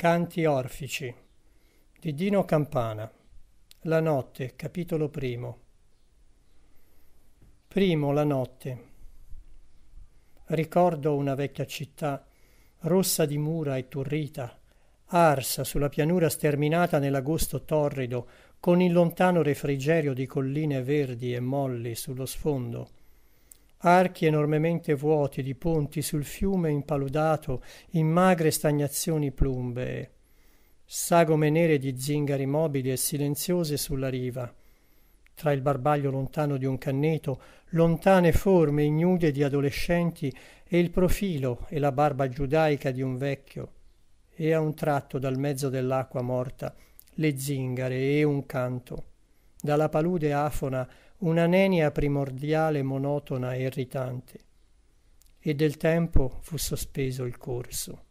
canti orfici di dino campana la notte capitolo primo primo la notte ricordo una vecchia città rossa di mura e turrita arsa sulla pianura sterminata nell'agosto torrido con il lontano refrigerio di colline verdi e molli sullo sfondo archi enormemente vuoti di ponti sul fiume impaludato in magre stagnazioni plumbee sagome nere di zingari mobili e silenziose sulla riva tra il barbaglio lontano di un canneto lontane forme ignude di adolescenti e il profilo e la barba giudaica di un vecchio e a un tratto dal mezzo dell'acqua morta le zingare e un canto dalla palude afona nenia primordiale monotona e irritante e del tempo fu sospeso il corso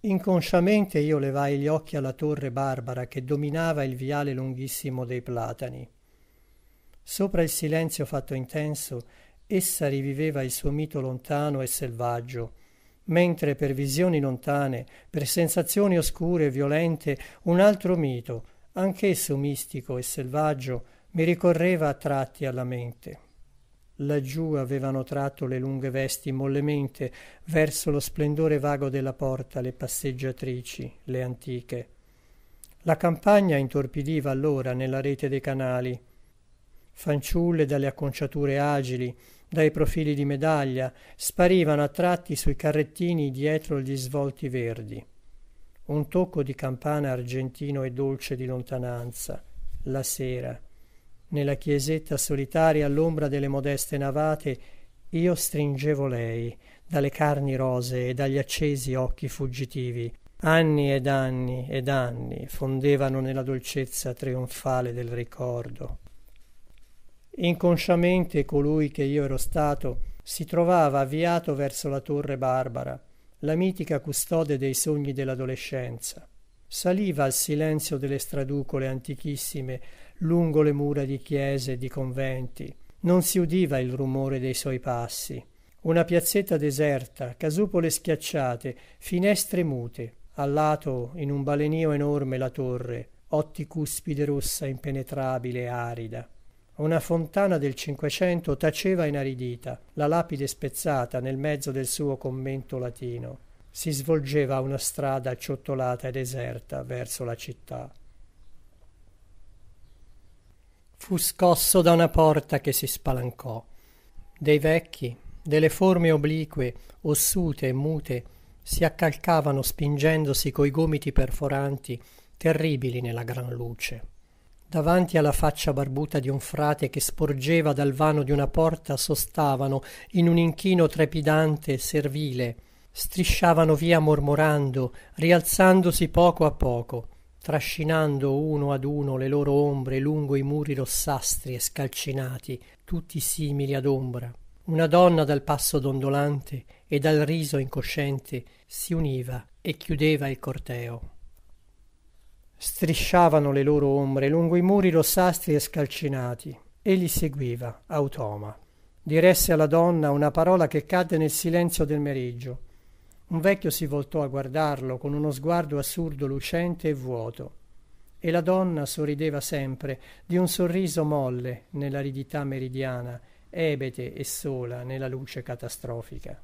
inconsciamente io levai gli occhi alla torre barbara che dominava il viale lunghissimo dei platani sopra il silenzio fatto intenso essa riviveva il suo mito lontano e selvaggio mentre per visioni lontane per sensazioni oscure e violente un altro mito anch'esso mistico e selvaggio mi ricorreva a tratti alla mente laggiù avevano tratto le lunghe vesti mollemente verso lo splendore vago della porta le passeggiatrici le antiche la campagna intorpidiva allora nella rete dei canali fanciulle dalle acconciature agili dai profili di medaglia sparivano a tratti sui carrettini dietro gli svolti verdi un tocco di campana argentino e dolce di lontananza la sera nella chiesetta solitaria allombra delle modeste navate io stringevo lei dalle carni rosee e dagli accesi occhi fuggitivi anni ed anni ed anni fondevano nella dolcezza trionfale del ricordo inconsciamente colui che io ero stato si trovava avviato verso la torre barbara la mitica custode dei sogni dell'adolescenza saliva al silenzio delle straducole antichissime lungo le mura di chiese e di conventi non si udiva il rumore dei suoi passi una piazzetta deserta casupole schiacciate finestre mute a lato in un balenìo enorme la torre otti cuspide rossa impenetrabile arida una fontana del cinquecento taceva inaridita la lapide spezzata nel mezzo del suo commento latino si svolgeva una strada acciottolata e deserta verso la città fu scosso da una porta che si spalancò dei vecchi delle forme oblique ossute e mute si accalcavano spingendosi coi gomiti perforanti terribili nella gran luce davanti alla faccia barbuta di un frate che sporgeva dal vano di una porta sostavano in un inchino trepidante servile strisciavano via mormorando rialzandosi poco a poco trascinando uno ad uno le loro ombre lungo i muri rossastri e scalcinati tutti simili ad ombra una donna dal passo dondolante e dal riso incosciente si univa e chiudeva il corteo strisciavano le loro ombre lungo i muri rossastri e scalcinati e li seguiva automa diresse alla donna una parola che cadde nel silenzio del meriggio un vecchio si voltò a guardarlo con uno sguardo assurdo lucente e vuoto e la donna sorrideva sempre di un sorriso molle nell'aridità meridiana ebete e sola nella luce catastrofica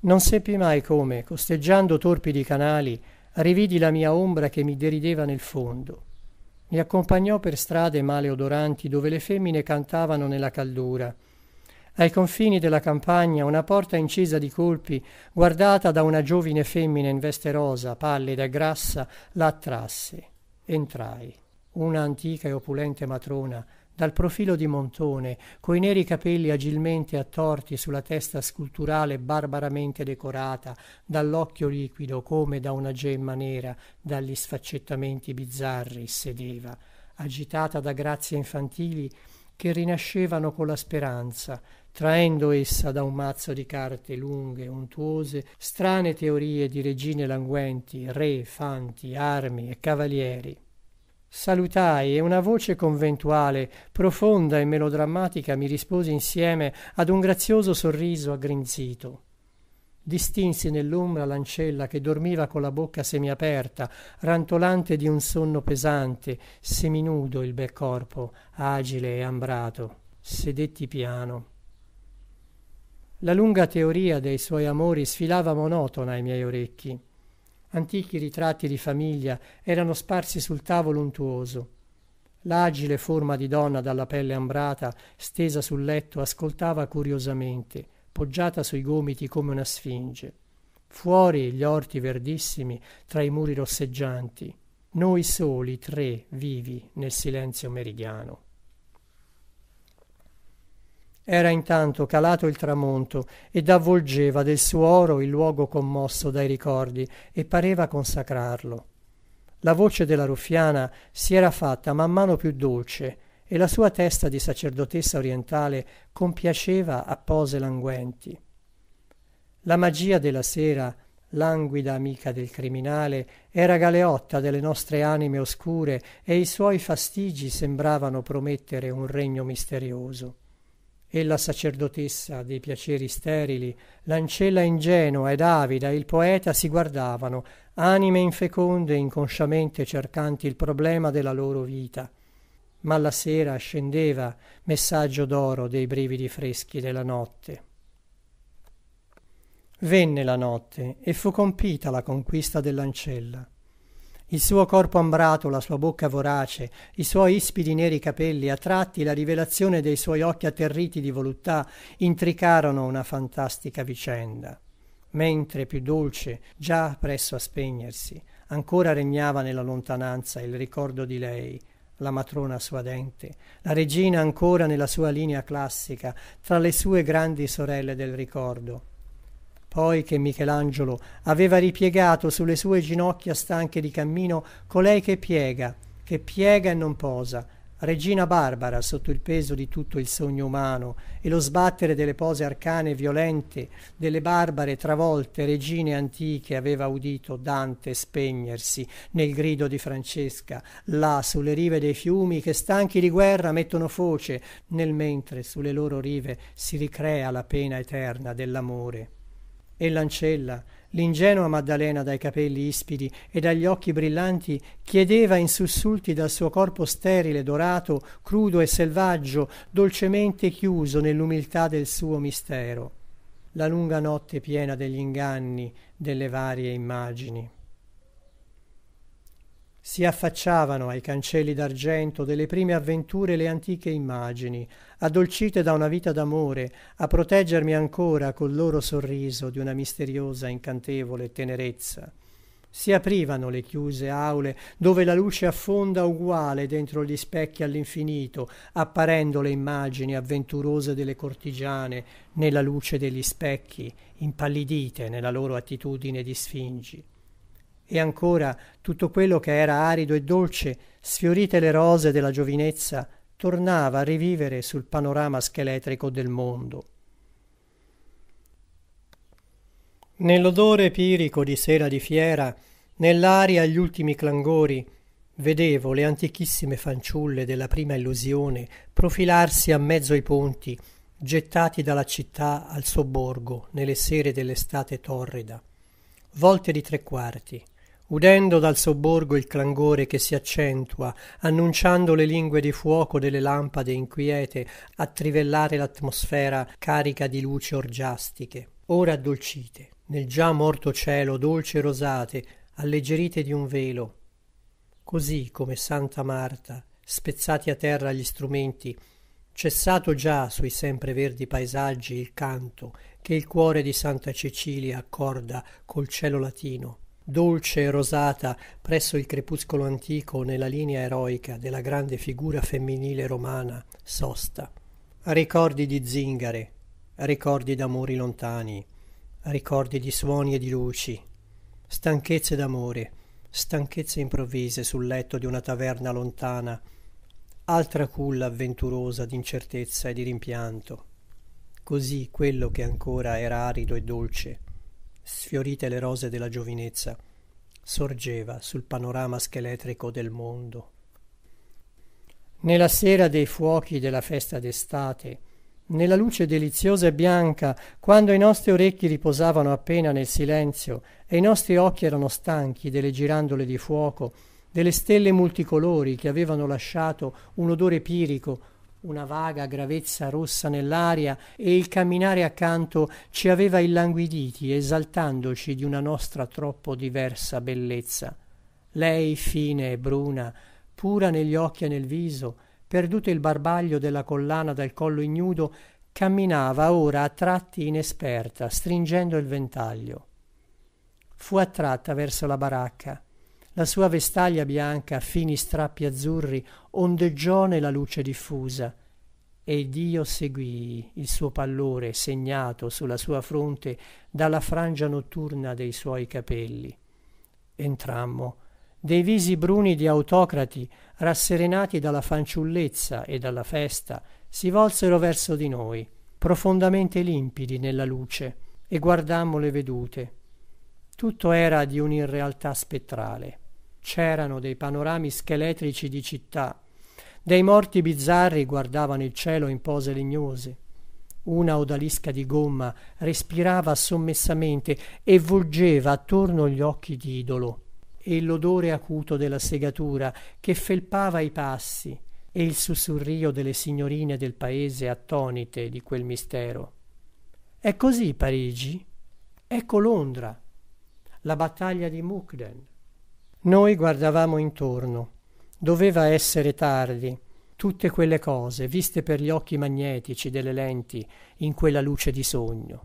non seppi mai come costeggiando torpidi canali rividi la mia ombra che mi derideva nel fondo i accompagnò per strade male odoranti dove le femmine cantavano nella caldura ai confini della campagna una porta incisa di colpi guardata da una giovine femmina in veste rosa pallida e grassa la attrasse entrai una antica e opulente matrona dal profilo di montone coi neri capelli agilmente attorti sulla testa sculturale barbaramente decorata dall'occhio liquido come da una gemma nera dagli sfaccettamenti bizzarri sedeva agitata da grazie infantili che rinascevano con la speranza traendo essa da un mazzo di carte lunghe untuose strane teorie di regine languenti re fanti armi e cavalieri salutai e una voce conventuale profonda e melodrammatica mi rispose insieme ad un grazioso sorriso aggrinzito distinsi nell'ombra l'ancella che dormiva con la bocca semiaperta rantolante di un sonno pesante seminudo il bel corpo agile e ambrato sedetti piano la lunga teoria dei suoi amori sfilava monotona ai miei orecchi antichi ritratti di famiglia erano sparsi sul tavolo untuoso l'agile forma di donna dalla pelle ambrata stesa sul letto ascoltava curiosamente poggiata sui gomiti come una sfinge fuori gli orti verdissimi tra i muri rosseggianti noi soli tre vivi nel silenzio meridiano era intanto calato il tramonto ed avvolgeva del suo oro il luogo commosso dai ricordi e pareva consacrarlo la voce della ruffiana si era fatta man mano più dolce e la sua testa di sacerdotessa orientale compiaceva a pose languenti la magia della sera languida amica del criminale era galeotta delle nostre anime oscure e i suoi fastigi sembravano promettere un regno misterioso la sacerdotessa dei piaceri sterili l'ancella ingenua ed avida e il poeta si guardavano anime infeconde inconsciamente cercanti il problema della loro vita ma la sera scendeva messaggio d'oro dei brividi freschi della notte venne la notte e fu compita la conquista dell'ancella il suo corpo ambrato, la sua bocca vorace, i suoi ispidi neri capelli, a tratti la rivelazione dei suoi occhi atterriti di voluttà, intricarono una fantastica vicenda. Mentre più dolce, già presso a spegnersi, ancora regnava nella lontananza il ricordo di lei, la matrona suadente, la regina ancora nella sua linea classica, tra le sue grandi sorelle del ricordo poi che michelangiolo aveva ripiegato sulle sue ginocchia stanche di cammino colei che piega che piega e non posa regina barbara sotto il peso di tutto il sogno umano e lo sbattere delle pose arcane e violente delle barbare travolte regine antiche aveva udito dante spegnersi nel grido di francesca là sulle rive dei fiumi che stanchi di guerra mettono foce nel mentre sulle loro rive si ricrea la pena eterna dell'amore e l'ancella l'ingenua maddalena dai capelli ispidi e dagli occhi brillanti chiedeva in sussulti dal suo corpo sterile dorato crudo e selvaggio dolcemente chiuso nell'umiltà del suo mistero la lunga notte piena degli inganni delle varie immagini si affacciavano ai cancelli d'argento delle prime avventure le antiche immagini addolcite da una vita d'amore a proteggermi ancora col loro sorriso di una misteriosa incantevole tenerezza si aprivano le chiuse aule dove la luce affonda uguale dentro gli specchi all'infinito apparendo le immagini avventurose delle cortigiane nella luce degli specchi impallidite nella loro attitudine di sfingi e ancora tutto quello che era arido e dolce sfiorite le rose della giovinezza tornava a rivivere sul panorama scheletrico del mondo nell'odore pirico di sera di fiera nell'aria gli ultimi clangori vedevo le antichissime fanciulle della prima illusione profilarsi a mezzo ai ponti gettati dalla città al sobborgo nelle sere dell'estate torrida volte di tre quarti udendo dal sobborgo il clangore che si accentua annunciando le lingue di fuoco delle lampade inquiete a trivellare l'atmosfera carica di luci orgiastiche ora addolcite nel già morto cielo dolci rosate alleggerite di un velo così come santa marta spezzati a terra gli strumenti cessato già sui sempreverdi paesaggi il canto che il cuore di santa cecilia accorda col cielo latino dolce e rosata presso il crepuscolo antico nella linea eroica della grande figura femminile romana sosta ricordi di zingare ricordi d'amori lontani ricordi di suoni e di luci stanchezze d'amore stanchezze improvvise sul letto di una taverna lontana altra culla avventurosa d'incertezza e di rimpianto così quello che ancora era arido e dolce sfiorite le rose della giovinezza sorgeva sul panorama scheletrico del mondo nella sera dei fuochi della festa d'estate nella luce deliziosa e bianca quando i nostri orecchi riposavano appena nel silenzio e i nostri occhi erano stanchi delle girandole di fuoco delle stelle multicolori che avevano lasciato un odore pirico una vaga gravezza rossa nell'aria e il camminare accanto ci aveva illanguiditi esaltandoci di una nostra troppo diversa bellezza lei fine e bruna pura negli occhi e nel viso perduto il barbaglio della collana dal collo ignudo camminava ora a tratti inesperta stringendo il ventaglio fu attratta verso la baracca la sua vestaglia bianca a fini strappi azzurri ondeggiò nella luce diffusa ed io seguii il suo pallore segnato sulla sua fronte dalla frangia notturna dei suoi capelli entrammo dei visi bruni di autocrati rasserenati dalla fanciullezza e dalla festa si volsero verso di noi profondamente limpidi nella luce e guardammo le vedute tutto era di un'irrealtà spettrale c'erano dei panorami scheletrici di città dei morti bizzarri guardavano il cielo in pose legnose una odalisca di gomma respirava sommessamente e volgeva attorno gli occhi d'idolo e l'odore acuto della segatura che felpava i passi e il sussurrio delle signorine del paese attonite di quel mistero è così parigi ecco londra la battaglia di mukden noi guardavamo intorno doveva essere tardi tutte quelle cose viste per gli occhi magnetici delle lenti in quella luce di sogno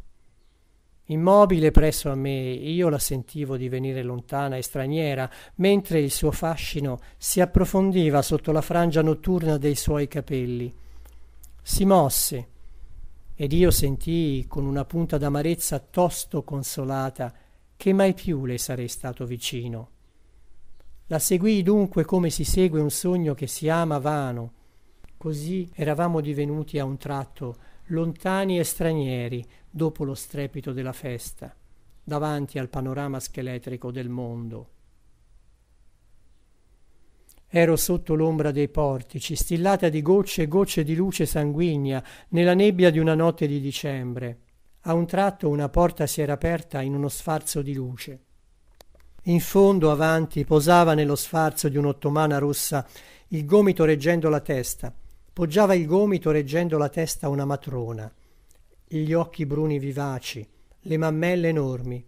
immobile presso a me io la sentivo divenire lontana e straniera mentre il suo fascino si approfondiva sotto la frangia notturna dei suoi capelli si mosse ed io sentii con una punta d'amarezza tosto consolata che mai più le sarei stato vicino la seguii dunque come si segue un sogno che si ama vano così eravamo divenuti a un tratto lontani e stranieri dopo lo strepito della festa davanti al panorama scheletrico del mondo ero sotto l'ombra dei portici stillata di gocce e gocce di luce sanguigna nella nebbia di una notte di dicembre a un tratto una porta si era aperta in uno sfarzo di luce in fondo avanti posava nello sfarzo di un'ottomana rossa il gomito reggendo la testa poggiava il gomito reggendo la testa una matrona gli occhi bruni vivaci le mammelle enormi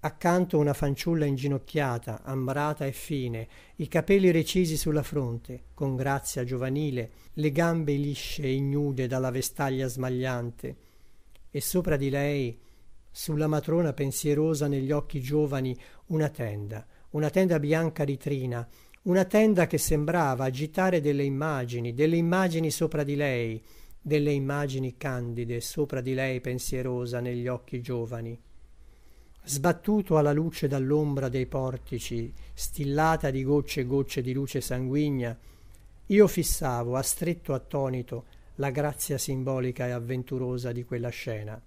accanto una fanciulla inginocchiata ambrata e fine i capelli recisi sulla fronte con grazia giovanile le gambe lisce e ignude dalla vestaglia smagliante e sopra di lei sulla matrona pensierosa negli occhi giovani una tenda una tenda bianca di trina una tenda che sembrava agitare delle immagini delle immagini sopra di lei delle immagini candide sopra di lei pensierosa negli occhi giovani sbattuto alla luce dall'ombra dei portici stillata di gocce e gocce di luce sanguigna io fissavo astretto attonito la grazia simbolica e avventurosa di quella scena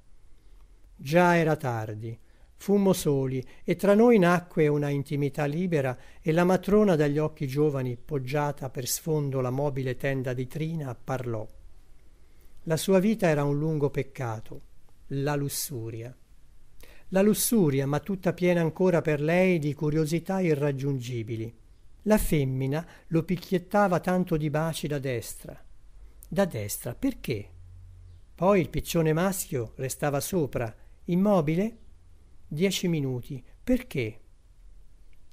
già era tardi fummo soli e tra noi nacque una intimità libera e la matrona dagli occhi giovani poggiata per sfondo la mobile tenda di trina parlò la sua vita era un lungo peccato la lussuria la lussuria ma tutta piena ancora per lei di curiosità irraggiungibili la femmina lo picchiettava tanto di baci da destra da destra perché poi il piccione maschio restava sopra immobile dieci minuti perché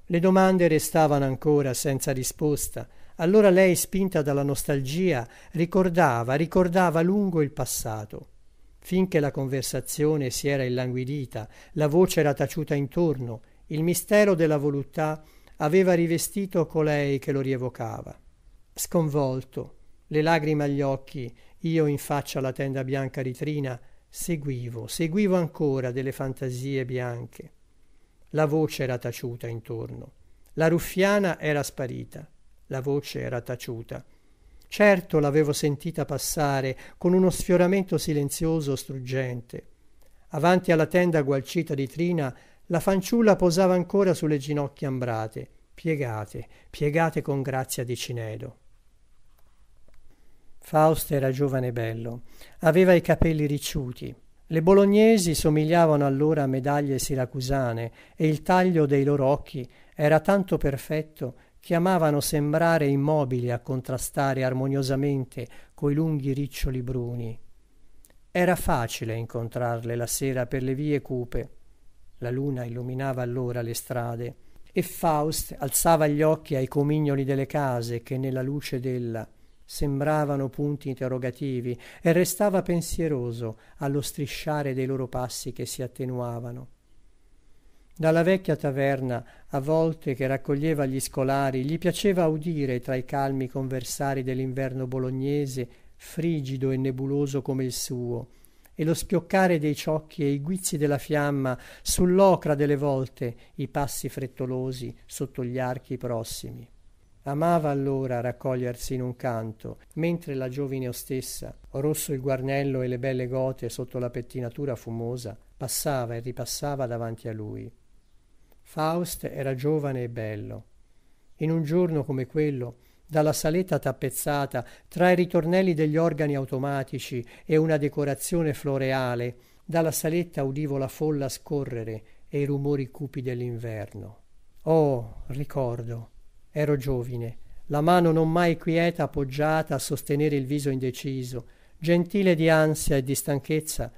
le domande restavano ancora senza risposta allora lei spinta dalla nostalgia ricordava ricordava a lungo il passato finché la conversazione si era illanguidita la voce era taciuta intorno il mistero della voluttà aveva rivestito colei che lo rievocava sconvolto le lagrime agli occhi io in faccia alla tenda bianca ritrina seguivo seguivo ancora delle fantasie bianche la voce era taciuta intorno la ruffiana era sparita la voce era taciuta certo l'avevo sentita passare con uno sfioramento silenzioso struggente avanti alla tenda gualcita di trina la fanciulla posava ancora sulle ginocchia ambrate piegate piegate con grazia di cinedo fausto era giovane e bello aveva i capelli ricciuti le bolognesi somigliavano allora a medaglie siracusane e il taglio dei loro occhi era tanto perfetto che amavano sembrare immobili a contrastare armoniosamente coi lunghi riccioli bruni era facile incontrarle la sera per le vie cupe la luna illuminava allora le strade e faust alzava gli occhi ai comignoli delle case che nella luce della sembravano punti interrogativi e restava pensieroso allo strisciare dei loro passi che si attenuavano dalla vecchia taverna a volte che raccoglieva gli scolari gli piaceva udire tra i calmi conversari dell'inverno bolognese frigido e nebuloso come il suo e lo schioccare dei ciocchi e i guizzi della fiamma sull'ocra delle volte i passi frettolosi sotto gli archi prossimi amava allora raccogliersi in un canto mentre la giovine ostessa rosso il guarnello e le belle gote sotto la pettinatura fumosa passava e ripassava davanti a lui faust era giovane e bello in un giorno come quello dalla saletta tappezzata tra i ritornelli degli organi automatici e una decorazione floreale dalla saletta udivo la folla scorrere e i rumori cupi dell'inverno oh ricordo ero giovine la mano non mai quieta poggiata a sostenere il viso indeciso gentile di ansia e di stanchezza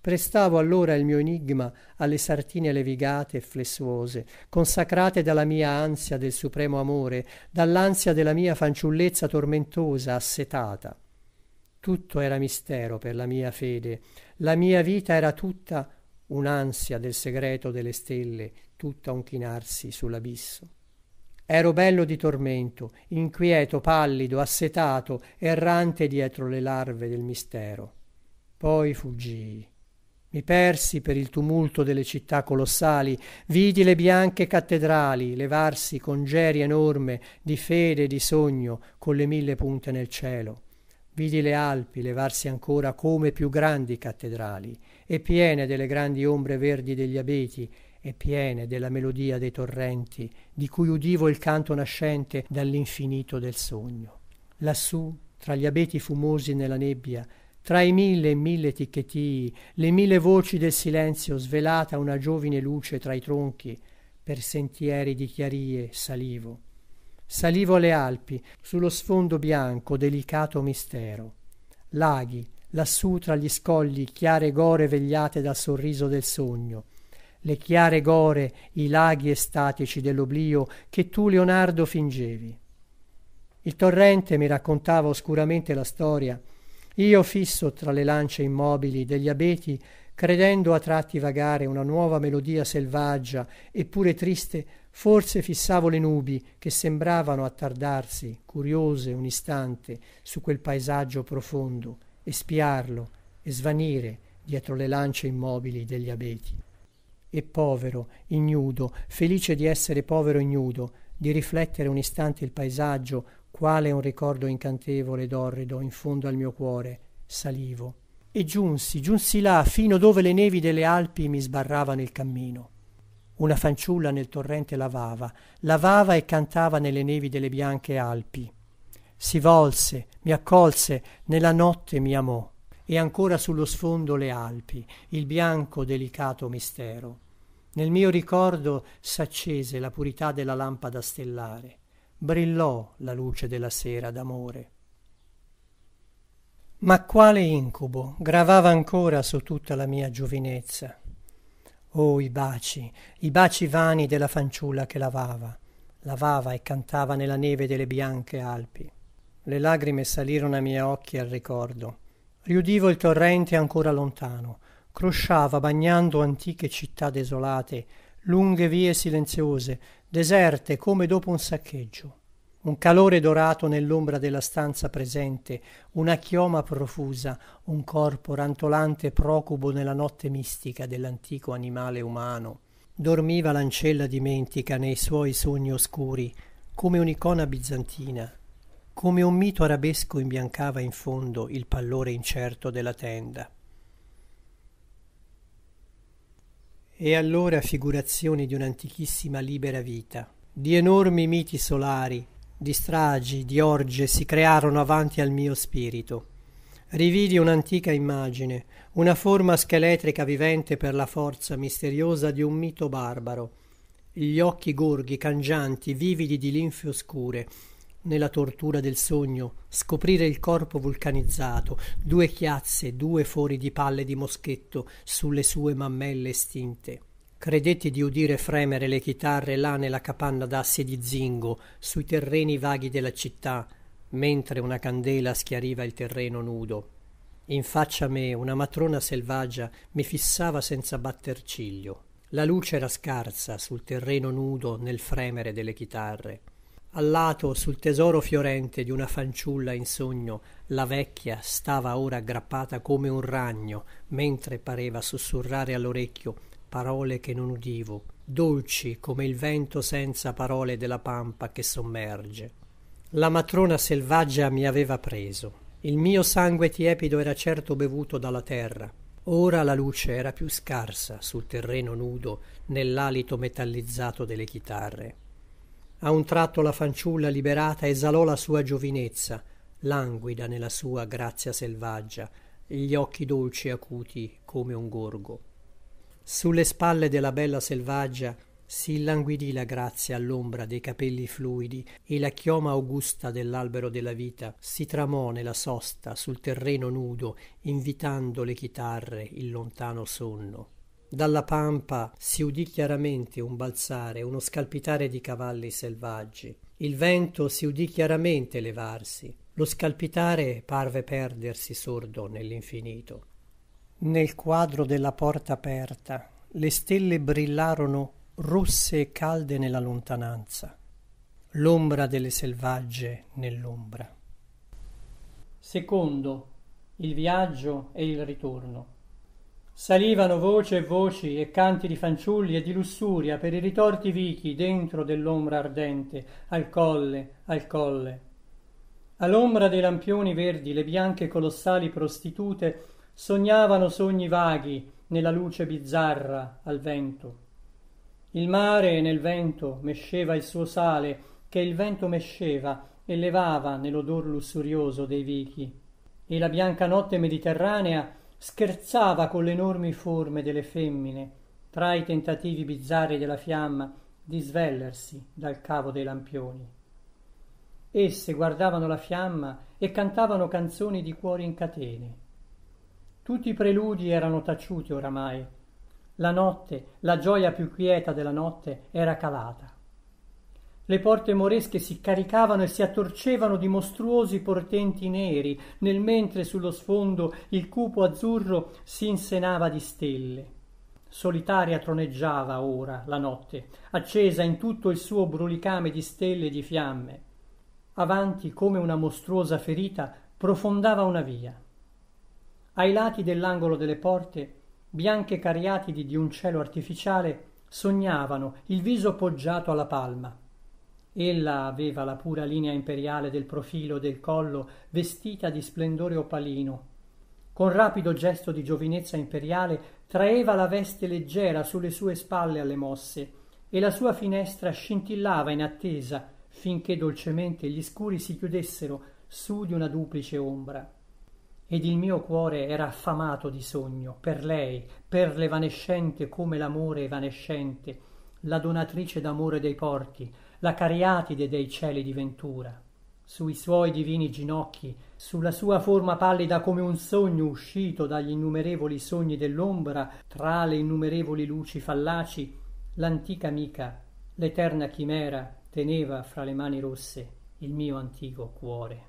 prestavo allora il mio enigma alle sartine levigate e flessuose consacrate dalla mia ansia del supremo amore dall'ansia della mia fanciullezza tormentosa assetata tutto era mistero per la mia fede la mia vita era tutta un'ansia del segreto delle stelle tutta un chinarsi sull'abisso ero bello di tormento inquieto pallido assetato errante dietro le larve del mistero poi fuggii i persi per il tumulto delle città colossali vidi le bianche cattedrali levarsi con geri enorme di fede e di sogno colle mille punte nel cielo vidi le alpi levarsi ancora come più grandi cattedrali e piene delle grandi ombre verdi degli abeti e piene della melodia dei torrenti di cui udivo il canto nascente dallinfinito del sogno lassù tra gli abeti fumosi nella nebbia tra i mille e mille ticchetii le mille voci del silenzio svelata una giovine luce tra i tronchi per sentieri di chiarie salivo salivo alle alpi sullo sfondo bianco delicato mistero laghi lassù tra gli scogli chiare gore vegliate dal sorriso del sogno le chiare gore i laghi estatici delloblio che tu leonardo fingevi il torrente mi raccontava oscuramente la storia io fisso tra le lance immobili degli abeti credendo a tratti vagare una nuova melodia selvaggia eppure triste forse fissavo le nubi che sembravano attardarsi curiose un istante su quel paesaggio profondo e spiarlo e svanire dietro le lance immobili degli abeti e povero ignudo felice di essere povero ignudo di riflettere un istante il paesaggio quale un ricordo incantevole ed orrido in fondo al mio cuore salivo e giunsi giunsi là fino dove le nevi delle alpi mi sbarravano il cammino una fanciulla nel torrente lavava lavava e cantava nelle nevi delle bianche alpi si volse mi accolse nella notte mi amò e ancora sullo sfondo le alpi il bianco delicato mistero nel mio ricordo s'accese la purità della lampada stellare brillò la luce della sera d'amore ma quale incubo gravava ancora su tutta la mia giovinezza oh i baci i baci vani della fanciulla che lavava lavava e cantava nella neve delle bianche alpi le lagrime salirono ai miei occhi al ricordo riudivo il torrente ancora lontano crosciava bagnando antiche città desolate lunghe vie silenziose deserte come dopo un saccheggio un calore dorato nellombra della stanza presente una chioma profusa un corpo rantolante procubo nella notte mistica dellantico animale umano dormiva l'ancella dimentica nei suoi sogni oscuri come un'icona bizantina come un mito arabesco imbiancava in fondo il pallore incerto della tenda e allora figurazioni di un'antichissima libera vita di enormi miti solari di stragi di orge si crearono avanti al mio spirito rividi un'antica immagine una forma scheletrica vivente per la forza misteriosa di un mito barbaro gli occhi gorghi cangianti vividi di linfe oscure nella tortura del sogno scoprire il corpo vulcanizzato due chiazze due fori di palle di moschetto sulle sue mammelle estinte credetti di udire fremere le chitarre là nella capanna d'assi di zingo sui terreni vaghi della città mentre una candela schiariva il terreno nudo in faccia a me una matrona selvaggia mi fissava senza batter ciglio la luce era scarsa sul terreno nudo nel fremere delle chitarre allato sul tesoro fiorente di una fanciulla in sogno la vecchia stava ora aggrappata come un ragno mentre pareva sussurrare allorecchio parole che non udivo dolci come il vento senza parole della pampa che sommerge la matrona selvaggia mi aveva preso il mio sangue tiepido era certo bevuto dalla terra ora la luce era più scarsa sul terreno nudo nell'alito metallizzato delle chitarre a un tratto la fanciulla liberata esalò la sua giovinezza languida nella sua grazia selvaggia gli occhi dolci e acuti come un gorgo sulle spalle della bella selvaggia si illanguidì la grazia allombra dei capelli fluidi e la chioma augusta dellalbero della vita si tramò nella sosta sul terreno nudo invitando le chitarre il lontano sonno dalla pampa si udì chiaramente un balzare uno scalpitare di cavalli selvaggi il vento si udì chiaramente levarsi lo scalpitare parve perdersi sordo nellinfinito nel quadro della porta aperta le stelle brillarono rosse e calde nella lontananza lombra delle selvagge nellombra il viaggio e il ritorno salivano voci e voci e canti di fanciulli e di lussuria per i ritorti vichi dentro dell'ombra ardente al colle al colle all'ombra dei lampioni verdi le bianche colossali prostitute sognavano sogni vaghi nella luce bizzarra al vento il mare nel vento mesceva il suo sale che il vento mesceva e levava nell'odor lussurioso dei vichi e la bianca notte mediterranea scherzava colle enormi forme delle femmine tra i tentativi bizzarri della fiamma di svellersi dal cavo dei lampioni esse guardavano la fiamma e cantavano canzoni di cuori in catene tutti i preludi erano taciuti oramai la notte la gioia più quieta della notte era calata le porte moresche si caricavano e si attorcevano di mostruosi portenti neri nel mentre sullo sfondo il cupo azzurro si insenava di stelle solitaria troneggiava ora la notte accesa in tutto il suo brulicame di stelle e di fiamme avanti come una mostruosa ferita profondava una via ai lati dell'angolo delle porte bianche cariatidi di un cielo artificiale sognavano il viso poggiato alla palma ella aveva la pura linea imperiale del profilo e del collo vestita di splendore opalino con rapido gesto di giovinezza imperiale traeva la veste leggera sulle sue spalle alle mosse e la sua finestra scintillava in attesa finché dolcemente gli scuri si chiudessero su di una duplice ombra ed il mio cuore era affamato di sogno per lei per l'evanescente come l'amore evanescente la donatrice d'amore dei porti la cariatide dei cieli di ventura sui suoi divini ginocchi sulla sua forma pallida come un sogno uscito dagli innumerevoli sogni dell'ombra tra le innumerevoli luci fallaci l'antica amica l'eterna chimera teneva fra le mani rosse il mio antico cuore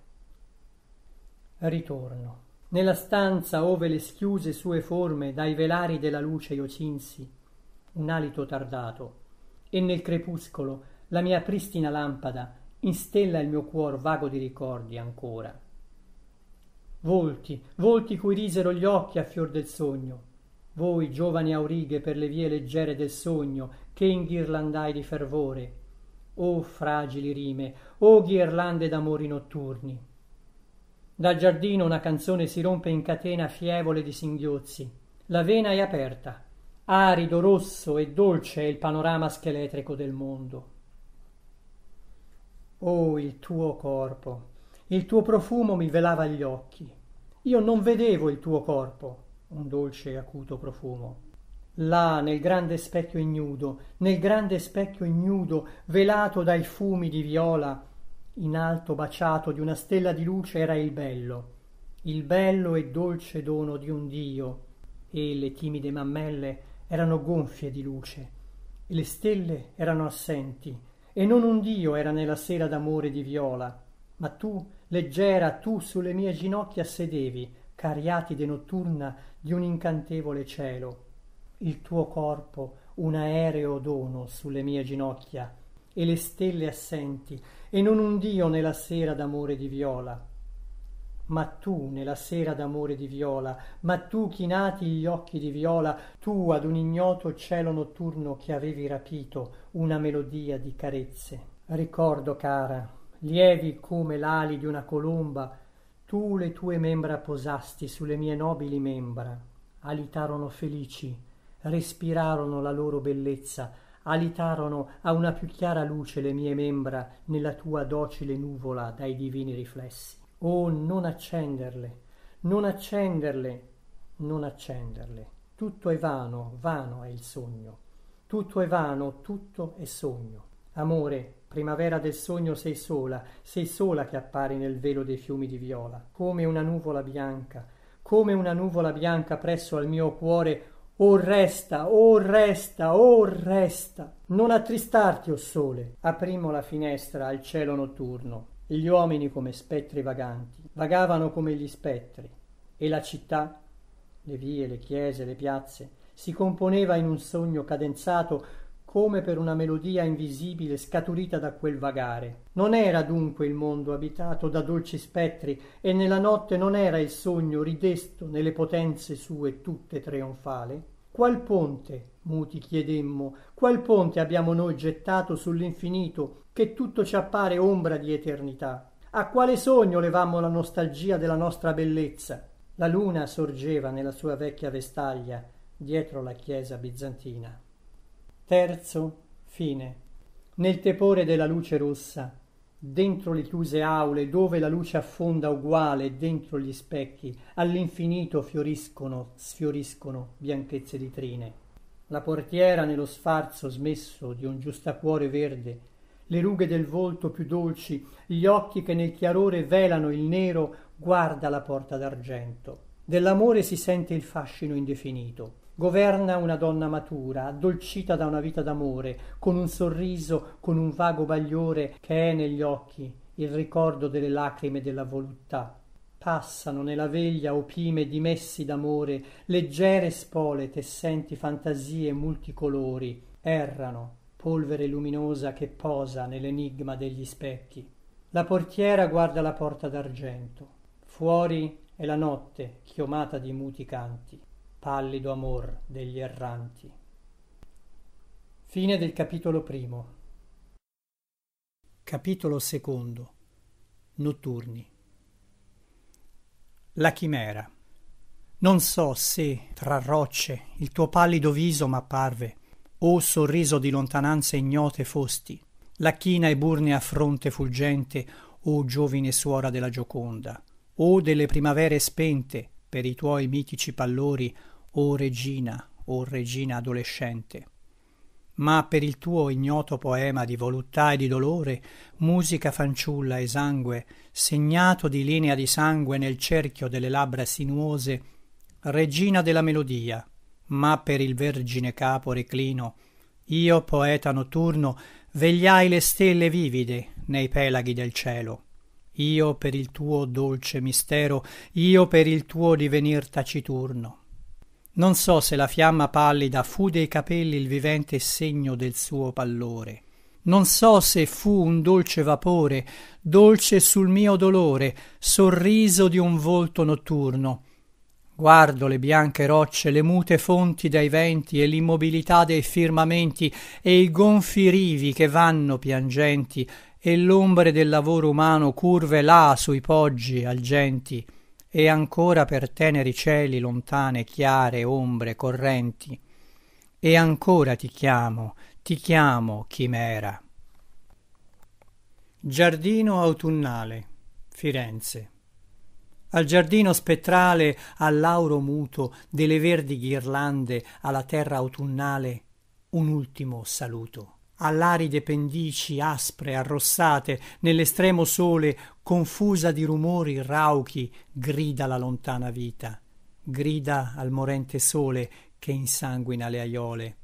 ritorno nella stanza ove le schiuse sue forme dai velari della luce io cinsi un alito tardato e nel crepuscolo la mia pristina lampada instella il mio cuor vago di ricordi ancora volti volti cui risero gli occhi a fior del sogno voi giovani aurighe per le vie leggere del sogno che inghirlandai di fervore o fragili rime o ghirlande d'amori notturni dal giardino una canzone si rompe in catena fievole di singhiozzi la vena è aperta arido rosso e dolce è il panorama scheletrico del mondo oh il tuo corpo il tuo profumo mi velava gli occhi io non vedevo il tuo corpo un dolce e acuto profumo là nel grande specchio ignudo nel grande specchio ignudo velato dai fumi di viola in alto baciato di una stella di luce era il bello il bello e dolce dono di un dio e le timide mammelle erano gonfie di luce e le stelle erano assenti e non un dio era nella sera d'amore di viola ma tu leggera tu sulle mie ginocchia sedevi cariatide notturna di un incantevole cielo il tuo corpo un aereo dono sulle mie ginocchia e le stelle assenti e non un dio nella sera d'amore di viola ma tu nella sera d'amore di viola ma tu chinati gli occhi di viola tu ad un ignoto cielo notturno che avevi rapito una melodia di carezze ricordo cara lievi come l'ali di una colomba tu le tue membra posasti sulle mie nobili membra alitarono felici respirarono la loro bellezza alitarono a una più chiara luce le mie membra nella tua docile nuvola dai divini riflessi oh non accenderle non accenderle non accenderle tutto è vano vano è il sogno tutto è vano tutto è sogno amore primavera del sogno sei sola sei sola che appari nel velo dei fiumi di viola come una nuvola bianca come una nuvola bianca presso al mio cuore o resta, o resta, o resta. Non attristarti, o sole. Aprimo la finestra al cielo notturno gli uomini come spettri vaganti vagavano come gli spettri e la città le vie le chiese le piazze si componeva in un sogno cadenzato come per una melodia invisibile scaturita da quel vagare non era dunque il mondo abitato da dolci spettri e nella notte non era il sogno ridesto nelle potenze sue tutte trionfale qual ponte muti chiedemmo qual ponte abbiamo noi gettato sull'infinito che tutto ci appare ombra di eternità a quale sogno levammo la nostalgia della nostra bellezza la luna sorgeva nella sua vecchia vestaglia dietro la chiesa bizantina terzo fine nel tepore della luce rossa dentro le chiuse aule dove la luce affonda uguale dentro gli specchi all'infinito fioriscono sfioriscono bianchezze di trine la portiera nello sfarzo smesso di un giustacuore verde le rughe del volto più dolci gli occhi che nel chiarore velano il nero guarda la porta d'argento dell'amore si sente il fascino indefinito governa una donna matura addolcita da una vita d'amore con un sorriso con un vago bagliore che è negli occhi il ricordo delle lacrime della voluttà passano nella veglia opime dimessi d'amore leggere spole tessenti fantasie multicolori errano polvere luminosa che posa nell'enigma degli specchi la portiera guarda la porta d'argento fuori è la notte chiomata di muti canti pallido amor degli erranti i notturni la chimera non so se tra rocce il tuo pallido viso m'apparve o sorriso di lontananze ignote fosti la china eburnea fronte fulgente o giovine suora della gioconda o delle primavere spente per i tuoi mitici pallori o regina o regina adolescente ma per il tuo ignoto poema di voluttà e di dolore musica fanciulla esangue segnato di linea di sangue nel cerchio delle labbra sinuose regina della melodia ma per il vergine capo reclino io poeta notturno vegliai le stelle vivide nei pelaghi del cielo io per il tuo dolce mistero io per il tuo divenir taciturno non so se la fiamma pallida fu dei capelli il vivente segno del suo pallore non so se fu un dolce vapore dolce sul mio dolore sorriso di un volto notturno guardo le bianche rocce le mute fonti dei venti e l'immobilità dei firmamenti e i gonfi rivi che vanno piangenti e l'ombre del lavoro umano curve là sui poggi algenti e ancora per teneri cieli lontane chiare ombre correnti e ancora ti chiamo ti chiamo chimera giardino autunnale firenze al giardino spettrale al lauro muto de le verdi ghirlande a la terra autunnale un ultimo saluto all'aride pendici aspre arrossate nell'estremo sole confusa di rumori rauchi grida la lontana vita grida al morente sole che insanguina le aiole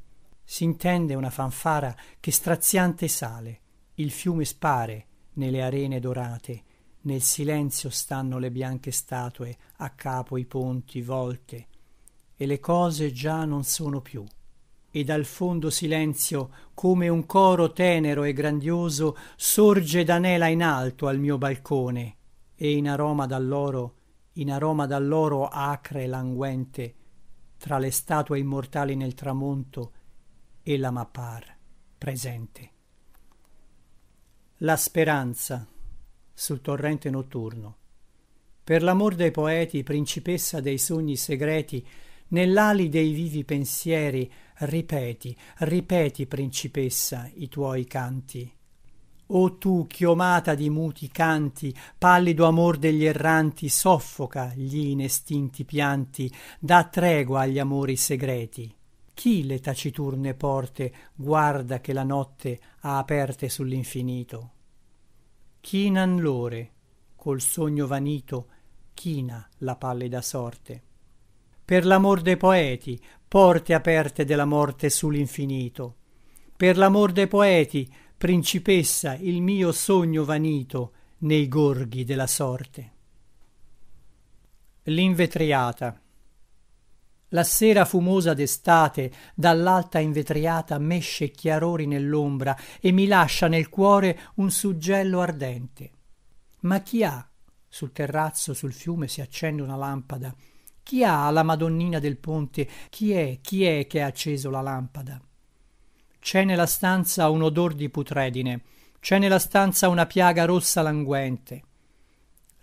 s'intende una fanfara che straziante sale il fiume spare nelle arene dorate nel silenzio stanno le bianche statue a capo i ponti volte e le cose già non sono più e dal fondo silenzio come un coro tenero e grandioso sorge ed anela in alto al mio balcone e in aroma dall'oro in aroma dall'oro acre languente tra le statue immortali nel tramonto ella m'appar presente la speranza sul torrente notturno per l'amor dei poeti principessa dei sogni segreti nell'ali dei vivi pensieri ripeti ripeti principessa i tuoi canti o tu chiomata di muti canti pallido amor degli erranti soffoca gli inestinti pianti dà tregua agli amori segreti chi le taciturne porte guarda che la notte ha aperte sull'infinito chinan lore col sogno vanito china la pallida sorte per l'amor dei poeti porte aperte della morte su l'infinito per l'amor dei poeti principessa il mio sogno vanito nei gorghi della sorte l'invetriata la sera fumosa destate dallalta invetriata mesce chiarori nellombra e mi lascia nel cuore un suggello ardente ma chi ha sul terrazzo sul fiume si accende una lampada chi ha la madonnina del ponte chi è chi è che ha acceso la lampada c'è nella stanza un odor di putredine c'è nella stanza una piaga rossa languente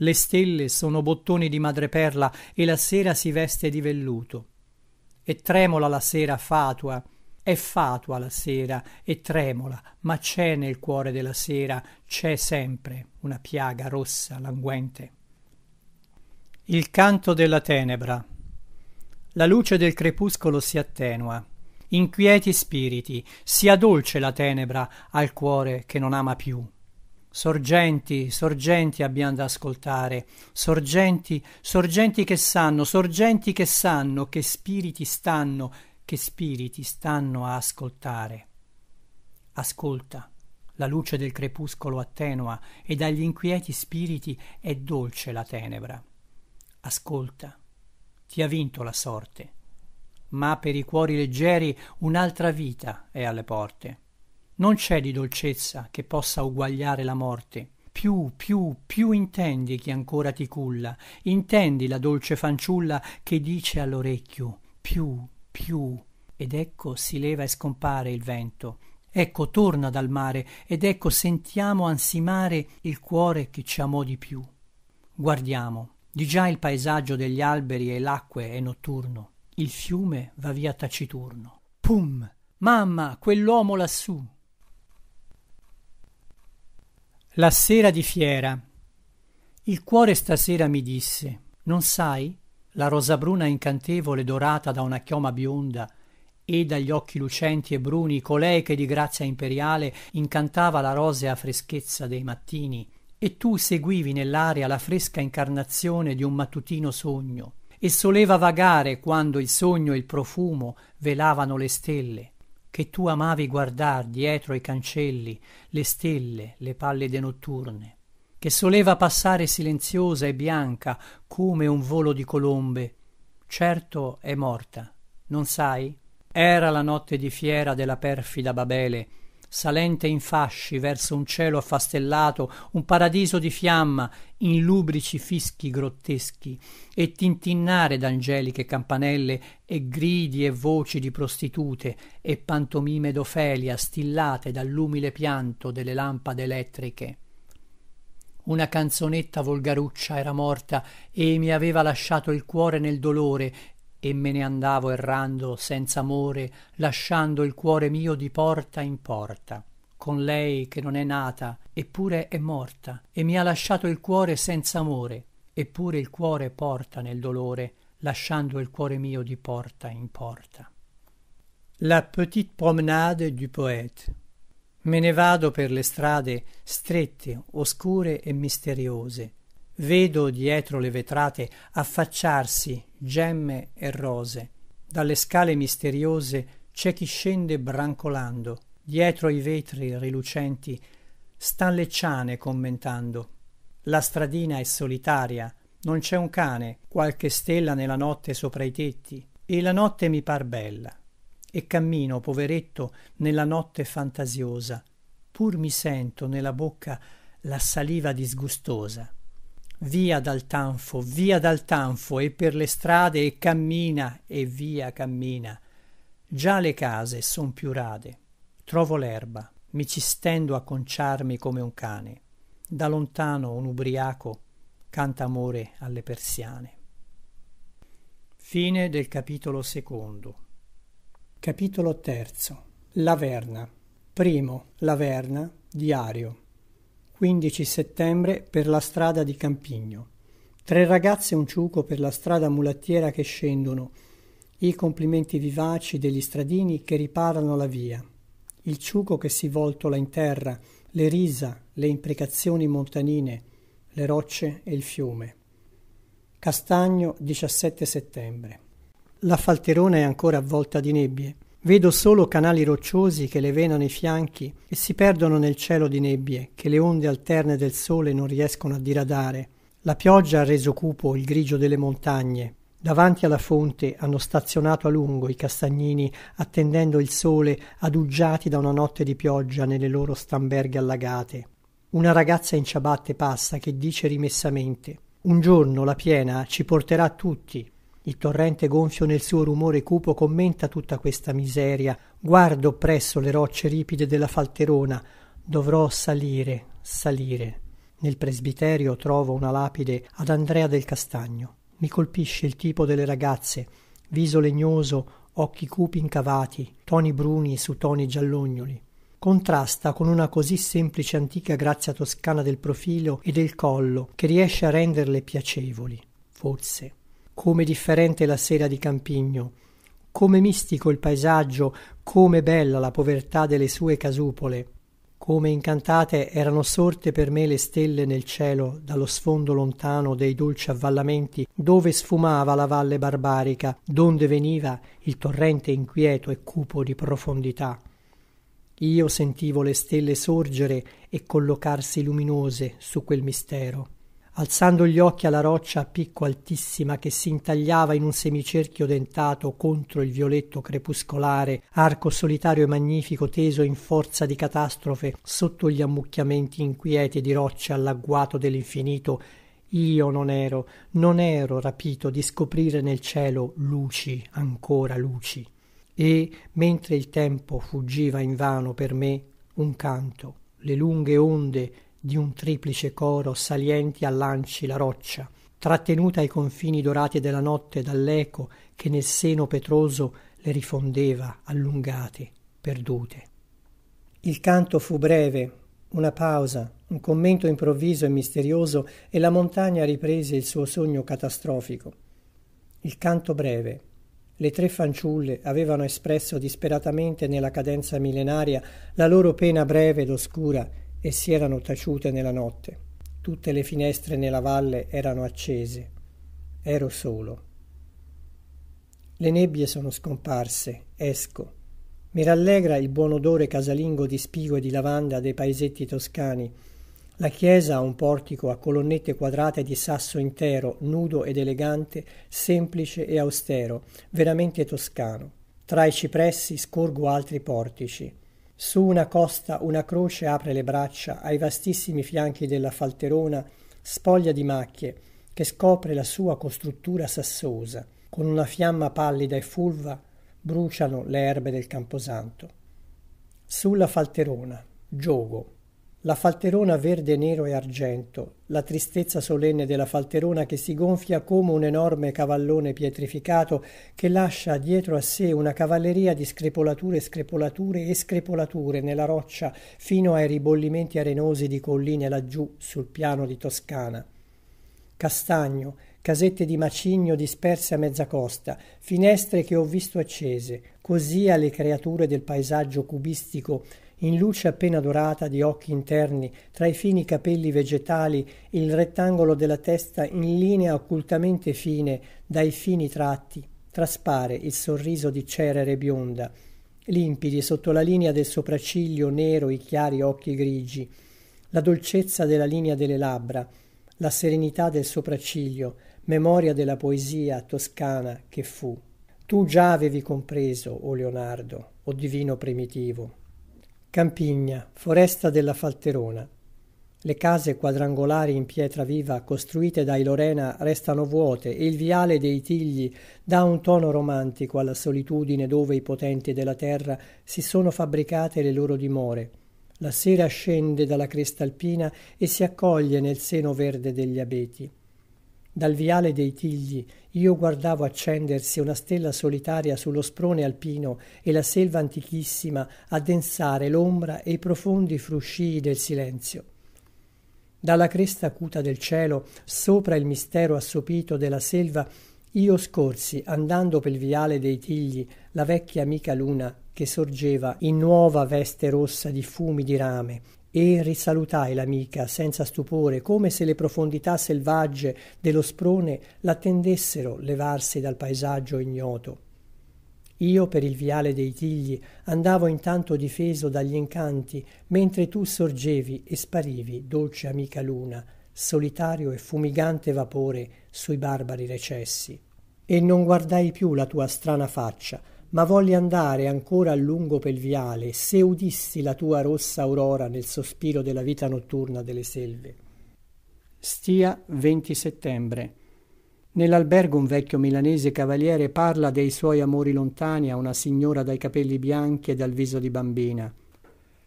le stelle sono bottoni di madreperla e la sera si veste di velluto e tremola la sera fatua è fatua la sera e tremola ma cè nel cuore della sera cè sempre una piaga rossa languente il canto della tenebra la luce del crepuscolo si attenua inquieti spiriti sia dolce la tenebra al cuore che non ama più sorgenti sorgenti abbiam da ascoltare sorgenti sorgenti che sanno sorgenti che sanno che spiriti stanno che spiriti stanno a ascoltare ascolta la luce del crepuscolo attenua e dagli inquieti spiriti è dolce la tenebra ascolta ti ha vinto la sorte ma per i cuori leggeri un'altra vita è alle porte non c'è di dolcezza che possa uguagliare la morte più più più intendi chi ancora ti culla intendi la dolce fanciulla che dice all'orecchio più più ed ecco si leva e scompare il vento ecco torna dal mare ed ecco sentiamo ansimare il cuore che ci amò di più guardiamo di già il paesaggio degli alberi e l'acque è notturno il fiume va via taciturno pum mamma quell'uomo lassù la sera di fiera il cuore stasera mi disse non sai la rosabruna incantevole dorata da una chioma bionda e dagli occhi lucenti e bruni colei che di grazia imperiale incantava la rosea freschezza dei mattini e tu seguivi nell'aria la fresca incarnazione di un mattutino sogno e soleva vagare quando il sogno e il profumo velavano le stelle che tu amavi guardar dietro i cancelli le stelle le pallide notturne che soleva passare silenziosa e bianca come un volo di colombe certo è morta non sai era la notte di fiera della perfida babele salente in fasci verso un cielo affastellato un paradiso di fiamma in lubrici fischi grotteschi e tintinnare d'angeliche campanelle e gridi e voci di prostitute e pantomime d'ofelia stillate dall'umile pianto delle lampade elettriche una canzonetta volgaruccia era morta e mi aveva lasciato il cuore nel dolore e me ne andavo errando senz'amore lasciando il cuore mio di porta in porta con lei che non è nata eppure è morta e mi ha lasciato il cuore senz'amore eppure il cuore porta nel dolore lasciando il cuore mio di porta in porta la petite promenade du poète me ne vado per le strade strette oscure e misteriose vedo dietro le vetrate affacciarsi gemme e rose dalle scale misteriose cè chi scende brancolando dietro i vetri rilucenti stan le ciane commentando la stradina è solitaria non cè un cane qualche stella nella notte sopra i tetti e la notte mi par bella e cammino poveretto nella notte fantasiosa pur mi sento nella bocca la saliva disgustosa via dal tanfo via dal tanfo e per le strade e cammina e via cammina già le case son più rade trovo lerba mi ci stendo a conciarmi come un cane da lontano un ubriaco canta amore alle persiane fine del capitolo secondo capitolo terzo laverna primo laverna diario 15 settembre per la strada di Campigno tre ragazze e un ciuco per la strada mulattiera che scendono i complimenti vivaci degli stradini che riparano la via il ciuco che si voltola in terra le risa le imprecazioni montanine le rocce e il fiume castagno settembre la falterona è ancora avvolta di nebbie vedo solo canali rocciosi che le venano i fianchi e si perdono nel cielo di nebbie che le onde alterne del sole non riescono a diradare la pioggia ha reso cupo il grigio delle montagne davanti alla fonte hanno stazionato a lungo i castagnini attendendo il sole aduggiati da una notte di pioggia nelle loro stamberghe allagate una ragazza in ciabatte passa che dice rimessamente un giorno la piena ci porterà tutti il torrente gonfio nel suo rumore cupo commenta tutta questa miseria guardo oppresso le rocce ripide della falterona dovrò salire salire nel presbiterio trovo una lapide ad andrea del castagno mi colpisce il tipo delle ragazze viso legnoso occhi cupi incavati toni bruni su toni giallognoli contrasta con una così semplice antica grazia toscana del profilo e del collo che riesce a renderle piacevoli forse come differente la sera di campigno come mistico il paesaggio come bella la povertà delle sue casupole come incantate erano sorte per me le stelle nel cielo dallo sfondo lontano dei dolci avvallamenti dove sfumava la valle barbarica donde veniva il torrente inquieto e cupo di profondità io sentivo le stelle sorgere e collocarsi luminose su quel mistero alzando gli occhi alla roccia a picco altissima che si intagliava in un semicerchio dentato contro il violetto crepuscolare arco solitario e magnifico teso in forza di catastrofe sotto gli ammucchiamenti inquieti di rocce all'agguato dell'infinito io non ero non ero rapito di scoprire nel cielo luci ancora luci e mentre il tempo fuggiva invano per me un canto le lunghe onde di un triplice coro salienti a lanci la roccia trattenuta ai confini dorati della notte dall'eco che nel seno petroso le rifondeva allungate perdute il canto fu breve una pausa un commento improvviso e misterioso e la montagna riprese il suo sogno catastrofico il canto breve le tre fanciulle avevano espresso disperatamente nella cadenza millenaria la loro pena breve ed oscura e si erano taciute nella notte. Tutte le finestre nella valle erano accese. Ero solo. Le nebbie sono scomparse, esco. Mi rallegra il buon odore casalingo di spigo e di lavanda dei paesetti toscani. La chiesa ha un portico a colonnette quadrate di sasso intero, nudo ed elegante, semplice e austero, veramente toscano. Tra i cipressi scorgo altri portici su una costa una croce apre le braccia ai vastissimi fianchi della falterona spoglia di macchie che scopre la sua costruttura sassosa con una fiamma pallida e fulva bruciano le erbe del camposanto sulla falterona giogo la falterona verde nero e argento la tristezza solenne della falterona che si gonfia come un enorme cavallone pietrificato che lascia dietro a sé una cavalleria di screpolature screpolature e screpolature nella roccia fino ai ribollimenti arenosi di colline laggiù sul piano di toscana castagno casette di macigno disperse a mezza costa finestre che ho visto accese così alle creature del paesaggio cubistico in luce appena dorata di occhi interni tra i fini capelli vegetali il rettangolo della testa in linea occultamente fine dai fini tratti traspare il sorriso di cerere bionda limpidi sotto la linea del sopracciglio nero i chiari occhi grigi la dolcezza della linea delle labbra la serenità del sopracciglio memoria della poesia toscana che fu tu già avevi compreso o oh leonardo o oh divino primitivo campigna foresta della falterona le case quadrangolari in pietra viva costruite dai lorena restano vuote e il viale dei tigli dà un tono romantico alla solitudine dove i potenti della terra si sono fabbricate le loro dimore la sera scende dalla cresta alpina e si accoglie nel seno verde degli abeti dal viale dei tigli io guardavo accendersi una stella solitaria sullo sprone alpino e la selva antichissima addensare l'ombra e i profondi fruscii del silenzio dalla cresta acuta del cielo sopra il mistero assopito della selva io scorsi andando pel viale dei tigli la vecchia amica luna che sorgeva in nuova veste rossa di fumi di rame e risalutai l'amica senza stupore come se le profondità selvagge dello sprone l'attendessero levarsi dal paesaggio ignoto io per il viale dei tigli andavo intanto difeso dagli incanti mentre tu sorgevi e sparivi dolce amica luna solitario e fumigante vapore sui barbari recessi e non guardai più la tua strana faccia ma volli andare ancora a lungo pel viale se udissi la tua rossa aurora nel sospiro della vita notturna delle selve stia settembre nell'albergo un vecchio milanese cavaliere parla dei suoi amori lontani a una signora dai capelli bianchi e dal viso di bambina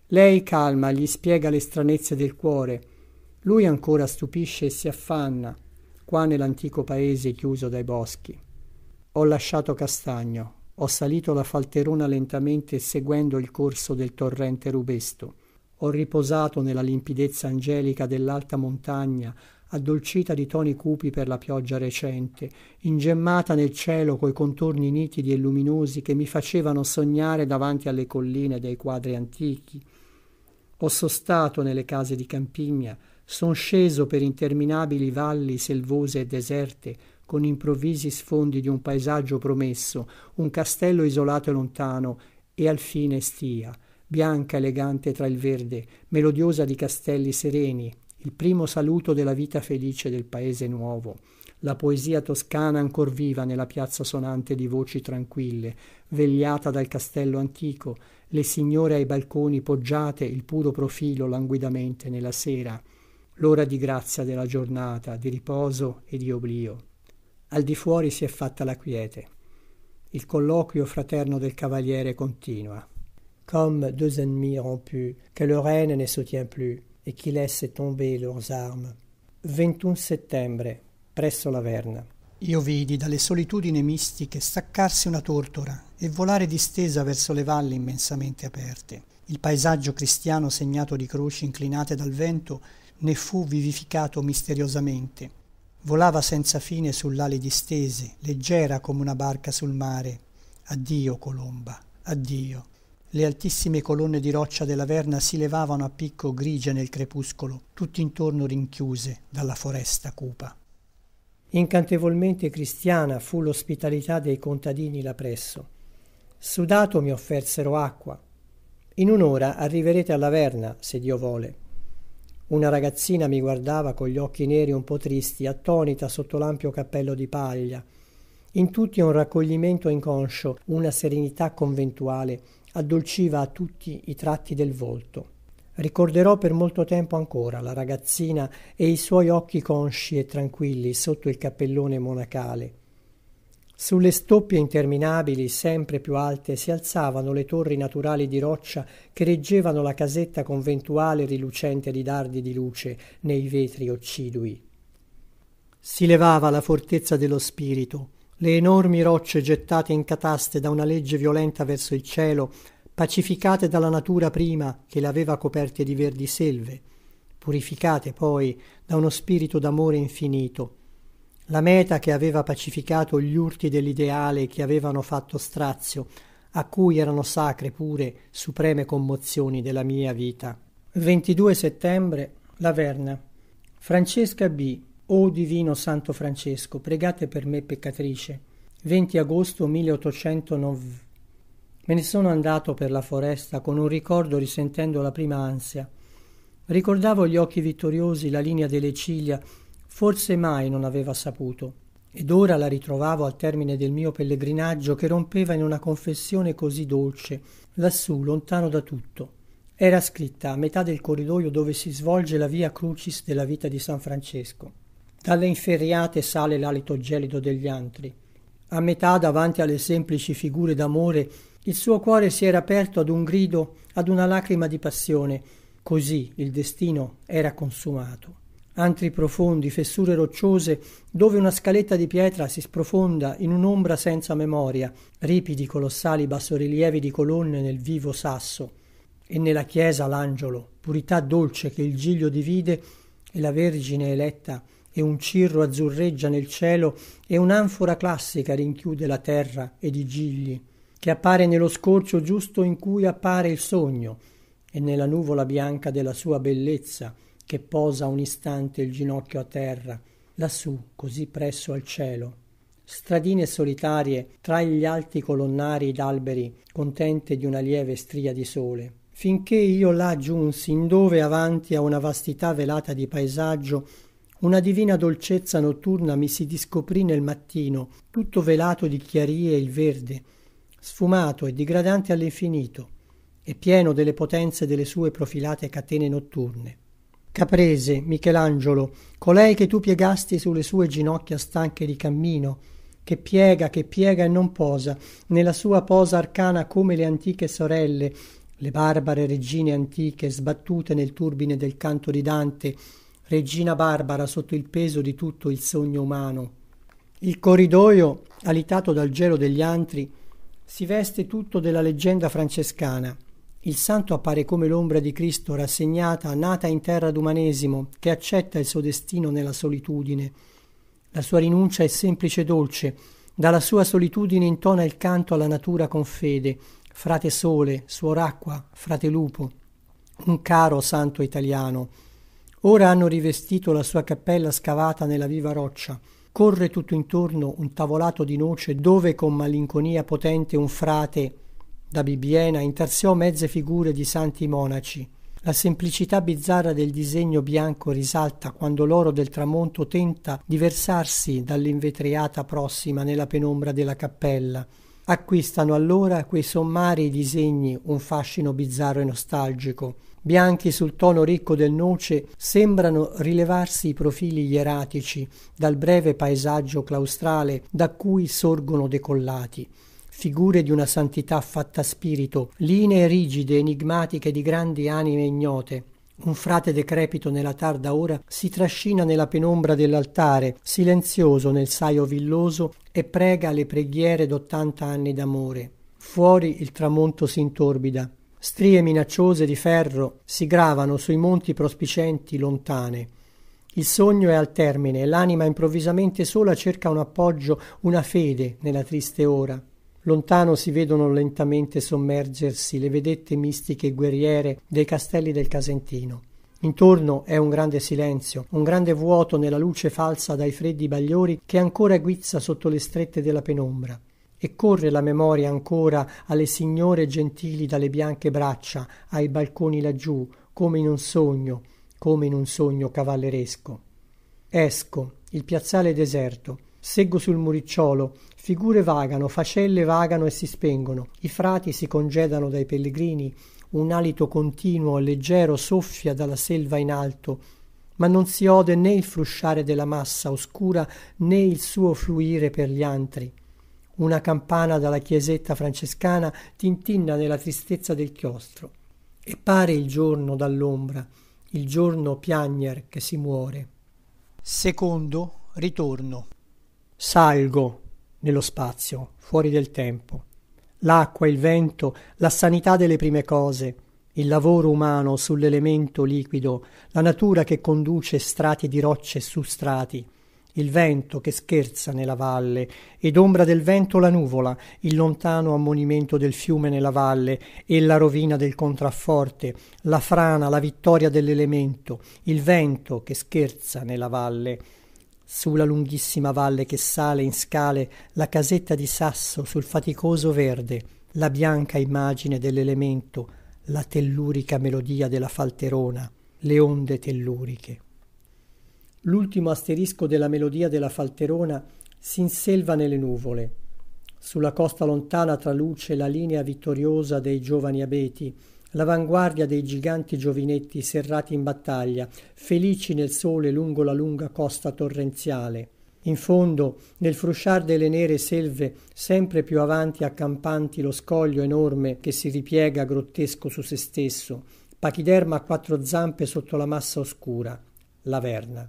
lei calma gli spiega le stranezze del cuore lui ancora stupisce e si affanna qua nell'antico paese chiuso dai boschi ho lasciato castagno ho salito la falterona lentamente seguendo il corso del torrente rubesto ho riposato nella limpidezza angelica dell'alta montagna addolcita di toni cupi per la pioggia recente ingemmata nel cielo coi contorni nitidi e luminosi che mi facevano sognare davanti alle colline dei quadri antichi ho sostato nelle case di campigna son sceso per interminabili valli selvose e deserte con improvvisi sfondi di un paesaggio promesso un castello isolato e lontano e alfine stia, bianca elegante tra il verde melodiosa di castelli sereni il primo saluto della vita felice del paese nuovo la poesia toscana ancor viva nella piazza sonante di voci tranquille vegliata dal castello antico le signore ai balconi poggiate il puro profilo languidamente nella sera l'ora di grazia della giornata di riposo e di oblio al di fuori si è fatta la quiete il colloquio fraterno del cavaliere continua comme deux ennemis rompus que le reine ne soutient plus et qui laisse tomber leurs armes 21 settembre presso Verna. io vidi dalle solitudini mistiche staccarsi una tortora e volare distesa verso le valli immensamente aperte. Il paesaggio cristiano segnato di croci inclinate dal vento ne fu vivificato misteriosamente volava senza fine sull'ali distese leggera come una barca sul mare addio colomba addio le altissime colonne di roccia della Verna si levavano a picco grigie nel crepuscolo tutt'intorno rinchiuse dalla foresta cupa incantevolmente cristiana fu l'ospitalità dei contadini là presso sudato mi offersero acqua in un'ora arriverete alla Verna, se dio vole una ragazzina mi guardava con gli occhi neri un po tristi attonita sotto l'ampio cappello di paglia in tutti un raccoglimento inconscio una serenità conventuale addolciva a tutti i tratti del volto ricorderò per molto tempo ancora la ragazzina e i suoi occhi consci e tranquilli sotto il cappellone monacale sulle stoppie interminabili sempre più alte si alzavano le torri naturali di roccia che reggevano la casetta conventuale rilucente di dardi di luce nei vetri occidui si levava la fortezza dello spirito le enormi rocce gettate in cataste da una legge violenta verso il cielo pacificate dalla natura prima che le aveva coperte di verdi selve purificate poi da uno spirito d'amore infinito la meta che aveva pacificato gli urti dell'ideale che avevano fatto strazio a cui erano sacre pure supreme commozioni della mia vita 22 settembre Laverna Francesca B o divino santo Francesco pregate per me peccatrice 20 agosto 1809 Me ne sono andato per la foresta con un ricordo risentendo la prima ansia. Ricordavo gli occhi vittoriosi, la linea delle ciglia forse mai non aveva saputo ed ora la ritrovavo al termine del mio pellegrinaggio che rompeva in una confessione così dolce lassù lontano da tutto era scritta a metà del corridoio dove si svolge la via crucis della vita di san francesco dalle inferriate sale l'alito gelido degli antri a metà davanti alle semplici figure d'amore il suo cuore si era aperto ad un grido ad una lacrima di passione così il destino era consumato antri profondi fessure rocciose dove una scaletta di pietra si sprofonda in un'ombra senza memoria ripidi colossali bassorilievi di colonne nel vivo sasso e nella chiesa l'angiolo purità dolce che il giglio divide e la vergine eletta e un cirro azzurreggia nel cielo e un'anfora classica rinchiude la terra ed i gigli che appare nello scorcio giusto in cui appare il sogno e nella nuvola bianca della sua bellezza che posa un istante il ginocchio a terra lassù così presso al cielo stradine solitarie tra gli alti colonnarii d'alberi contente di una lieve stria di sole finché io là giunsi indove avanti a una vastità velata di paesaggio una divina dolcezza notturna mi si discoprì nel mattino tutto velato di chiarie il verde sfumato e digradante all'infinito e pieno delle potenze delle sue profilate catene notturne caprese michelangelo colei che tu piegasti sulle sue ginocchia stanche di cammino che piega che piega e non posa nella sua posa arcana come le antiche sorelle le barbare regine antiche sbattute nel turbine del canto di dante regina barbara sotto il peso di tutto il sogno umano il corridoio alitato dal gelo degli antri si veste tutto della leggenda francescana il santo appare come l'ombra di Cristo rassegnata, nata in terra d'umanesimo, che accetta il suo destino nella solitudine. La sua rinuncia è semplice e dolce. Dalla sua solitudine intona il canto alla natura con fede. Frate sole, suor acqua, frate lupo. Un caro santo italiano. Ora hanno rivestito la sua cappella scavata nella viva roccia. Corre tutto intorno un tavolato di noce dove con malinconia potente un frate da bibbiena intarsiò mezze figure di santi monaci la semplicità bizzarra del disegno bianco risalta quando l'oro del tramonto tenta di versarsi dall'invetriata prossima nella penombra della cappella acquistano allora quei sommari disegni un fascino bizzarro e nostalgico bianchi sul tono ricco del noce sembrano rilevarsi i profili ieratici dal breve paesaggio claustrale da cui sorgono decollati figure di una santità fatta spirito, linee rigide, enigmatiche di grandi anime ignote. Un frate decrepito nella tarda ora si trascina nella penombra dell'altare, silenzioso nel saio villoso, e prega le preghiere d'ottanta anni d'amore. Fuori il tramonto s'intorbida. Strie minacciose di ferro si gravano sui monti prospicenti lontane. Il sogno è al termine e l'anima improvvisamente sola cerca un appoggio, una fede nella triste ora lontano si vedono lentamente sommergersi le vedette mistiche e guerriere dei castelli del casentino intorno è un grande silenzio un grande vuoto nella luce falsa dai freddi bagliori che ancora guizza sotto le strette della penombra e corre la memoria ancora alle signore gentili dalle bianche braccia ai balconi laggiù come in un sogno come in un sogno cavalleresco esco il piazzale è deserto seggo sul muricciolo figure vagano facelle vagano e si spengono i frati si congedano dai pellegrini un alito continuo e leggero soffia dalla selva in alto ma non si ode né il frusciare della massa oscura né il suo fluire per gli antri una campana dalla chiesetta francescana tintinna nella tristezza del chiostro e pare il giorno dall'ombra il giorno piagner che si muore secondo ritorno salgo nello spazio fuori del tempo l'acqua il vento la sanità delle prime cose il lavoro umano sull'elemento liquido la natura che conduce strati di rocce su strati il vento che scherza nella valle ed ombra del vento la nuvola il lontano ammonimento del fiume nella valle e la rovina del contrafforte la frana la vittoria dell'elemento il vento che scherza nella valle la lunghissima valle che sale in scale la casetta di sasso sul faticoso verde la bianca immagine dellelemento la tellurica melodia della falterona le onde telluriche lultimo asterisco della melodia della falterona sinselva nelle nuvole sulla costa lontana traluce la linea vittoriosa dei giovani abeti l'avanguardia dei giganti giovinetti serrati in battaglia felici nel sole lungo la lunga costa torrenziale in fondo nel frusciar delle nere selve sempre più avanti accampanti lo scoglio enorme che si ripiega grottesco su se stesso pachiderma a quattro zampe sotto la massa oscura la verna.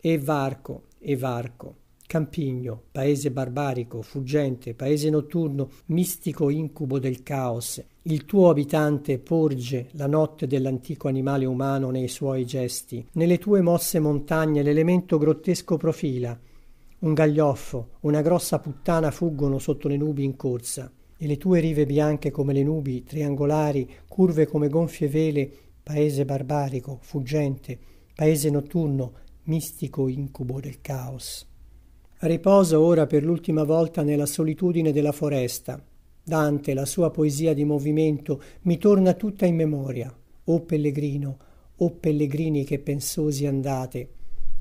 e varco e varco Campigno, paese barbarico, fuggente, paese notturno, mistico incubo del caos, il tuo abitante porge la notte dell'antico animale umano nei suoi gesti, nelle tue mosse montagne l'elemento grottesco profila. Un gaglioffo, una grossa puttana fuggono sotto le nubi in corsa, e le tue rive bianche come le nubi, triangolari, curve come gonfie vele, paese barbarico, fuggente, paese notturno, mistico incubo del caos riposo ora per l'ultima volta nella solitudine della foresta dante la sua poesia di movimento mi torna tutta in memoria o pellegrino o pellegrini che pensosi andate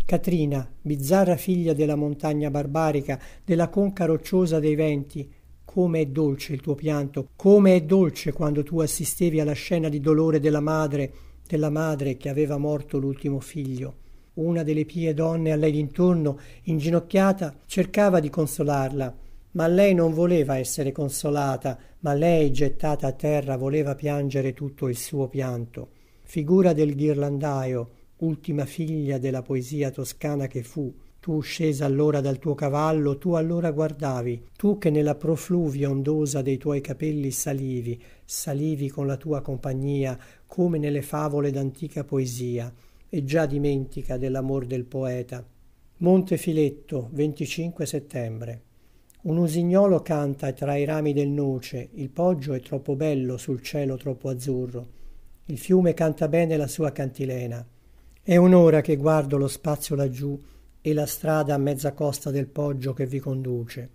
catrina bizzarra figlia della montagna barbarica della conca rocciosa dei venti come è dolce il tuo pianto come è dolce quando tu assistevi alla scena di dolore della madre della madre che aveva morto l'ultimo figlio una delle pie donne a lei d'intorno inginocchiata cercava di consolarla ma lei non voleva essere consolata ma lei gettata a terra voleva piangere tutto il suo pianto figura del ghirlandaio ultima figlia della poesia toscana che fu tu scesa allora dal tuo cavallo tu allora guardavi tu che nella profluvia ondosa dei tuoi capelli salivi salivi con la tua compagnia come nelle favole d'antica poesia e già dimentica dell'amor del poeta montefiletto settembre un usignolo canta tra i rami del noce il poggio è troppo bello sul cielo troppo azzurro il fiume canta bene la sua cantilena è un'ora che guardo lo spazio laggiù e la strada a mezza costa del poggio che vi conduce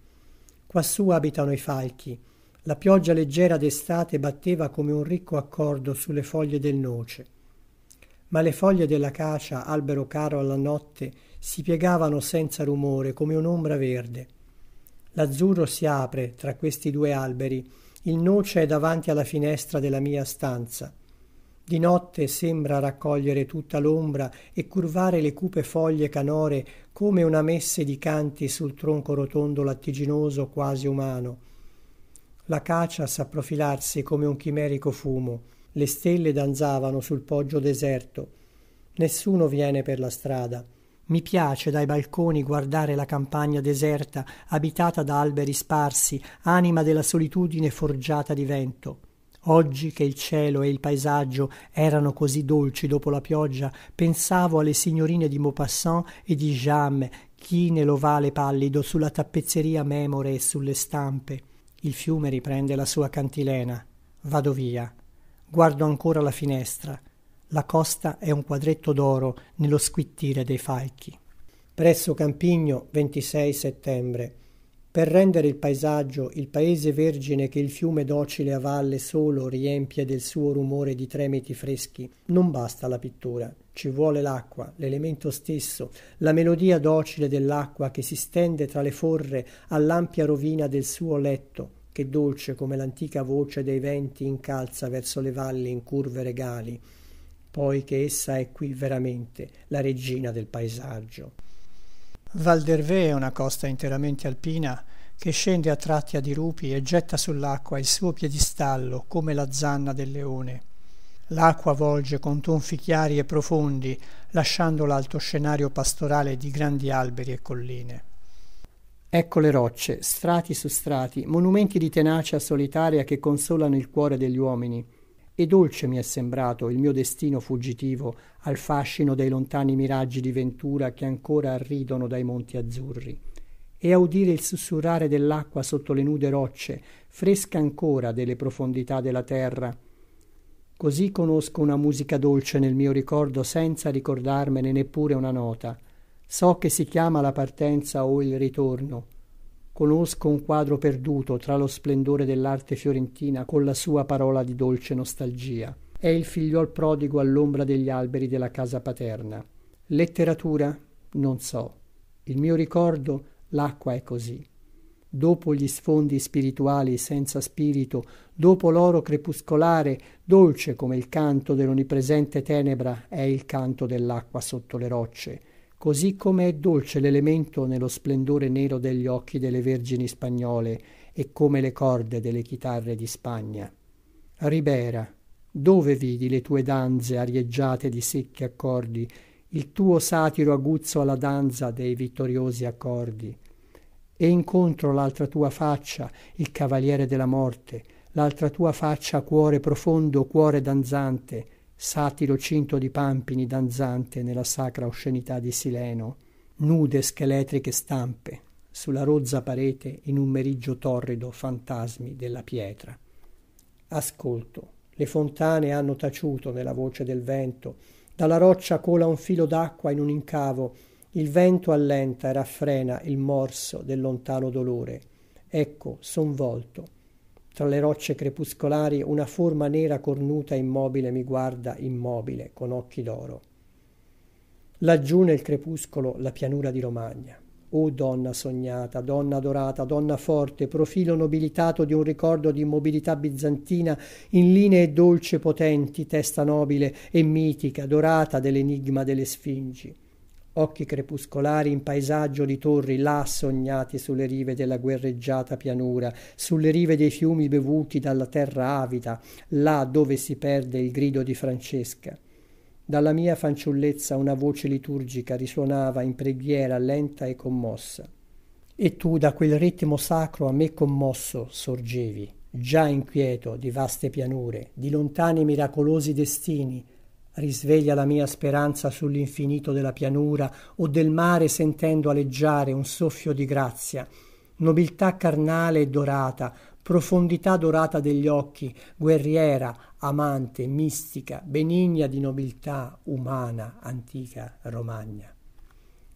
quassù abitano i falchi la pioggia leggera d'estate batteva come un ricco accordo sulle foglie del noce ma le foglie dell'acacia albero caro alla notte si piegavano senza rumore come un'ombra verde l'azzurro si apre tra questi due alberi il noce è davanti alla finestra della mia stanza di notte sembra raccogliere tutta l'ombra e curvare le cupe foglie canore come una messe di canti sul tronco rotondo lattiginoso quasi umano l'acacia sa profilarsi come un chimerico fumo le stelle danzavano sul poggio deserto nessuno viene per la strada mi piace dai balconi guardare la campagna deserta abitata da alberi sparsi anima della solitudine forgiata di vento oggi che il cielo e il paesaggio erano così dolci dopo la pioggia pensavo alle signorine di maupassant e di Jamme, chine l'ovale pallido sulla tappezzeria memore e sulle stampe il fiume riprende la sua cantilena vado via guardo ancora la finestra la costa è un quadretto d'oro nello squittire dei falchi presso campigno settembre per rendere il paesaggio il paese vergine che il fiume docile a valle solo riempie del suo rumore di tremiti freschi non basta la pittura ci vuole l'acqua l'elemento stesso la melodia docile dell'acqua che si stende tra le forre all'ampia rovina del suo letto che dolce come l'antica voce dei venti incalza verso le valli in curve regali poi che essa è qui veramente la regina del paesaggio valdervè è una costa interamente alpina che scende a tratti a dirupi e getta sull'acqua il suo piedistallo come la zanna del leone L'acqua volge con tonfi chiari e profondi, lasciando l'alto scenario pastorale di grandi alberi e colline ecco le rocce strati su strati monumenti di tenacia solitaria che consolano il cuore degli uomini e dolce mi è sembrato il mio destino fuggitivo al fascino dei lontani miraggi di ventura che ancora arridono dai monti azzurri e a udire il sussurrare dell'acqua sotto le nude rocce fresca ancora delle profondità della terra così conosco una musica dolce nel mio ricordo senza ricordarmene neppure una nota so che si chiama la partenza o il ritorno conosco un quadro perduto tra lo splendore dell'arte fiorentina colla sua parola di dolce nostalgia è il figliuol prodigo all'ombra degli alberi della casa paterna letteratura non so il mio ricordo l'acqua è così dopo gli sfondi spirituali senza spirito dopo l'oro crepuscolare dolce come il canto dell'onnipresente tenebra è il canto dell'acqua sotto le rocce così come è dolce l'elemento nello splendore nero degli occhi delle vergini spagnole e come le corde delle chitarre di Spagna. Ribera, dove vidi le tue danze arieggiate di secchi accordi, il tuo satiro aguzzo alla danza dei vittoriosi accordi? E incontro l'altra tua faccia, il cavaliere della morte, l'altra tua faccia cuore profondo, cuore danzante, satiro cinto di pampini danzante nella sacra oscenità di sileno nude scheletriche stampe sulla rozza parete in un meriggio torrido fantasmi della pietra ascolto le fontane hanno taciuto nella voce del vento dalla roccia cola un filo d'acqua in un incavo il vento allenta e raffrena il morso del lontano dolore ecco son volto tra le rocce crepuscolari una forma nera cornuta immobile mi guarda immobile con occhi d'oro. Laggiù nel crepuscolo la pianura di Romagna. O oh, donna sognata, donna adorata, donna forte, profilo nobilitato di un ricordo di immobilità bizantina, in linee dolce potenti, testa nobile e mitica, dorata dell'enigma delle sfingi occhi crepuscolari in paesaggio di torri là sognati sulle rive della guerreggiata pianura sulle rive dei fiumi bevuti dalla terra avida là dove si perde il grido di francesca dalla mia fanciullezza una voce liturgica risuonava in preghiera lenta e commossa e tu da quel ritmo sacro a me commosso sorgevi già inquieto di vaste pianure di lontani miracolosi destini risveglia la mia speranza sull'infinito della pianura o del mare sentendo aleggiare un soffio di grazia nobiltà carnale e dorata profondità dorata degli occhi guerriera amante mistica benigna di nobiltà umana antica romagna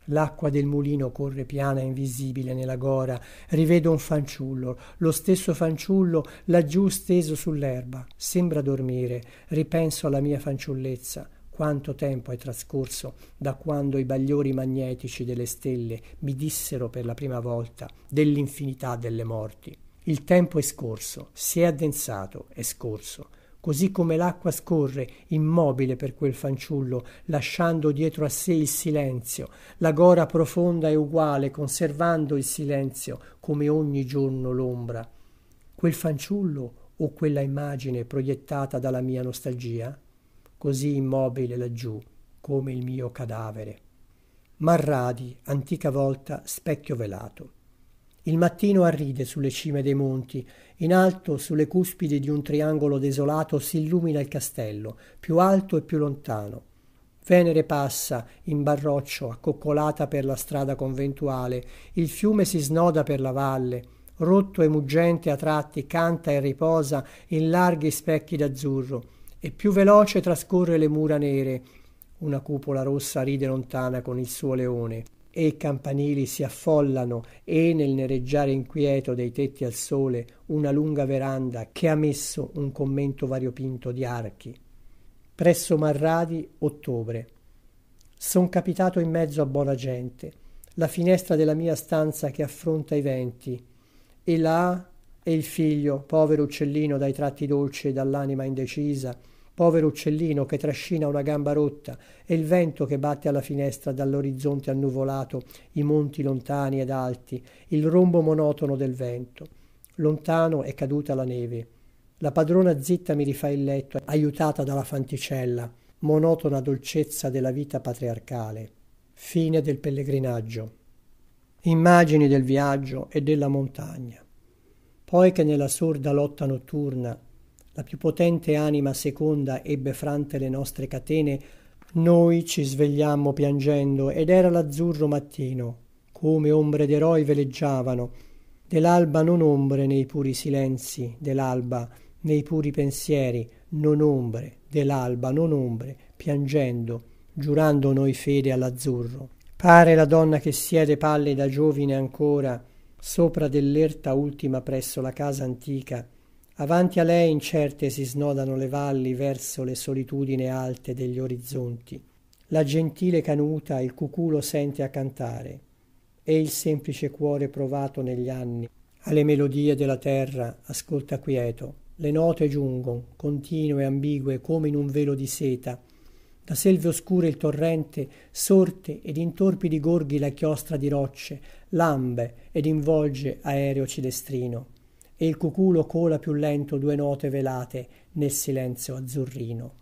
l'acqua del mulino corre piana e invisibile nella gora rivedo un fanciullo lo stesso fanciullo laggiù steso sull'erba sembra dormire ripenso alla mia fanciullezza quanto tempo è trascorso da quando i bagliori magnetici delle stelle mi dissero per la prima volta dell'infinità delle morti il tempo è scorso si è addensato è scorso così come l'acqua scorre immobile per quel fanciullo lasciando dietro a sé il silenzio la gora profonda e uguale conservando il silenzio come ogni giorno l'ombra quel fanciullo o quella immagine proiettata dalla mia nostalgia così immobile laggiù come il mio cadavere marradi antica volta specchio velato il mattino arride sulle cime dei monti in alto sulle cuspidi di un triangolo desolato si illumina il castello più alto e più lontano venere passa in barroccio accoccolata per la strada conventuale il fiume si snoda per la valle rotto e muggente a tratti canta e riposa in larghi specchi d'azzurro e più veloce trascorre le mura nere una cupola rossa ride lontana con il suo leone e i campanili si affollano e nel nereggiare inquieto dei tetti al sole una lunga veranda che ha messo un commento variopinto di archi presso marradi ottobre son capitato in mezzo a buona gente la finestra della mia stanza che affronta i venti e là e il figlio povero uccellino dai tratti dolci e dall'anima indecisa povero uccellino che trascina una gamba rotta e il vento che batte alla finestra dall'orizzonte annuvolato i monti lontani ed alti il rombo monotono del vento lontano è caduta la neve la padrona zitta mi rifà il letto aiutata dalla fanticella monotona dolcezza della vita patriarcale fine del pellegrinaggio immagini del viaggio e della montagna poi che nella sorda lotta notturna la più potente anima seconda ebbe frante le nostre catene noi ci svegliammo piangendo ed era l'azzurro mattino come ombre d'eroi veleggiavano de l'alba non ombre nei puri silenzi de l'alba nei puri pensieri non ombre de l'alba non ombre piangendo giurando noi fede all'azzurro pare la donna che siede pallida giovine ancora sopra dell'erta ultima presso la casa antica avanti a lei incerte si snodano le valli verso le solitudini alte degli orizzonti la gentile canuta il cuculo sente a cantare e il semplice cuore provato negli anni alle melodie della terra ascolta quieto le note giungon continue ambigue come in un velo di seta da selve oscure il torrente sorte ed in torpidi gorghi la chiostra di rocce lambe ed involge aereo cilestrino e il cuculo cola più lento due note velate nel silenzio azzurrino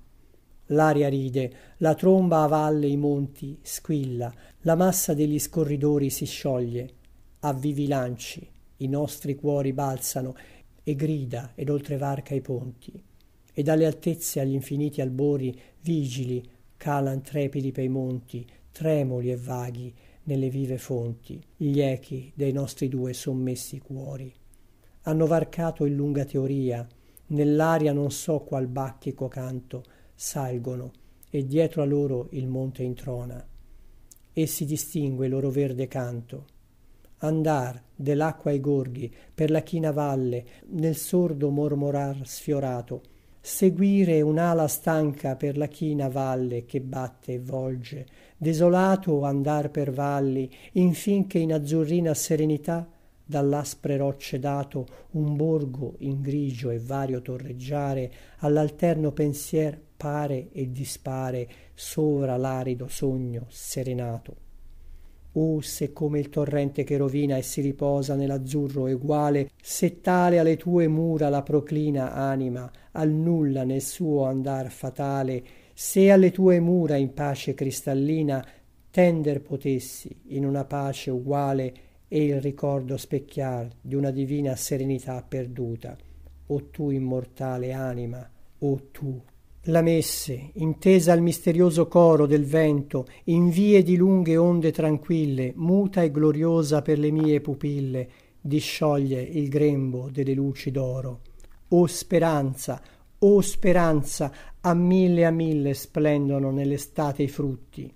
l'aria ride la tromba a valle i monti squilla la massa degli scorridori si scioglie a vivi lanci i nostri cuori balzano e grida ed oltrevarca i ponti e dalle altezze agli infiniti albori vigili calan trepidi pei monti tremuli e vaghi nelle vive fonti gli echi dei nostri due sommessi cuori hanno varcato in lunga teoria nellaria non so qual bacchico canto salgono e dietro a loro il monte introna e si distingue il loro verde canto andar delacqua ai gorghi per la china valle nel sordo mormorar sfiorato seguire un'ala stanca per la china valle che batte e volge desolato andar per valli infin che in azzurrina serenità dallaspre rocce dato un borgo in grigio e vario torreggiare allalterno pensier pare e dispare sovra larido sogno serenato o se come il torrente che rovina e si riposa nellazzurro eguale se tale alle tue mura la proclina anima al nulla nel suo andar fatale se alle tue mura in pace cristallina tender potessi in una pace uguale e il ricordo specchiar di una divina serenità perduta o tu immortale anima o tu la messe intesa al misterioso coro del vento in vie di lunghe onde tranquille muta e gloriosa per le mie pupille discioglie il grembo delle luci d'oro o speranza o speranza a mille a mille splendono nell'estate i frutti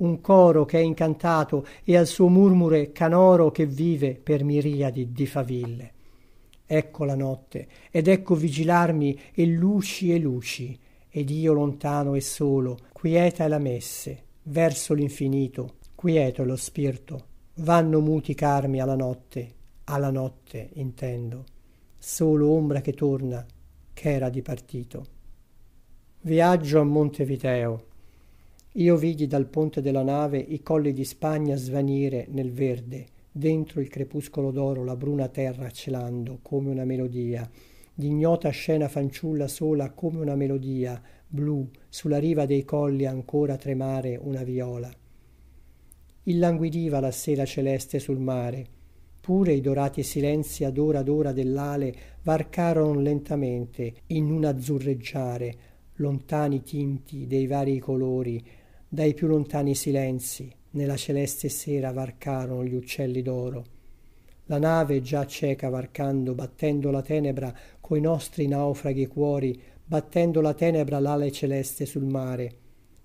un coro che è incantato e al suo murmure canoro che vive per miriadi di faville ecco la notte ed ecco vigilarmi e luci e luci ed io lontano e solo quieta è la messe verso l'infinito quieto è lo spirto vanno muti carmi alla notte alla notte intendo solo ombra che torna ch'era dipartito viaggio a montevideo io vidi dal ponte della nave i colli di spagna svanire nel verde dentro il crepuscolo d'oro la bruna terra celando come una melodia d'ignota scena fanciulla sola come una melodia blu sulla riva dei colli ancora tremare una viola illanguidiva la sera celeste sul mare pure i dorati silenzi ad ora ad ora dell'ale varcaron lentamente in un azzurreggiare lontani tinti dei varii colori dai più lontani silenzi nella celeste sera varcarono gli uccelli d'oro la nave già cieca varcando battendo la tenebra coi nostri naufraghi cuori battendo la tenebra l'ale celeste sul mare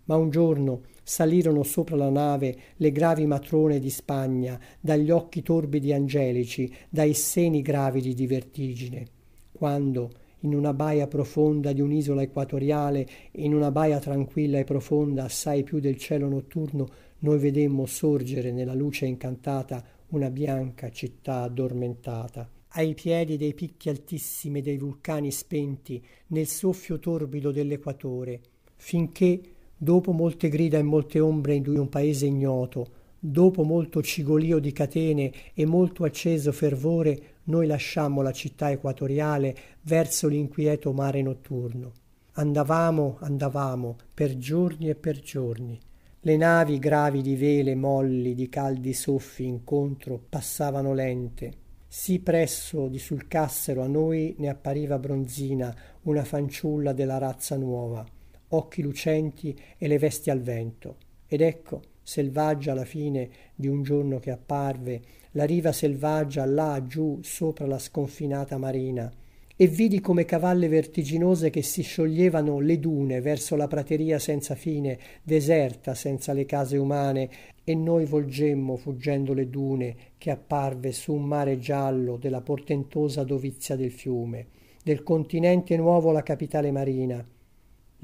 ma un giorno salirono sopra la nave le gravi matrone di spagna dagli occhi torbidi angelici dai seni gravidi di vertigine quando in una baia profonda di un'isola equatoriale in una baia tranquilla e profonda assai più del cielo notturno noi vedemmo sorgere nella luce incantata una bianca città addormentata ai piedi dei picchi altissimi dei vulcani spenti nel soffio torbido dell'equatore finché dopo molte grida e molte ombre di un paese ignoto dopo molto cigolio di catene e molto acceso fervore noi lasciammo la città equatoriale verso l'inquieto mare notturno andavamo andavamo per giorni e per giorni le navi gravi di vele molli di caldi soffi incontro passavano lente sì presso di sul cassero a noi ne appariva bronzina una fanciulla della razza nuova occhi lucenti e le vesti al vento ed ecco selvaggia la fine di un giorno che apparve la riva selvaggia là giù sopra la sconfinata marina e vidi come cavalle vertiginose che si scioglievano le dune verso la prateria senza fine deserta senza le case umane e noi volgemmo fuggendo le dune che apparve su un mare giallo della portentosa dovizia del fiume del continente nuovo la capitale marina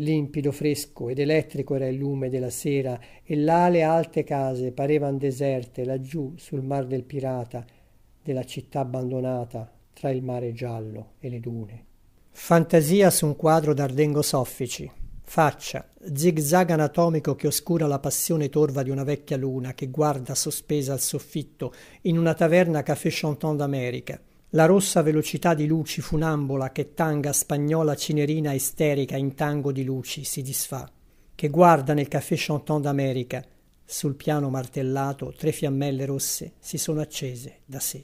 limpido fresco ed elettrico era il lume della sera e là le alte case parevan deserte laggiù sul mar del pirata della città abbandonata tra il mare giallo e le dune fantasia su un quadro d'ardengo soffici faccia zigzag anatomico che oscura la passione torva di una vecchia luna che guarda sospesa al soffitto in una taverna café chantant d'america la rossa velocità di luci funambola che tanga spagnola cinerina isterica in tango di luci si disfà che guarda nel caffè chantant d'america sul piano martellato tre fiammelle rosse si sono accese da sé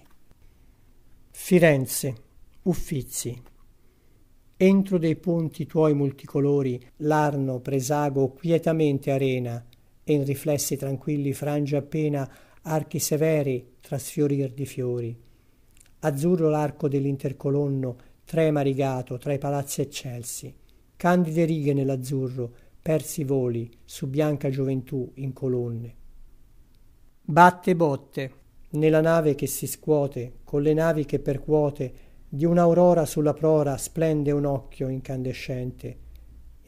firenze uffizi entro dei ponti tuoi multicolori l'arno presago quietamente arena e in riflessi tranquilli frange appena archi severi trasfiorir di fiori azzurro l'arco dell'intercolonno trema rigato tra i palazzi eccelsi candide righe nell'azzurro persi voli su bianca gioventù in colonne batte botte nella nave che si scuote colle navi che percuote di un'aurora sulla prora splende un occhio incandescente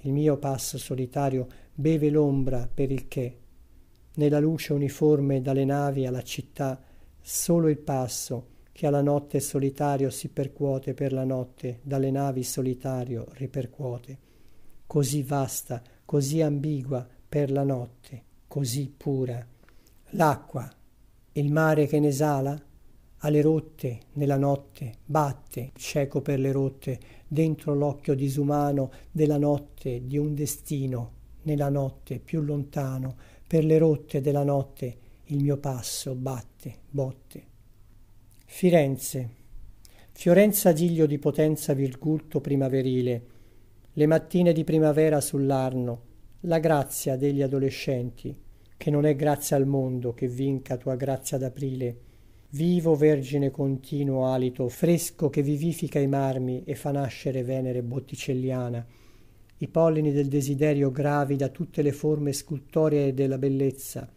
il mio passo solitario beve l'ombra per il che nella luce uniforme dalle navi alla città solo il passo che alla notte solitario si percuote per la notte dalle navi solitario ripercuote così vasta così ambigua per la notte così pura l'acqua il mare che nesala alle rotte nella notte batte cieco per le rotte dentro l'occhio disumano della notte di un destino nella notte più lontano per le rotte della notte il mio passo batte botte firenze fiorenza giglio di potenza virgulto primaverile le mattine di primavera sull'arno la grazia degli adolescenti che non è grazia al mondo che vinca tua grazia d'aprile vivo vergine continuo alito fresco che vivifica i marmi e fa nascere venere botticelliana i pollini del desiderio gravi da tutte le forme scultoree della bellezza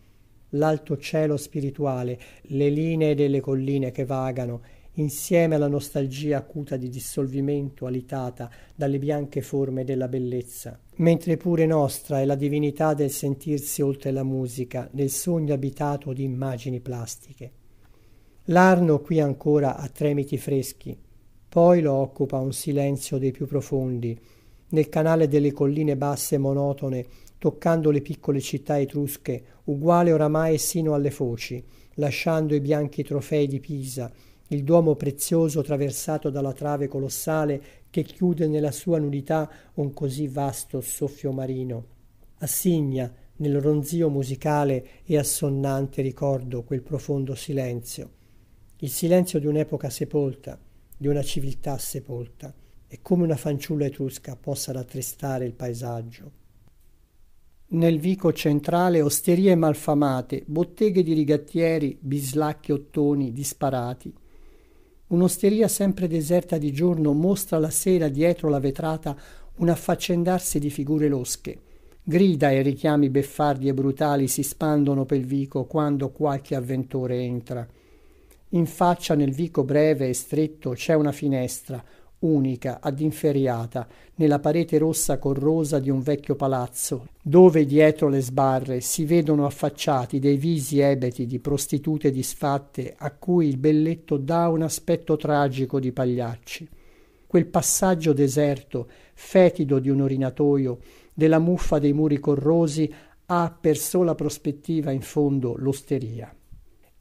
l'alto cielo spirituale le linee delle colline che vagano insieme alla nostalgia acuta di dissolvimento alitata dalle bianche forme della bellezza mentre pure nostra è la divinità del sentirsi oltre la musica nel sogno abitato di immagini plastiche l'arno qui ancora ha tremiti freschi poi lo occupa un silenzio dei più profondi nel canale delle colline basse monotone toccando le piccole città etrusche uguale oramai sino alle foci lasciando i bianchi trofei di pisa il duomo prezioso traversato dalla trave colossale che chiude nella sua nudità un così vasto soffio marino assigna nel ronzìo musicale e assonnante ricordo quel profondo silenzio il silenzio di un'epoca sepolta di una civiltà sepolta e come una fanciulla etrusca possa rattristare il paesaggio nel vico centrale osterie malfamate botteghe di rigattieri bislacchi ottoni disparati un'osteria sempre deserta di giorno mostra la sera dietro la vetrata un affaccendarsi di figure losche grida e richiami beffardi e brutali si spandono pel vico quando qualche avventore entra in faccia nel vico breve e stretto c'è una finestra unica ad inferriata nella parete rossa corrosa di un vecchio palazzo dove dietro le sbarre si vedono affacciati dei visi ebeti di prostitute disfatte a cui il belletto dà un aspetto tragico di pagliacci quel passaggio deserto fetido di un orinatoio della muffa dei muri corrosi ha per sola prospettiva in fondo l'osteria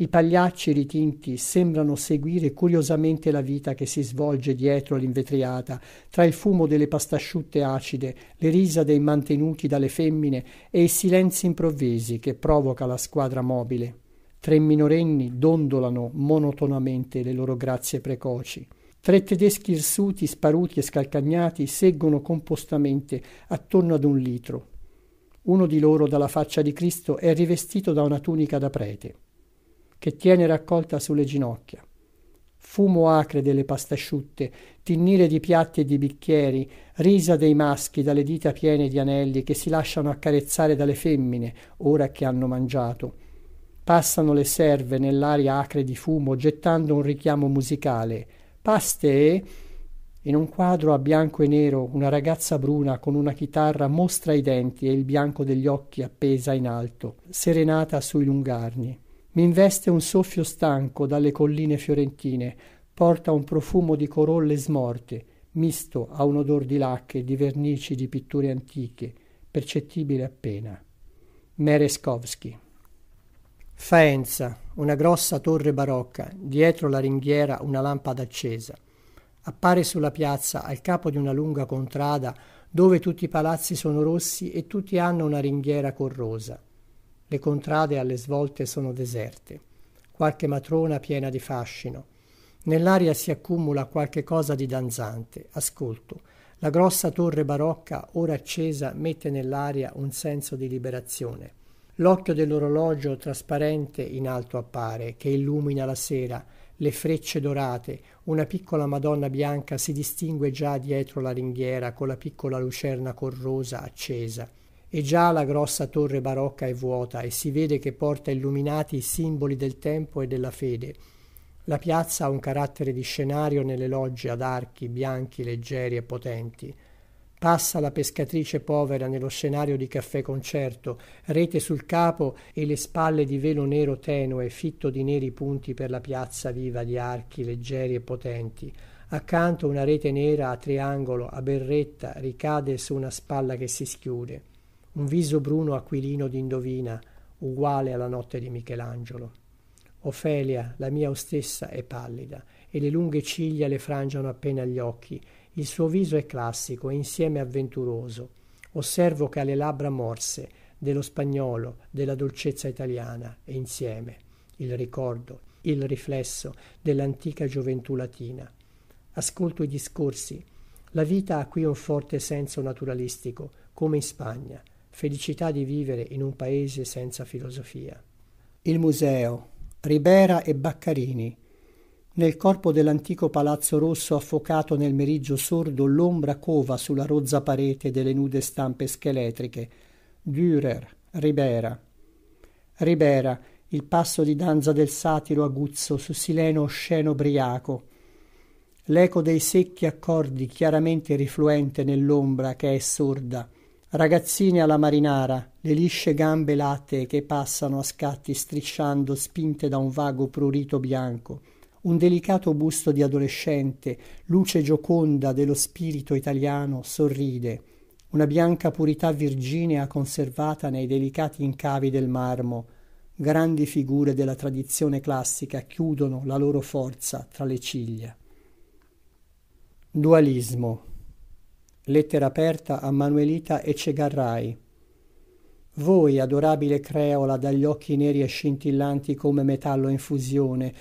i pagliacci ritinti sembrano seguire curiosamente la vita che si svolge dietro l'invetriata tra il fumo delle pastasciutte acide le risa dei mantenuti dalle femmine e i silenzi improvvisi che provoca la squadra mobile tre minorenni dondolano monotonamente le loro grazie precoci Tre tedeschi irsuti, sparuti e scalcagnati seggono compostamente attorno ad un litro. Uno di loro dalla faccia di Cristo è rivestito da una tunica da prete che tiene raccolta sulle ginocchia fumo acre delle pastasciutte tinnire di piatti e di bicchieri risa dei maschi dalle dita piene di anelli che si lasciano accarezzare dalle femmine ora che hanno mangiato passano le serve nell'aria acre di fumo gettando un richiamo musicale paste in un quadro a bianco e nero una ragazza bruna con una chitarra mostra i denti e il bianco degli occhi appesa in alto serenata sui lungarni m'investe un soffio stanco dalle colline fiorentine porta un profumo di corolle smorte misto a un odor di lacche e di vernici di pitture antiche percettibile appena mereskowsky faenza una grossa torre barocca dietro la ringhiera una lampada accesa appare sulla piazza al capo di una lunga contrada dove tutti i palazzi sono rossi e tutti hanno una ringhiera corrosa le contrade alle svolte sono deserte qualche matrona piena di fascino nell'aria si accumula qualche cosa di danzante ascolto la grossa torre barocca ora accesa mette nell'aria un senso di liberazione l'occhio dell'orologio trasparente in alto appare che illumina la sera le frecce dorate una piccola madonna bianca si distingue già dietro la ringhiera con la piccola lucerna corrosa accesa e già la grossa torre barocca è vuota e si vede che porta illuminati i simboli del tempo e della fede la piazza ha un carattere di scenario nelle logge ad archi bianchi leggeri e potenti passa la pescatrice povera nello scenario di caffè concerto rete sul capo e le spalle di velo nero tenue fitto di neri punti per la piazza viva di archi leggeri e potenti accanto una rete nera a triangolo a berretta ricade su una spalla che si schiude un viso bruno aquilino d'indovina uguale alla notte di michelangiolo ofelia la mia ostessa è pallida e le lunghe ciglia le frangiano appena gli occhi il suo viso è classico e insieme avventuroso osservo che ha le labbra morse dello spagnolo della dolcezza italiana e insieme il ricordo il riflesso dell'antica gioventù latina ascolto i discorsi la vita ha qui un forte senso naturalistico come in spagna felicità di vivere in un paese senza filosofia. Il museo, Ribera e Baccarini. Nel corpo dell'antico palazzo rosso affocato nel meriggio sordo l'ombra cova sulla rozza parete delle nude stampe scheletriche. Dürer, Ribera. Ribera, il passo di danza del satiro aguzzo su sileno osceno briaco. L'eco dei secchi accordi chiaramente rifluente nell'ombra che è sorda ragazzine alla marinara le lisce gambe lattee che passano a scatti strisciando spinte da un vago prurito bianco un delicato busto di adolescente luce gioconda dello spirito italiano sorride una bianca purità virginea conservata nei delicati incavi del marmo grandi figure della tradizione classica chiudono la loro forza tra le ciglia dualismo lettera aperta a manuelita eccegarray voi adorabile creola dagli occhi neri e scintillanti come metallo in fusione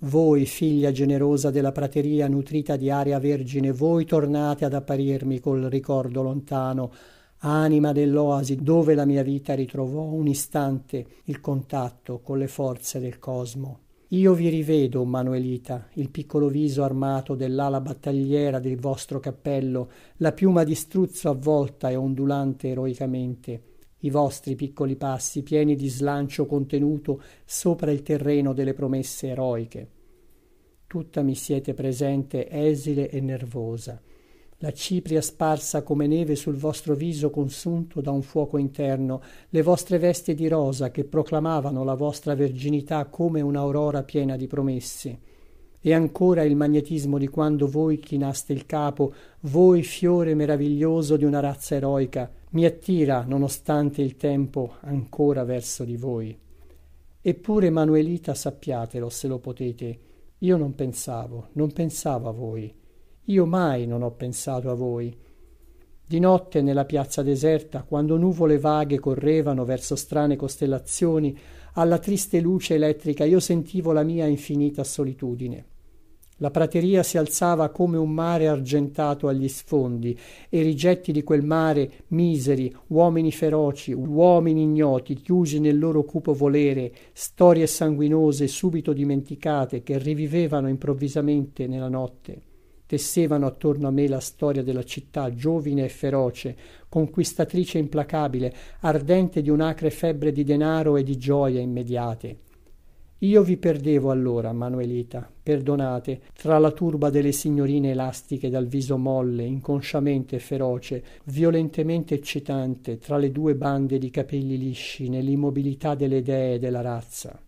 voi figlia generosa della prateria nutrita di aria vergine voi tornate ad apparirmi col ricordo lontano anima dell'oasi dove la mia vita ritrovò un istante il contatto con le forze del cosmo io vi rivedo manuelita il piccolo viso armato dell'ala battagliera del vostro cappello la piuma di struzzo avvolta e ondulante eroicamente i vostri piccoli passi pieni di slancio contenuto sopra il terreno delle promesse eroiche tutta mi siete presente esile e nervosa la cipria sparsa come neve sul vostro viso consunto da un fuoco interno le vostre vesti di rosa che proclamavano la vostra verginità come unaurora piena di promesse e ancora il magnetismo di quando voi chinaste il capo voi fiore meraviglioso di una razza eroica mi attira nonostante il tempo ancora verso di voi eppure manuelita sappiatelo se lo potete io non pensavo non pensavo a voi io mai non ho pensato a voi di notte nella piazza deserta quando nuvole vaghe correvano verso strane costellazioni alla triste luce elettrica io sentivo la mia infinita solitudine la prateria si alzava come un mare argentato agli sfondi e i rigetti di quel mare miseri uomini feroci uomini ignoti chiusi nel loro cupo volere storie sanguinose subito dimenticate che rivivevano improvvisamente nella notte tessevano attorno a me la storia della città giovine e feroce conquistatrice implacabile ardente di un'acre febbre di denaro e di gioie immediate io vi perdevo allora manuelita perdonate tra la turba delle signorine elastiche dal viso molle inconsciamente feroce violentemente eccitante tra le due bande di capelli lisci nell'immobilità delle dee della razza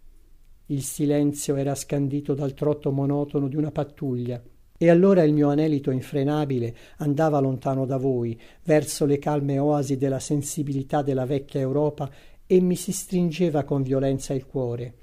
il silenzio era scandito dal trotto monotono di una pattuglia e allora il mio anelito infrenabile andava lontano da voi verso le calme oasi della sensibilità della vecchia europa e mi si stringeva con violenza il cuore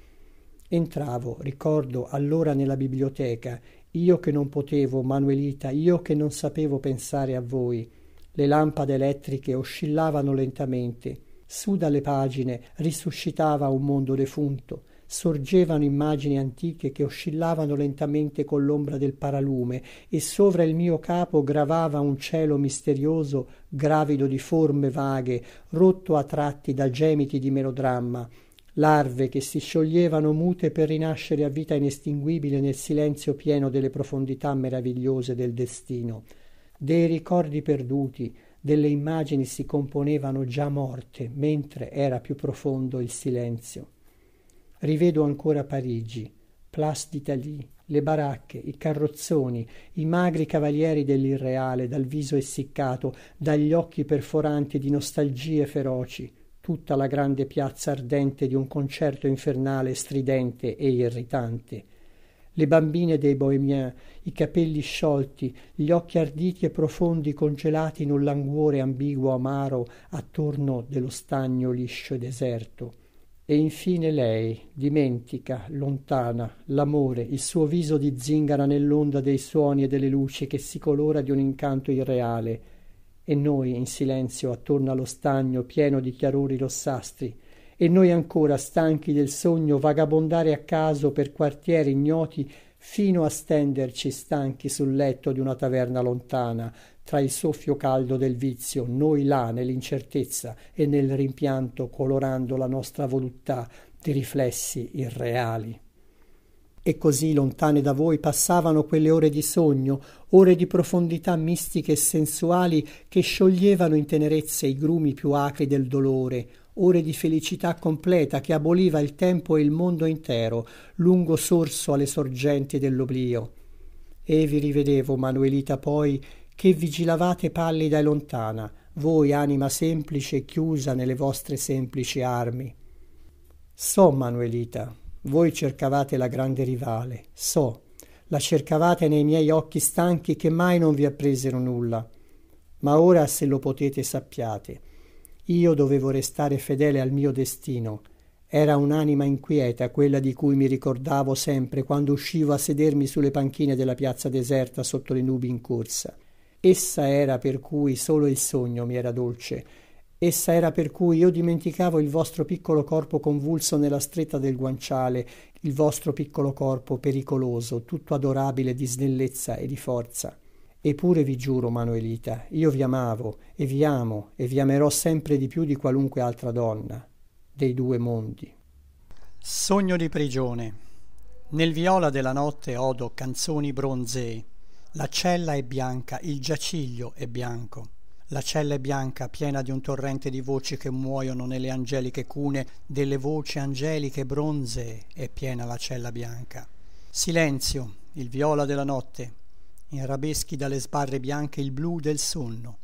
entravo ricordo allora nella biblioteca io che non potevo manuelita io che non sapevo pensare a voi le lampade elettriche oscillavano lentamente su dalle pagine risuscitava un mondo defunto sorgevano immagini antiche che oscillavano lentamente collombra del paralume e sovra il mio capo gravava un cielo misterioso gravido di forme vaghe rotto a tratti da gemiti di melodramma larve che si scioglievano mute per rinascere a vita inestinguibile nel silenzio pieno delle profondità meravigliose del destino dei ricordi perduti delle immagini si componevano già morte mentre era più profondo il silenzio rivedo ancora parigi place d'italie le baracche i carrozzoni i magri cavalieri dell'irreale dal viso essiccato dagli occhi perforanti di nostalgie feroci tutta la grande piazza ardente di un concerto infernale stridente e irritante le bambine dei bohémiens i capelli sciolti gli occhi arditi e profondi congelati in un languore ambiguo amaro attorno dello stagno liscio e deserto e infine lei dimentica lontana l'amore il suo viso di zingara nell'onda dei suoni e delle luci che si colora di un incanto irreale e noi in silenzio attorno allo stagno pieno di chiarori rossastri e noi ancora stanchi del sogno vagabondare a caso per quartieri ignoti fino a stenderci stanchi sul letto di una taverna lontana tra il soffio caldo del vizio noi là nellincertezza e nel rimpianto colorando la nostra voluttà di riflessi irreali e così lontane da voi passavano quelle ore di sogno, ore di profondità mistiche e sensuali che scioglievano in tenerezze i grumi più acri del dolore, ore di felicità completa che aboliva il tempo e il mondo intero, lungo sorso alle sorgenti dell'oblio. E vi rivedevo, Manuelita, poi che vigilavate pallida e lontana voi anima semplice e chiusa nelle vostre semplici armi so manuelita voi cercavate la grande rivale so la cercavate nei miei occhi stanchi che mai non vi appresero nulla ma ora se lo potete sappiate io dovevo restare fedele al mio destino era un'anima inquieta quella di cui mi ricordavo sempre quando uscivo a sedermi sulle panchine della piazza deserta sotto le nubi in corsa essa era per cui solo il sogno mi era dolce essa era per cui io dimenticavo il vostro piccolo corpo convulso nella stretta del guanciale il vostro piccolo corpo pericoloso tutto adorabile di snellezza e di forza eppure vi giuro manuelita io vi amavo e vi amo e vi amerò sempre di più di qualunque altra donna dei due mondi sogno di prigione nel viola della notte odo canzoni bronzee la cella è bianca il giaciglio è bianco la cella è bianca piena di un torrente di voci che muoiono nelle angeliche cune delle voci angeliche bronzee è piena la cella bianca silenzio il viola della notte In rabeschi dalle sbarre bianche il blu del sonno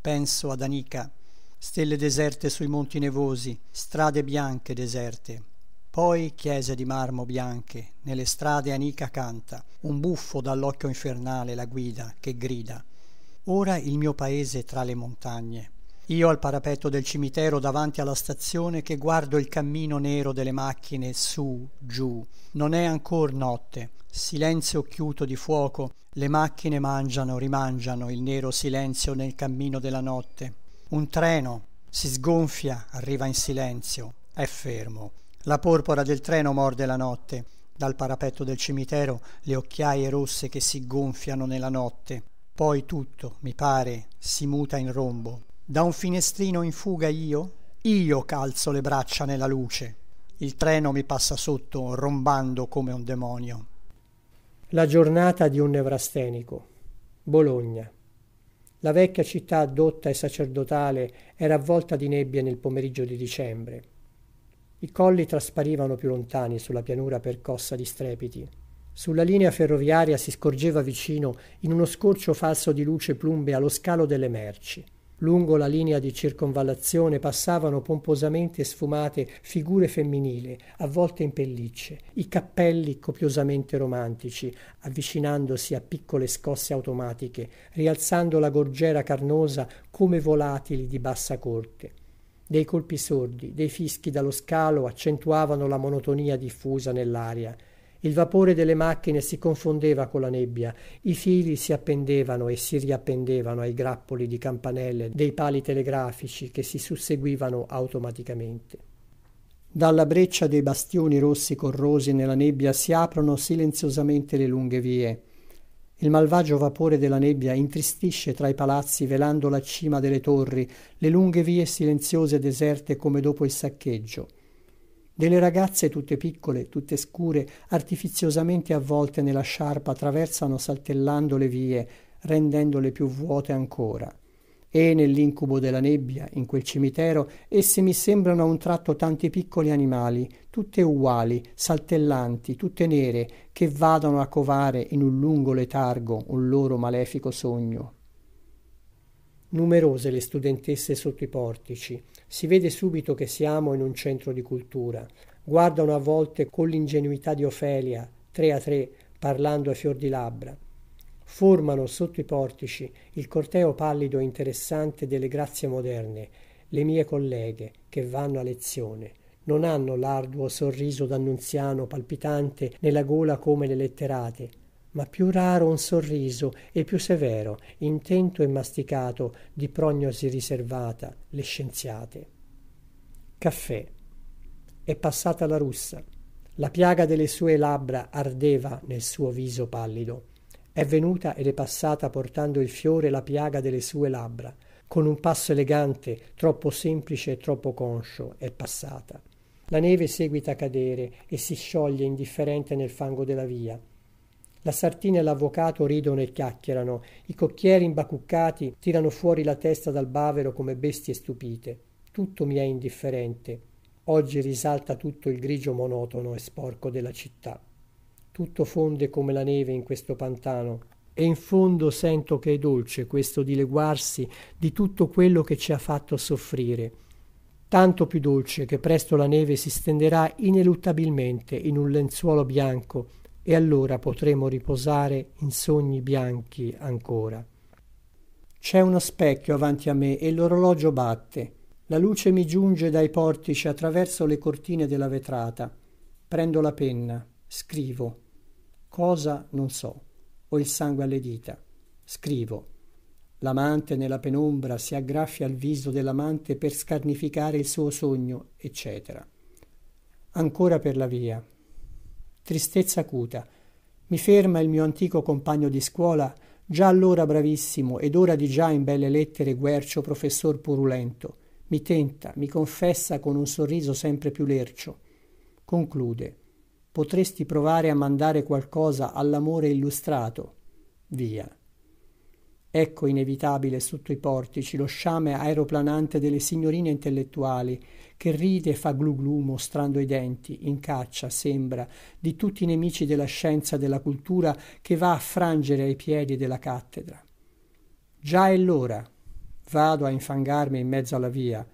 penso ad anica stelle deserte sui monti nevosi strade bianche deserte poi chiese di marmo bianche nelle strade anica canta un buffo dall'occhio infernale la guida che grida ora il mio paese tra le montagne io al parapetto del cimitero davanti alla stazione che guardo il cammino nero delle macchine su, giù. Non è ancor notte. Silenzio occhiuto di fuoco. Le macchine mangiano, rimangiano il nero silenzio nel cammino della notte. Un treno si sgonfia, arriva in silenzio, è fermo. La porpora del treno morde la notte, dal parapetto del cimitero le occhiaie rosse che si gonfiano nella notte. Poi tutto, mi pare, si muta in rombo. Da un finestrino in fuga io, io calzo le braccia nella luce. Il treno mi passa sotto, rombando come un demonio. La giornata di un nevrastenico. Bologna. La vecchia città dotta e sacerdotale era avvolta di nebbie nel pomeriggio di dicembre i colli trasparivano più lontani sulla pianura percossa di strepiti sulla linea ferroviaria si scorgeva vicino in uno scorcio falso di luce plumbea lo scalo delle merci lungo la linea di circonvallazione passavano pomposamente sfumate figure femminili avvolte in pellicce i cappelli copiosamente romantici avvicinandosi a piccole scosse automatiche rialzando la gorgiera carnosa come volatili di bassa corte dei colpi sordi dei fischi dallo scalo accentuavano la monotonia diffusa nellaria il vapore delle macchine si confondeva colla nebbia i fili si appendevano e si riappendevano ai grappoli di campanelle dei pali telegrafici che si susseguivano automaticamente dalla breccia dei bastioni rossi corrosi nella nebbia si aprono silenziosamente le lunghe vie il malvagio vapore della nebbia intristisce tra i palazzi velando la cima delle torri le lunghe vie silenziose deserte come dopo il saccheggio delle ragazze tutte piccole tutte scure artifiziosamente avvolte nella sciarpa traversano saltellando le vie rendendole più vuote ancora e nell'incubo della nebbia in quel cimitero essi mi sembrano a un tratto tanti piccoli animali tutte uguali saltellanti tutte nere che vadano a covare in un lungo letargo un loro malefico sogno numerose le studentesse sotto i portici si vede subito che siamo in un centro di cultura guardano a volte con l'ingenuità di ofelia tre a tre parlando a fior di labbra formano sotto i portici il corteo pallido e interessante delle grazie moderne le mie colleghe che vanno a lezione non hanno l'arduo sorriso d'annunziano palpitante nella gola come le letterate ma più raro un sorriso e più severo intento e masticato di prognosi riservata le scienziate caffè è passata la russa la piaga delle sue labbra ardeva nel suo viso pallido è venuta ed è passata portando il fiore e la piaga delle sue labbra con un passo elegante troppo semplice e troppo conscio è passata la neve seguita a cadere e si scioglie indifferente nel fango della via la sartina e l'avvocato ridono e chiacchierano i cocchieri imbacuccati tirano fuori la testa dal bavero come bestie stupite tutto mi è indifferente oggi risalta tutto il grigio monotono e sporco della città tutto fonde come la neve in questo pantano e in fondo sento che è dolce questo dileguarsi di tutto quello che ci ha fatto soffrire tanto più dolce che presto la neve si stenderà ineluttabilmente in un lenzuolo bianco e allora potremo riposare in sogni bianchi ancora c'è uno specchio avanti a me e l'orologio batte la luce mi giunge dai portici attraverso le cortine della vetrata prendo la penna scrivo cosa non so ho il sangue alle dita scrivo l'amante nella penombra si aggraffia al viso dell'amante per scarnificare il suo sogno eccetera ancora per la via tristezza acuta mi ferma il mio antico compagno di scuola già allora bravissimo ed ora di già in belle lettere guercio professor purulento mi tenta mi confessa con un sorriso sempre più lercio conclude potresti provare a mandare qualcosa all'amore illustrato via ecco inevitabile sotto i portici lo sciame aeroplanante delle signorine intellettuali che ride e fa glu glu mostrando i denti in caccia sembra di tutti i nemici della scienza e della cultura che va a frangere ai piedi della cattedra già è l'ora vado a infangarmi in mezzo alla via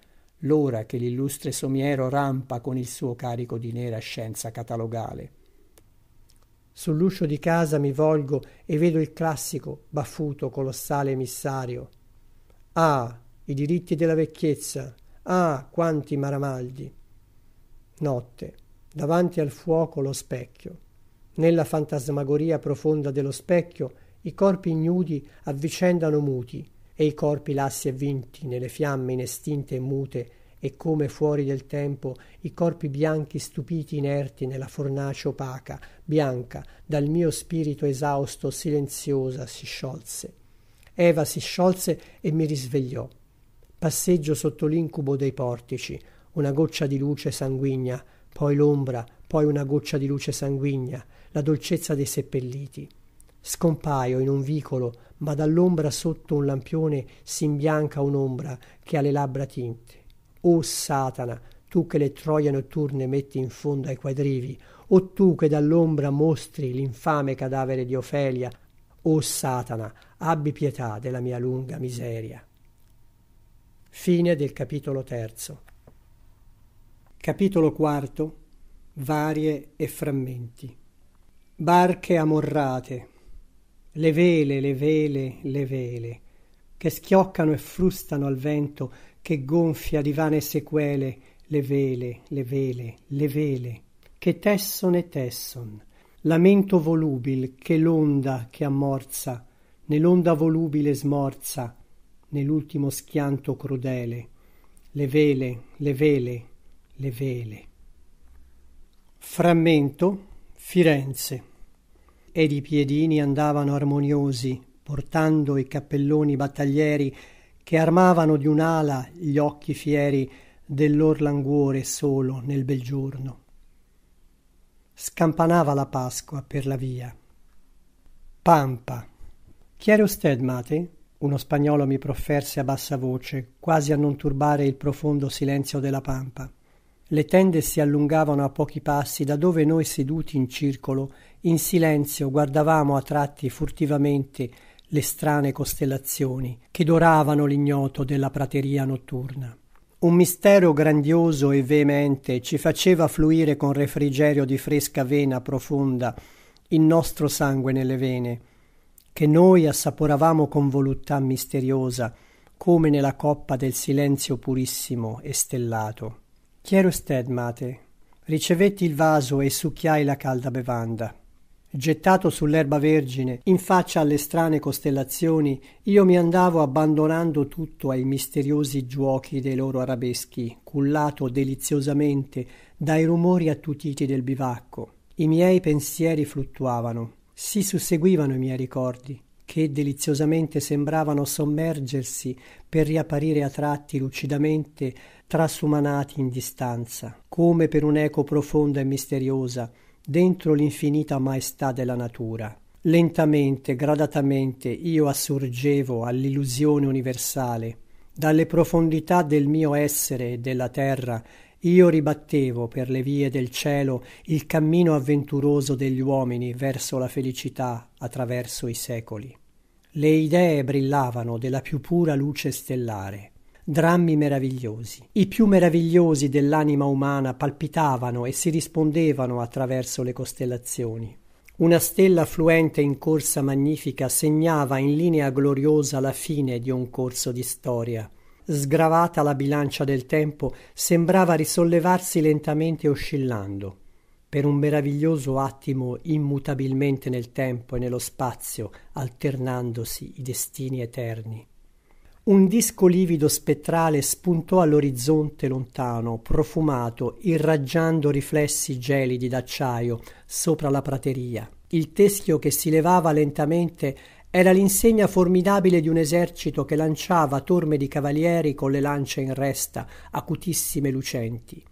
lora che lillustre somiero rampa con il suo carico di nera scienza catalogale sulluscio di casa mi volgo e vedo il classico baffuto colossale emissario ah i diritti della vecchiezza ah quanti maramaldi notte davanti al fuoco lo specchio nella fantasmagoria profonda dello specchio i corpi ignudi avvicendano muti e i corpi lassi e vinti nelle fiamme inestinte e mute e come fuori del tempo i corpi bianchi stupiti inerti nella fornace opaca bianca dal mio spirito esausto silenziosa si sciolse eva si sciolse e mi risvegliò passeggio sotto l'incubo dei portici una goccia di luce sanguigna poi l'ombra poi una goccia di luce sanguigna la dolcezza dei seppelliti scompaio in un vicolo ma dall'ombra sotto un lampione s'imbianca un'ombra che ha le labbra tinte o satana tu che le troie notturne metti in fondo ai quadrivi o tu che dall'ombra mostri l'infame cadavere di ofelia o satana abbi pietà della mia lunga miseria capitolo quarto varie e frammenti barche amorrate le vele le vele le vele che schioccano e frustano al vento che gonfia di vane sequele le vele le vele le vele che tesson e tesson lamento volubil che l'onda che ammorza nell'onda volubile smorza nell'ultimo schianto crudele le vele le vele le vele frammento Firenze ed i piedini andavano armoniosi portando i cappelloni battaglieri che armavano di un'ala gli occhi fieri del lor languore solo nel bel giorno scampanava la pasqua per la via pampa chiere usted mate uno spagnolo mi profferse a bassa voce quasi a non turbare il profondo silenzio della pampa le tende si allungavano a pochi passi da dove noi seduti in circolo in silenzio guardavamo a tratti furtivamente le strane costellazioni che doravano l'ignoto della prateria notturna un mistero grandioso e veemente ci faceva fluire con refrigerio di fresca vena profonda il nostro sangue nelle vene che noi assaporavamo con voluttà misteriosa come nella coppa del silenzio purissimo e stellato chierusted mate ricevetti il vaso e succhiai la calda bevanda gettato sull'erba vergine in faccia alle strane costellazioni io mi andavo abbandonando tutto ai misteriosi giuochi dei loro arabeschi cullato deliziosamente dai rumori attutiti del bivacco i miei pensieri fluttuavano si susseguivano i miei ricordi che deliziosamente sembravano sommergersi per riapparire a tratti lucidamente trasumanati in distanza come per un'eco profonda e misteriosa dentro l'infinita maestà della natura lentamente gradatamente io assurgevo all'illusione universale dalle profondità del mio essere e della terra io ribattevo per le vie del cielo il cammino avventuroso degli uomini verso la felicità attraverso i secoli le idee brillavano della più pura luce stellare drammi meravigliosi i più meravigliosi dell'anima umana palpitavano e si rispondevano attraverso le costellazioni una stella fluente in corsa magnifica segnava in linea gloriosa la fine di un corso di storia sgravata la bilancia del tempo sembrava risollevarsi lentamente oscillando per un meraviglioso attimo immutabilmente nel tempo e nello spazio alternandosi i destini eterni un disco livido spettrale spuntò all'orizzonte lontano profumato irraggiando riflessi gelidi d'acciaio sopra la prateria il teschio che si levava lentamente era l'insegna formidabile di un esercito che lanciava torme di cavalieri con le lance in resta acutissime lucenti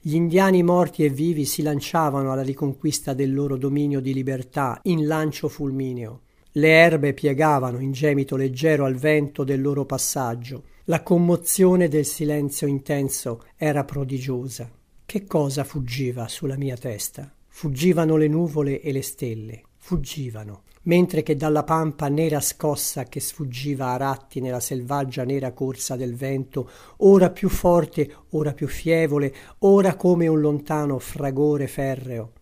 gli indiani morti e vivi si lanciavano alla riconquista del loro dominio di libertà in lancio fulmineo le erbe piegavano in gemito leggero al vento del loro passaggio la commozione del silenzio intenso era prodigiosa che cosa fuggiva sulla mia testa fuggivano le nuvole e le stelle fuggivano mentre che dalla pampa nera scossa che sfuggiva a ratti nella selvaggia nera corsa del vento, ora più forte, ora più fievole, ora come un lontano fragore ferreo,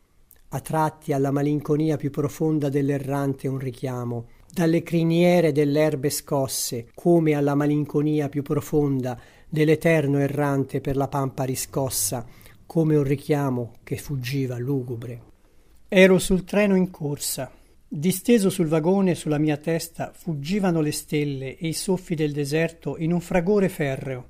a tratti alla malinconia più profonda dell'errante un richiamo dalle criniere dell'erbe scosse come alla malinconia più profonda dell'eterno errante per la pampa riscossa come un richiamo che fuggiva lugubre ero sul treno in corsa disteso sul vagone sulla mia testa fuggivano le stelle e i soffi del deserto in un fragore ferreo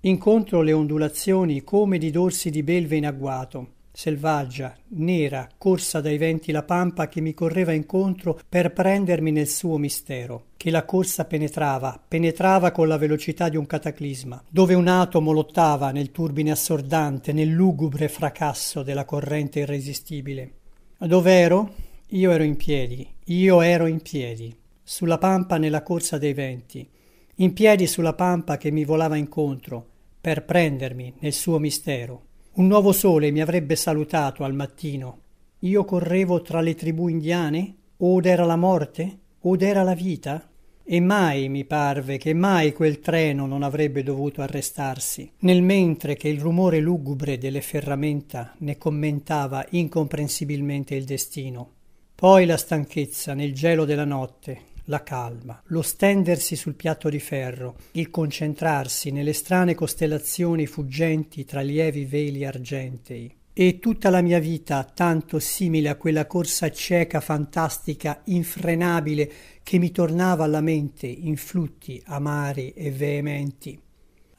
incontro le ondulazioni come di dorsi di belve in agguato selvaggia nera corsa dai venti la pampa che mi correva incontro per prendermi nel suo mistero che la corsa penetrava penetrava con la velocità di un cataclisma dove un atomo lottava nel turbine assordante nel lugubre fracasso della corrente irresistibile dov'ero io ero in piedi io ero in piedi sulla pampa nella corsa dei venti in piedi sulla pampa che mi volava incontro per prendermi nel suo mistero un nuovo sole mi avrebbe salutato al mattino io correvo tra le tribù indiane od era la morte od era la vita e mai mi parve che mai quel treno non avrebbe dovuto arrestarsi nel mentre che il rumore lugubre delle ferramenta ne commentava incomprensibilmente il destino poi la stanchezza nel gelo della notte la calma, lo stendersi sul piatto di ferro, il concentrarsi nelle strane costellazioni fuggenti tra lievi veli argentei. E tutta la mia vita, tanto simile a quella corsa cieca, fantastica, infrenabile, che mi tornava alla mente in flutti amari e veementi,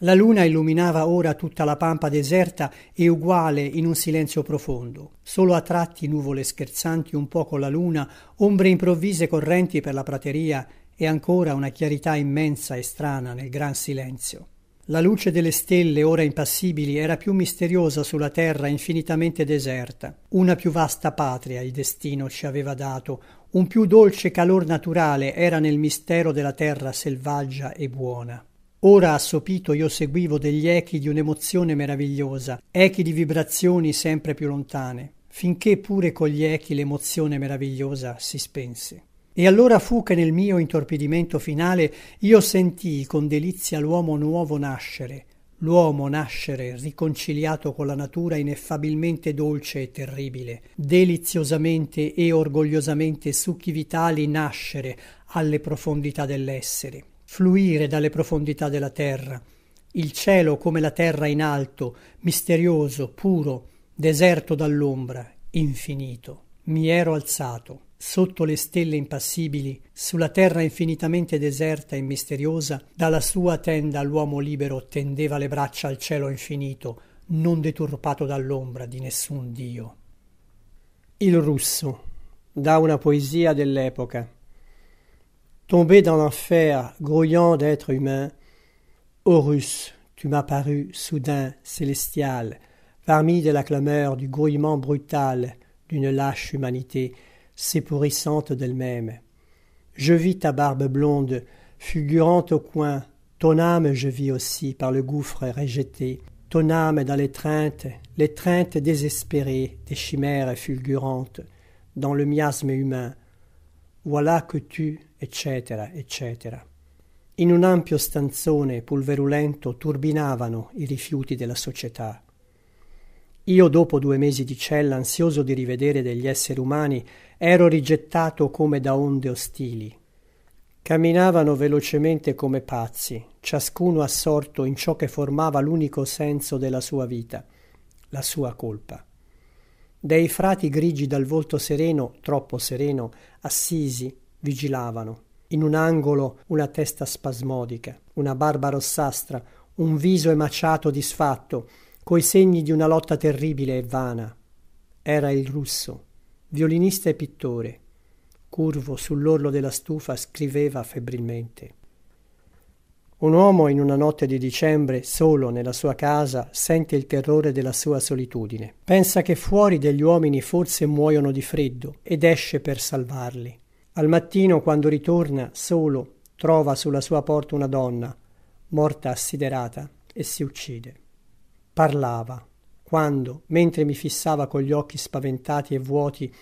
la luna illuminava ora tutta la pampa deserta e uguale in un silenzio profondo solo a tratti nuvole scherzanti un po con la luna ombre improvvise correnti per la prateria e ancora una chiarità immensa e strana nel gran silenzio la luce delle stelle ora impassibili era più misteriosa sulla terra infinitamente deserta una più vasta patria il destino ci aveva dato un più dolce calor naturale era nel mistero della terra selvaggia e buona ora assopito io seguivo degli echi di unemozione meravigliosa echi di vibrazioni sempre più lontane finché pure cogli echi l'emozione meravigliosa si spense e allora fu che nel mio intorpidimento finale io sentii con delizia l'uomo nuovo nascere, l'uomo nascere riconciliato con la natura ineffabilmente dolce e terribile, deliziosamente e orgogliosamente succhi vitali nascere alle profondità dell'essere fluire dalle profondità della terra il cielo come la terra in alto misterioso puro deserto dall'ombra infinito mi ero alzato sotto le stelle impassibili sulla terra infinitamente deserta e misteriosa dalla sua tenda l'uomo libero tendeva le braccia al cielo infinito non deturpato dall'ombra di nessun dio il russo da una poesia dell'epoca dans l'enfer, grouillant d'êtres humains, Horus, tu m'apparus soudain, célestial, parmi de la clameur du grouillement brutal d'une lâche humanité, s'épourrissante d'elle-même. Je vis ta barbe blonde, fulgurante au coin, ton âme je vis aussi par le gouffre rejeté, ton âme dans l'étreinte, l'étreinte désespérée des chimères fulgurantes, dans le miasme humain. Voilà que tu, eccetera, eccetera. In un ampio stanzone pulverulento turbinavano i rifiuti della società. Io, dopo due mesi di cella, ansioso di rivedere degli esseri umani, ero rigettato come da onde ostili. Camminavano velocemente come pazzi, ciascuno assorto in ciò che formava l'unico senso della sua vita, la sua colpa. Dei frati grigi dal volto sereno, troppo sereno, assisi, vigilavano in un angolo una testa spasmodica una barba rossastra un viso emaciato disfatto coi segni di una lotta terribile e vana era il russo violinista e pittore curvo sull'orlo della stufa scriveva febbrilmente un uomo in una notte di dicembre, solo nella sua casa, sente il terrore della sua solitudine. Pensa che fuori degli uomini forse muoiono di freddo ed esce per salvarli al mattino quando ritorna solo trova sulla sua porta una donna morta assiderata e si uccide parlava quando mentre mi fissava con gli occhi spaventati e vuoti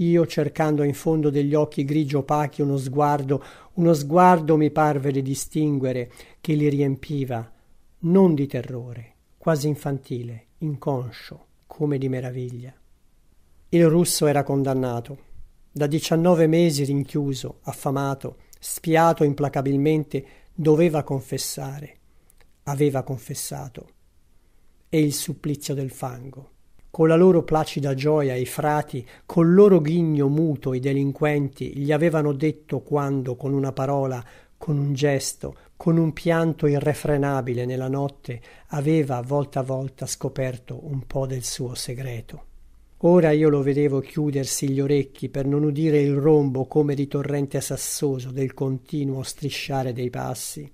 io cercando in fondo degli occhi grigi opachi uno sguardo uno sguardo mi parve di distinguere che li riempiva non di terrore quasi infantile inconscio come di meraviglia il russo era condannato da diciannove mesi rinchiuso affamato spiato implacabilmente doveva confessare aveva confessato e il supplizio del fango colla loro placida gioia i frati col loro ghigno muto i delinquenti gli avevano detto quando con una parola con un gesto con un pianto irrefrenabile nella notte aveva volta a volta scoperto un po del suo segreto ora io lo vedevo chiudersi gli orecchi per non udire il rombo come di torrente sassoso del continuo strisciare dei passi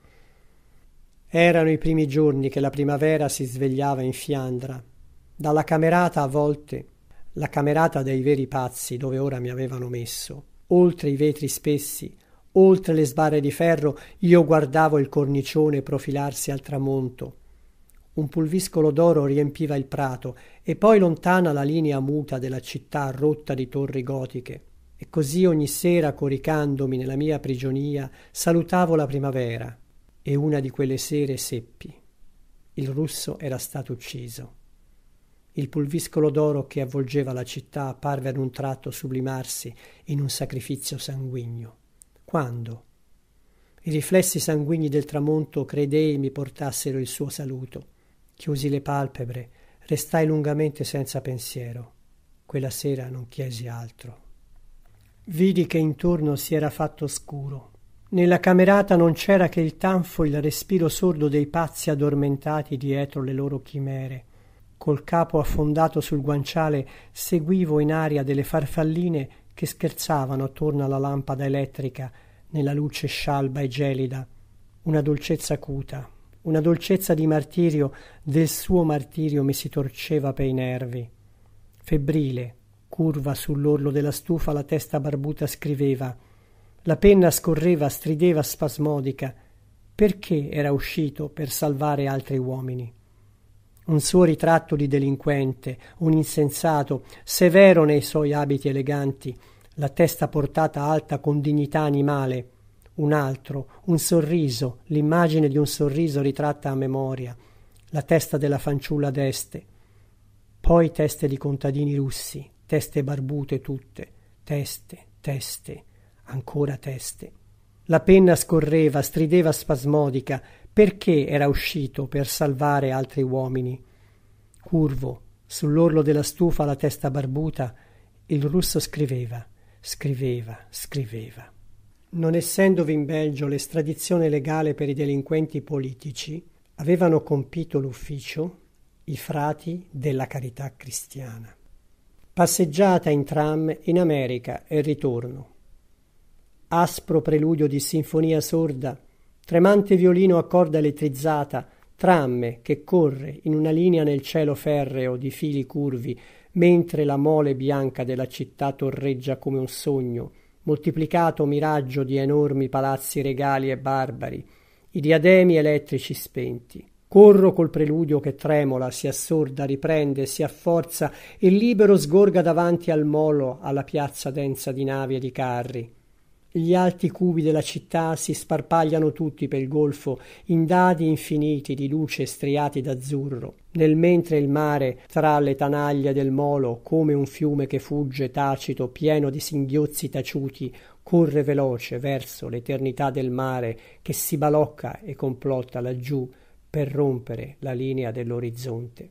erano i primi giorni che la primavera si svegliava in fiandra dalla camerata a volte la camerata dei veri pazzi dove ora mi avevano messo oltre i vetri spessi oltre le sbarre di ferro io guardavo il cornicione profilarsi al tramonto un pulviscolo d'oro riempiva il prato e poi lontana la linea muta della città rotta di torri gotiche e così ogni sera coricandomi nella mia prigionia salutavo la primavera e una di quelle sere seppi il russo era stato ucciso il pulviscolo d'oro che avvolgeva la città parve ad un tratto sublimarsi in un sacrificio sanguigno quando i riflessi sanguigni del tramonto credei mi portassero il suo saluto chiusi le palpebre restai lungamente senza pensiero quella sera non chiesi altro vidi che intorno si era fatto scuro nella camerata non c'era che il tanfo e il respiro sordo dei pazzi addormentati dietro le loro chimere col capo affondato sul guanciale seguivo in aria delle farfalline che scherzavano attorno alla lampada elettrica nella luce scialba e gelida una dolcezza acuta una dolcezza di martirio del suo martirio mi si torceva pei nervi febbrile curva sull'orlo della stufa la testa barbuta scriveva la penna scorreva strideva spasmodica perché era uscito per salvare altri uomini un suo ritratto di delinquente un insensato severo nei suoi abiti eleganti la testa portata alta con dignità animale un altro un sorriso l'immagine di un sorriso ritratta a memoria la testa della fanciulla d'este poi teste di contadini russi teste barbute tutte teste teste ancora teste la penna scorreva strideva spasmodica perché era uscito per salvare altri uomini curvo sull'orlo della stufa la testa barbuta il russo scriveva scriveva scriveva non essendovi in Belgio l'estradizione legale per i delinquenti politici, avevano compito l'ufficio i frati della carità cristiana. Passeggiata in tram in America e ritorno. Aspro preludio di sinfonia sorda, tremante violino a corda elettrizzata, tram che corre in una linea nel cielo ferreo di fili curvi, mentre la mole bianca della città torreggia come un sogno, moltiplicato miraggio di enormi palazzi regali e barbari i diademi elettrici spenti corro col preludio che tremola si assorda riprende si afforza e libero sgorga davanti al molo alla piazza densa di navi e di carri gli alti cubi della città si sparpagliano tutti pel golfo in dadi infiniti di luce striati d'azzurro nel mentre il mare tra le tanaglie del molo come un fiume che fugge tacito pieno di singhiozzi taciuti corre veloce verso l'eternità del mare che si balocca e complotta laggiù per rompere la linea dell'orizzonte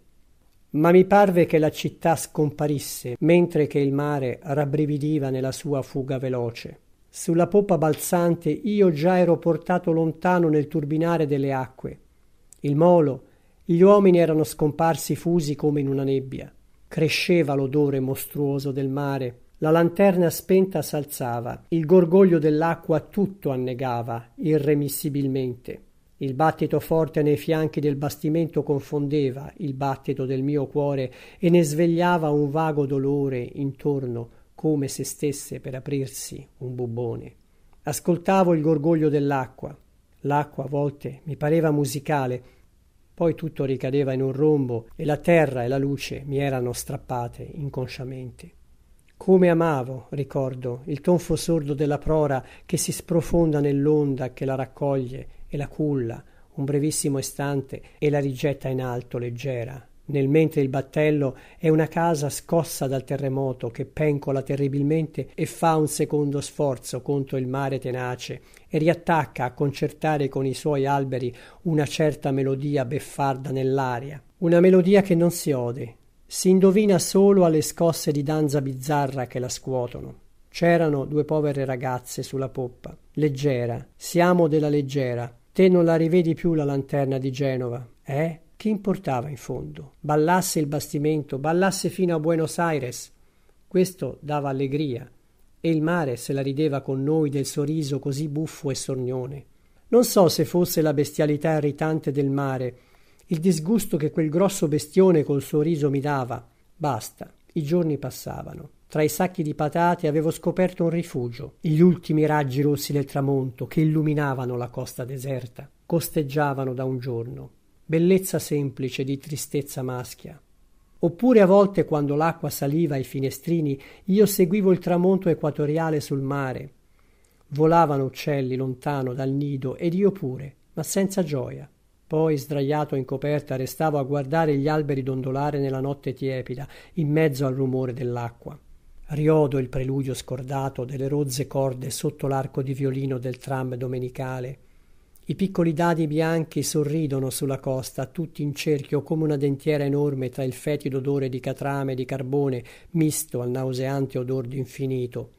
ma mi parve che la città scomparisse mentre che il mare rabbrividiva nella sua fuga veloce sulla poppa balzante io già ero portato lontano nel turbinare delle acque il molo gli uomini erano scomparsi fusi come in una nebbia cresceva l'odore mostruoso del mare la lanterna spenta s'alzava il gorgoglio dell'acqua tutto annegava irremissibilmente il battito forte nei fianchi del bastimento confondeva il battito del mio cuore e ne svegliava un vago dolore intorno come se stesse per aprirsi un bubbone. Ascoltavo il gorgoglio dell'acqua. L'acqua a volte mi pareva musicale, poi tutto ricadeva in un rombo e la terra e la luce mi erano strappate inconsciamente. Come amavo, ricordo, il tonfo sordo della prora che si sprofonda nell'onda che la raccoglie e la culla un brevissimo istante e la rigetta in alto leggera nel mentre il battello è una casa scossa dal terremoto che pencola terribilmente e fa un secondo sforzo contro il mare tenace e riattacca a concertare con i suoi alberi una certa melodia beffarda nell'aria una melodia che non si ode si indovina solo alle scosse di danza bizzarra che la scuotono c'erano due povere ragazze sulla poppa leggera siamo della leggera te non la rivedi più la lanterna di genova eh che importava in fondo ballasse il bastimento ballasse fino a buenos aires questo dava allegria e il mare se la rideva con noi del suo riso così buffo e sornione non so se fosse la bestialità irritante del mare il disgusto che quel grosso bestione col suo riso mi dava basta i giorni passavano tra i sacchi di patate avevo scoperto un rifugio gli ultimi raggi rossi del tramonto che illuminavano la costa deserta costeggiavano da un giorno bellezza semplice di tristezza maschia oppure a volte quando l'acqua saliva ai finestrini io seguivo il tramonto equatoriale sul mare volavano uccelli lontano dal nido ed io pure ma senza gioia poi sdraiato in coperta restavo a guardare gli alberi dondolare nella notte tiepida in mezzo al rumore dell'acqua riodo il preludio scordato delle rozze corde sotto l'arco di violino del tram domenicale i piccoli dadi bianchi sorridono sulla costa tutti in cerchio come una dentiera enorme tra il fetido odore di catrame e di carbone misto al nauseante odor d'infinito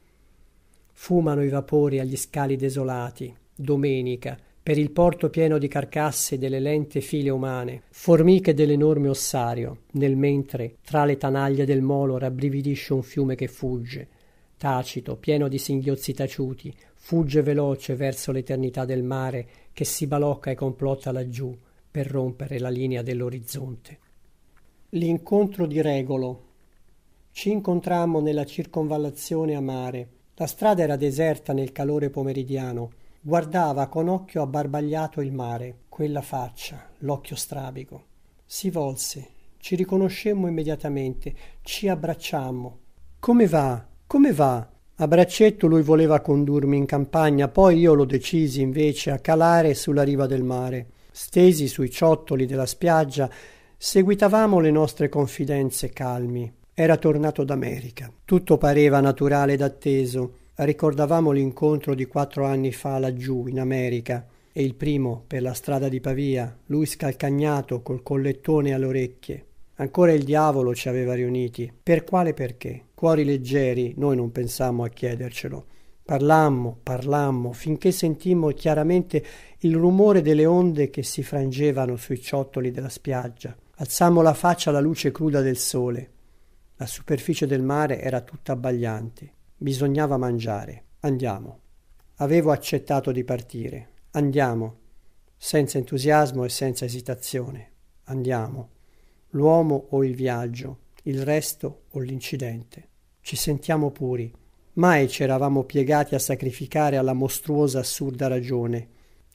fumano i vapori agli scali desolati domenica per il porto pieno di carcasse delle lente file umane formiche dell'enorme ossario nel mentre tra le tanaglie del molo rabbrividisce un fiume che fugge tacito pieno di singhiozzi taciuti fugge veloce verso l'eternità del mare che si balocca e complotta laggiù per rompere la linea dell'orizzonte l'incontro di regolo ci incontrammo nella circonvallazione a mare la strada era deserta nel calore pomeridiano guardava con occhio abbarbagliato il mare quella faccia l'occhio strabico si volse ci riconoscemmo immediatamente ci abbracciammo come va come va a braccetto lui voleva condurmi in campagna poi io lo decisi invece a calare sulla riva del mare stesi sui ciottoli della spiaggia seguitavamo le nostre confidenze calmi era tornato d'america tutto pareva naturale ed atteso ricordavamo l'incontro di quattro anni fa laggiù in america e il primo per la strada di Pavia, lui scalcagnato col collettone alle orecchie. Ancora il diavolo ci aveva riuniti, per quale perché? Cuori leggeri, noi non pensammo a chiedercelo. Parlammo, parlammo, finché sentimmo chiaramente il rumore delle onde che si frangevano sui ciottoli della spiaggia. Alzammo la faccia alla luce cruda del sole. La superficie del mare era tutta abbagliante. Bisognava mangiare. Andiamo. Avevo accettato di partire. Andiamo. Senza entusiasmo e senza esitazione. Andiamo. L'uomo o il viaggio il resto o l'incidente ci sentiamo puri mai ci eravamo piegati a sacrificare alla mostruosa assurda ragione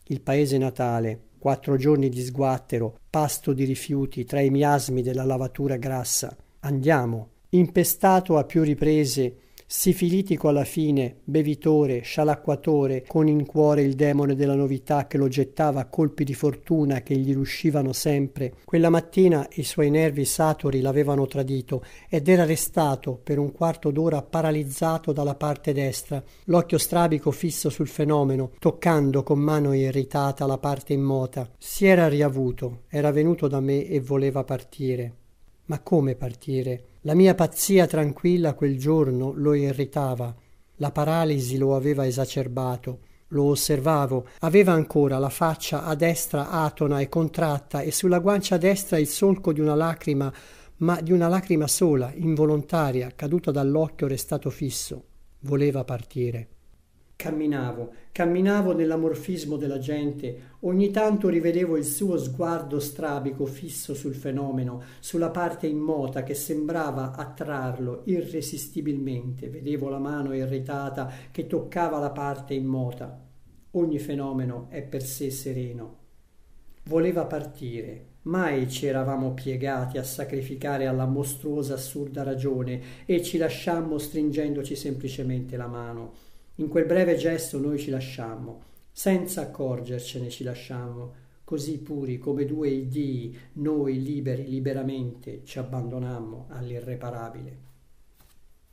il paese natale quattro giorni di sguattero pasto di rifiuti tra i miasmi della lavatura grassa andiamo impestato a più riprese sifilitico alla fine bevitore scialacquatore con in cuore il demone della novità che lo gettava a colpi di fortuna che gli riuscivano sempre quella mattina i suoi nervi saturi l'avevano tradito ed era restato per un quarto d'ora paralizzato dalla parte destra l'occhio strabico fisso sul fenomeno toccando con mano irritata la parte immota si era riavuto era venuto da me e voleva partire ma come partire la mia pazzia tranquilla quel giorno lo irritava la paralisi lo aveva esacerbato lo osservavo aveva ancora la faccia a destra atona e contratta e sulla guancia destra il solco di una lacrima ma di una lacrima sola involontaria caduta dall'occhio restato fisso voleva partire Camminavo, camminavo nell'amorfismo della gente, ogni tanto rivedevo il suo sguardo strabico fisso sul fenomeno, sulla parte immota che sembrava attrarlo irresistibilmente, vedevo la mano irritata che toccava la parte immota. Ogni fenomeno è per sé sereno. Voleva partire, Mai ci eravamo piegati a sacrificare alla mostruosa assurda ragione e ci lasciammo stringendoci semplicemente la mano in quel breve gesto noi ci lasciammo senza accorgercene ci lasciammo così puri come due iddii noi liberi liberamente ci abbandonammo all'irreparabile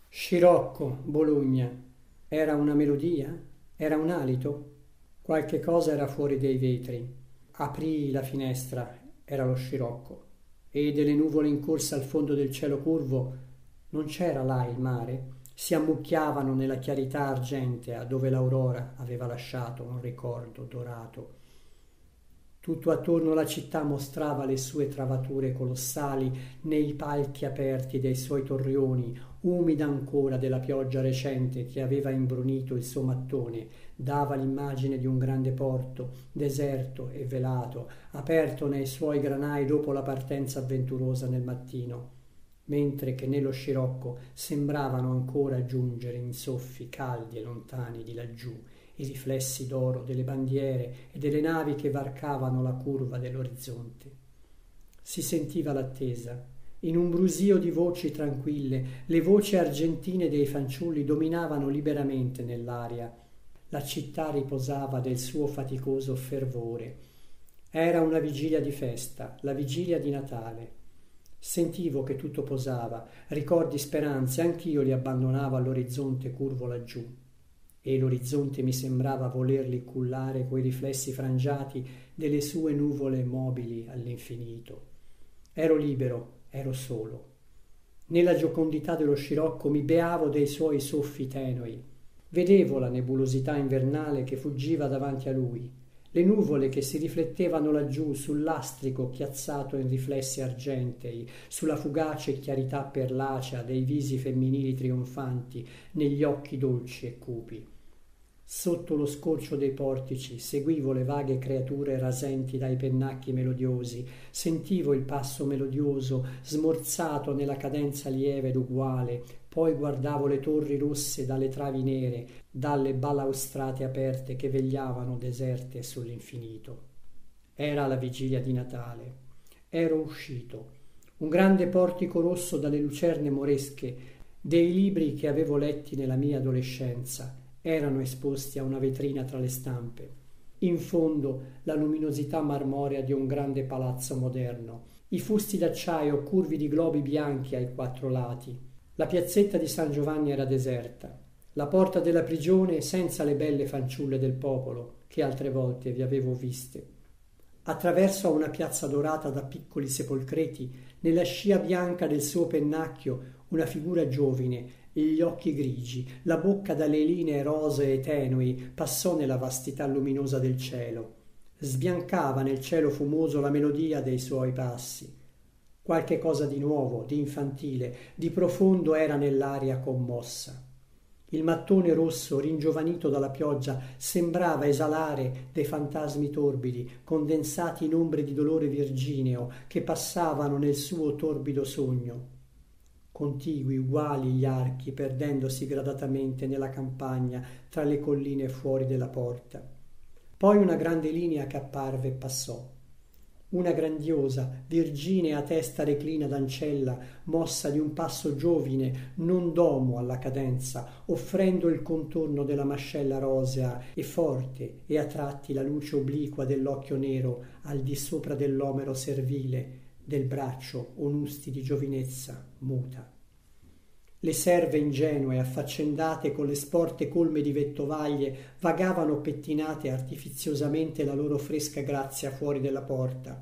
scirocco bologna era una melodia era un alito qualche cosa era fuori dei vetri aprii la finestra era lo scirocco e delle nuvole in corsa al fondo del cielo curvo non c'era là il mare si ammucchiavano nella chiarità argentea dove l'aurora aveva lasciato un ricordo dorato tutto attorno la città mostrava le sue travature colossali nei palchi aperti dei suoi torrioni umida ancora della pioggia recente che aveva imbrunito il suo mattone dava l'immagine di un grande porto deserto e velato aperto nei suoi granai dopo la partenza avventurosa nel mattino mentre che nello scirocco sembravano ancora giungere in soffi caldi e lontani di laggiù i riflessi d'oro delle bandiere e delle navi che varcavano la curva dell'orizzonte. Si sentiva l'attesa. In un brusio di voci tranquille, le voci argentine dei fanciulli dominavano liberamente nell'aria. La città riposava del suo faticoso fervore. Era una vigilia di festa, la vigilia di Natale sentivo che tutto posava ricordi speranze anch'io li abbandonavo all'orizzonte curvo laggiù e l'orizzonte mi sembrava volerli cullare coi riflessi frangiati delle sue nuvole mobili all'infinito ero libero ero solo nella giocondità dello scirocco mi beavo dei suoi soffi tenui vedevo la nebulosità invernale che fuggiva davanti a lui le nuvole che si riflettevano laggiù sul lastrico chiazzato in riflessi argentei sulla fugace chiarità perlacea dei visi femminili trionfanti negli occhi dolci e cupi sotto lo scorcio dei portici seguivo le vaghe creature rasenti dai pennacchi melodiosi sentivo il passo melodioso smorzato nella cadenza lieve ed uguale poi guardavo le torri rosse dalle travi nere dalle balaustrate aperte che vegliavano deserte sullinfinito era la vigilia di natale ero uscito un grande portico rosso dalle lucerne moresche dei libri che avevo letti nella mia adolescenza erano esposti a una vetrina tra le stampe in fondo la luminosità marmorea di un grande palazzo moderno i fusti d'acciaio curvi di globi bianchi ai quattro lati la piazzetta di san giovanni era deserta la porta della prigione senza le belle fanciulle del popolo che altre volte vi avevo viste attraverso a una piazza dorata da piccoli sepolcreti nella scia bianca del suo pennacchio una figura giovine gli occhi grigi la bocca dalle linee rosee e tenui passò nella vastità luminosa del cielo sbiancava nel cielo fumoso la melodia dei suoi passi Qualche cosa di nuovo, di infantile, di profondo era nell'aria commossa. Il mattone rosso, ringiovanito dalla pioggia, sembrava esalare dei fantasmi torbidi, condensati in ombre di dolore virgineo, che passavano nel suo torbido sogno. Contigui, uguali gli archi, perdendosi gradatamente nella campagna, tra le colline fuori della porta. Poi una grande linea che apparve passò una grandiosa virginea testa reclina d'ancella mossa di un passo giovine non domo alla cadenza offrendo il contorno della mascella rosea e forte e a tratti la luce obliqua dell'occhio nero al di sopra dell'omero servile del braccio onusti di giovinezza muta le serve ingenue affaccendate con le sporte colme di vettovaglie vagavano pettinate artifiziosamente la loro fresca grazia fuori della porta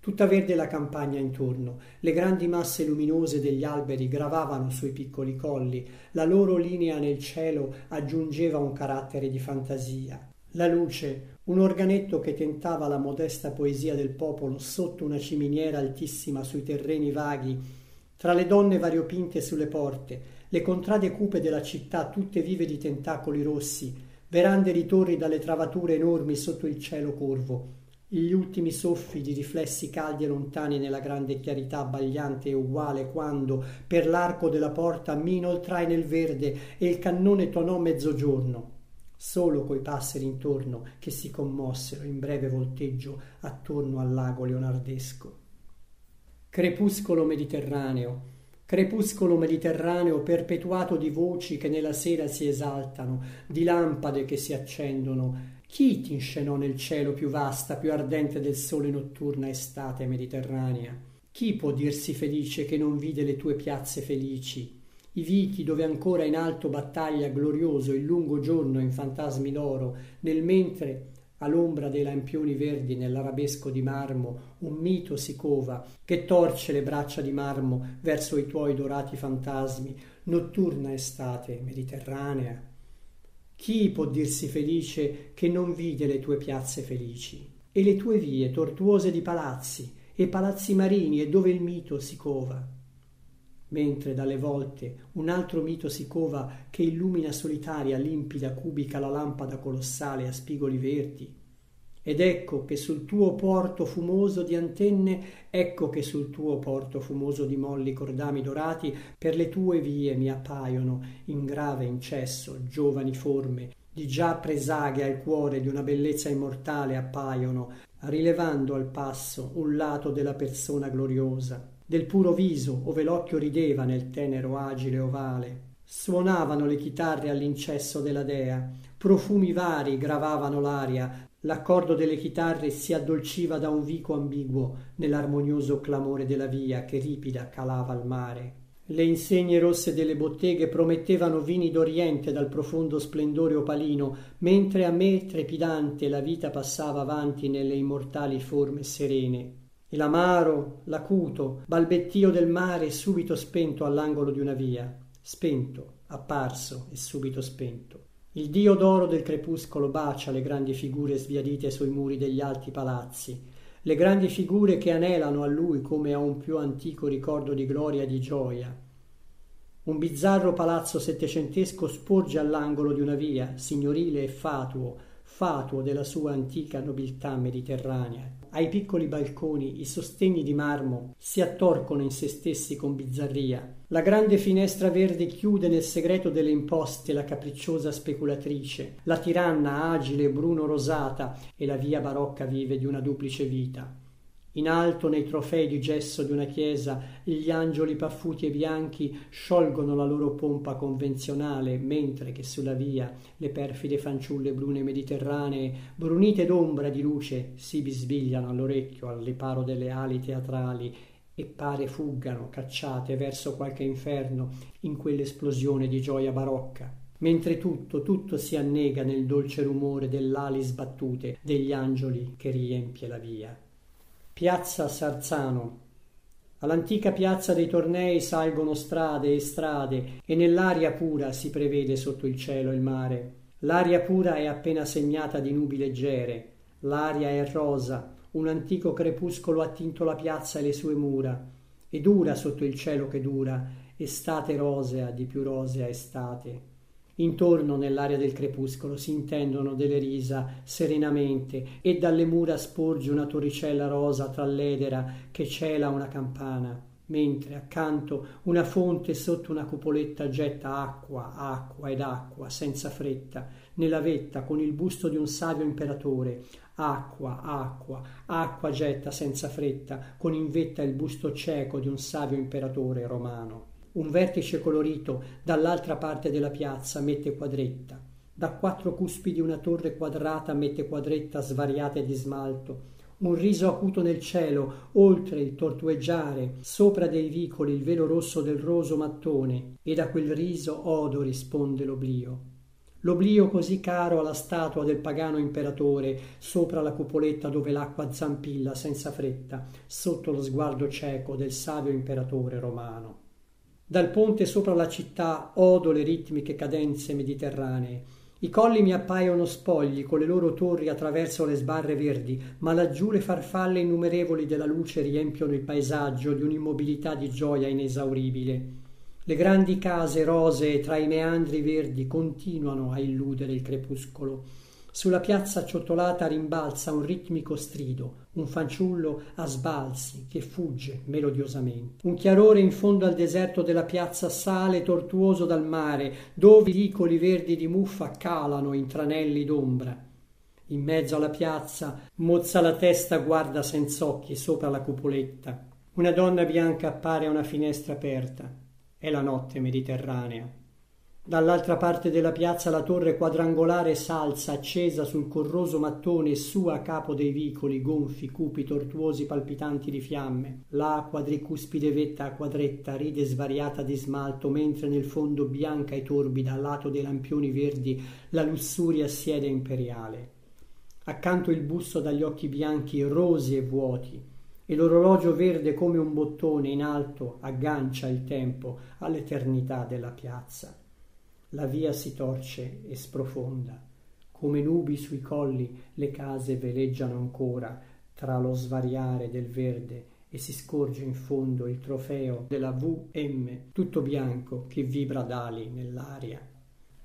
tutta verde la campagna intorno le grandi masse luminose degli alberi gravavano sui piccoli colli la loro linea nel cielo aggiungeva un carattere di fantasia la luce un organetto che tentava la modesta poesia del popolo sotto una ciminiera altissima sui terreni vaghi tra le donne variopinte sulle porte, le contrade cupe della città tutte vive di tentacoli rossi, verande di torri dalle travature enormi sotto il cielo curvo, gli ultimi soffi di riflessi caldi e lontani nella grande chiarità abbagliante e uguale quando, per l'arco della porta, mi inoltrai nel verde e il cannone tonò mezzogiorno. Solo coi passeri intorno che si commossero in breve volteggio attorno al lago leonardesco crepuscolo mediterraneo crepuscolo mediterraneo perpetuato di voci che nella sera si esaltano di lampade che si accendono chi t'inscenò nel cielo più vasta più ardente del sole notturna estate mediterranea chi può dirsi felice che non vide le tue piazze felici i vichi dove ancora in alto battaglia glorioso il lungo giorno in fantasmi d'oro nel mentre all'ombra dei lampioni verdi nell'arabesco di marmo un mito si cova che torce le braccia di marmo verso i tuoi dorati fantasmi notturna estate mediterranea chi può dirsi felice che non vide le tue piazze felici e le tue vie tortuose di palazzi e palazzi marini e dove il mito si cova mentre dalle volte un altro mito si cova che illumina solitaria limpida cubica la lampada colossale a spigoli verdi ed ecco che sul tuo porto fumoso di antenne ecco che sul tuo porto fumoso di molli cordami dorati per le tue vie mi appaiono in grave incesso giovani forme di già presaghe al cuore di una bellezza immortale appaiono rilevando al passo un lato della persona gloriosa del puro viso ove l'occhio rideva nel tenero agile ovale suonavano le chitarre all'incesso della dea profumi vari gravavano l'aria l'accordo delle chitarre si addolciva da un vico ambiguo nell'armonioso clamore della via che ripida calava al mare le insegne rosse delle botteghe promettevano vini d'oriente dal profondo splendore opalino mentre a me trepidante la vita passava avanti nelle immortali forme serene e l'amaro l'acuto balbettìo del mare subito spento all'angolo di una via spento apparso e subito spento il dio d'oro del crepuscolo bacia le grandi figure sbiadite sui muri degli alti palazzi le grandi figure che anelano a lui come a un più antico ricordo di gloria e di gioia un bizzarro palazzo settecentesco sporge all'angolo di una via signorile e fatuo fatuo della sua antica nobiltà mediterranea ai piccoli balconi i sostegni di marmo si attorcono in se stessi con bizzarria la grande finestra verde chiude nel segreto delle imposte la capricciosa speculatrice la tiranna agile bruno rosata e la via barocca vive di una duplice vita in alto nei trofei di gesso di una chiesa gli angioli paffuti e bianchi sciolgono la loro pompa convenzionale mentre che sulla via le perfide fanciulle brune mediterranee brunite d'ombra e di luce si bisbigliano all'orecchio al riparo delle ali teatrali e pare fuggano cacciate verso qualche inferno in quell'esplosione di gioia barocca mentre tutto, tutto si annega nel dolce rumore dell'ali sbattute degli angioli che riempie la via piazza sarzano all'antica piazza dei tornei salgono strade e strade e nell'aria pura si prevede sotto il cielo il mare l'aria pura è appena segnata di nubi leggere l'aria è rosa un antico crepuscolo ha tinto la piazza e le sue mura e dura sotto il cielo che dura estate rosea di più rosea estate intorno nell'aria del crepuscolo si intendono delle risa serenamente e dalle mura sporge una torricella rosa tra l'edera che cela una campana mentre accanto una fonte sotto una cupoletta getta acqua, acqua ed acqua senza fretta, nella vetta con il busto di un savio imperatore, acqua, acqua, acqua getta senza fretta, con in vetta il busto cieco di un savio imperatore romano un vertice colorito dall'altra parte della piazza mette quadretta da quattro cuspidi una torre quadrata mette quadretta svariate di smalto un riso acuto nel cielo oltre il tortueggiare sopra dei vicoli il velo rosso del roso mattone ed a quel riso odo risponde l'oblio l'oblio così caro alla statua del pagano imperatore sopra la cupoletta dove l'acqua zampilla senza fretta sotto lo sguardo cieco del savio imperatore romano dal ponte sopra la città odo le ritmiche cadenze mediterranee i colli mi appaiono spogli colle loro torri attraverso le sbarre verdi ma laggiù le farfalle innumerevoli della luce riempiono il paesaggio di un'immobilità di gioia inesauribile le grandi case rosee tra i meandri verdi continuano a illudere il crepuscolo sulla piazza acciottolata rimbalza un ritmico strido un fanciullo a sbalzi che fugge melodiosamente. Un chiarore in fondo al deserto della piazza sale tortuoso dal mare, dove i vicoli verdi di muffa calano in tranelli d'ombra. In mezzo alla piazza mozza la testa, guarda senz'occhi sopra la cupoletta. Una donna bianca appare a una finestra aperta. È la notte mediterranea dall'altra parte della piazza la torre quadrangolare s'alza accesa sul corroso mattone e su a capo dei vicoli gonfi cupi tortuosi palpitanti di fiamme là quadricuspide vetta a quadretta ride svariata di smalto mentre nel fondo bianca e torbida a lato dei lampioni verdi la lussuria siede imperiale accanto il busto dagli occhi bianchi rosi e vuoti e l'orologio verde come un bottone in alto aggancia il tempo all'eternità della piazza la via si torce e sprofonda come nubi sui colli le case veleggiano ancora tra lo svariare del verde e si scorge in fondo il trofeo della v m tutto bianco che vibra d'ali nell'aria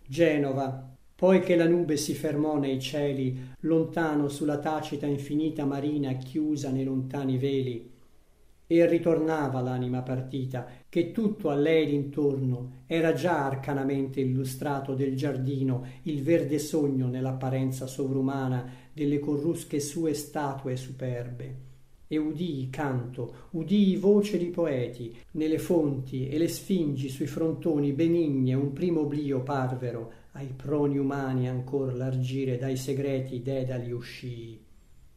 genova poi che la nube si fermò nei cieli lontano sulla tacita infinita marina chiusa nei lontani veli e ritornava l'anima partita che tutto a lei d'intorno era già arcanamente illustrato del giardino il verde sogno nell'apparenza sovrumana delle corrusche sue statue superbe e udii canto udii voce di poeti nelle fonti e le sfingi sui frontoni benigne un primo oblio parvero ai proni umani ancor l'argire dai segreti dedali uscii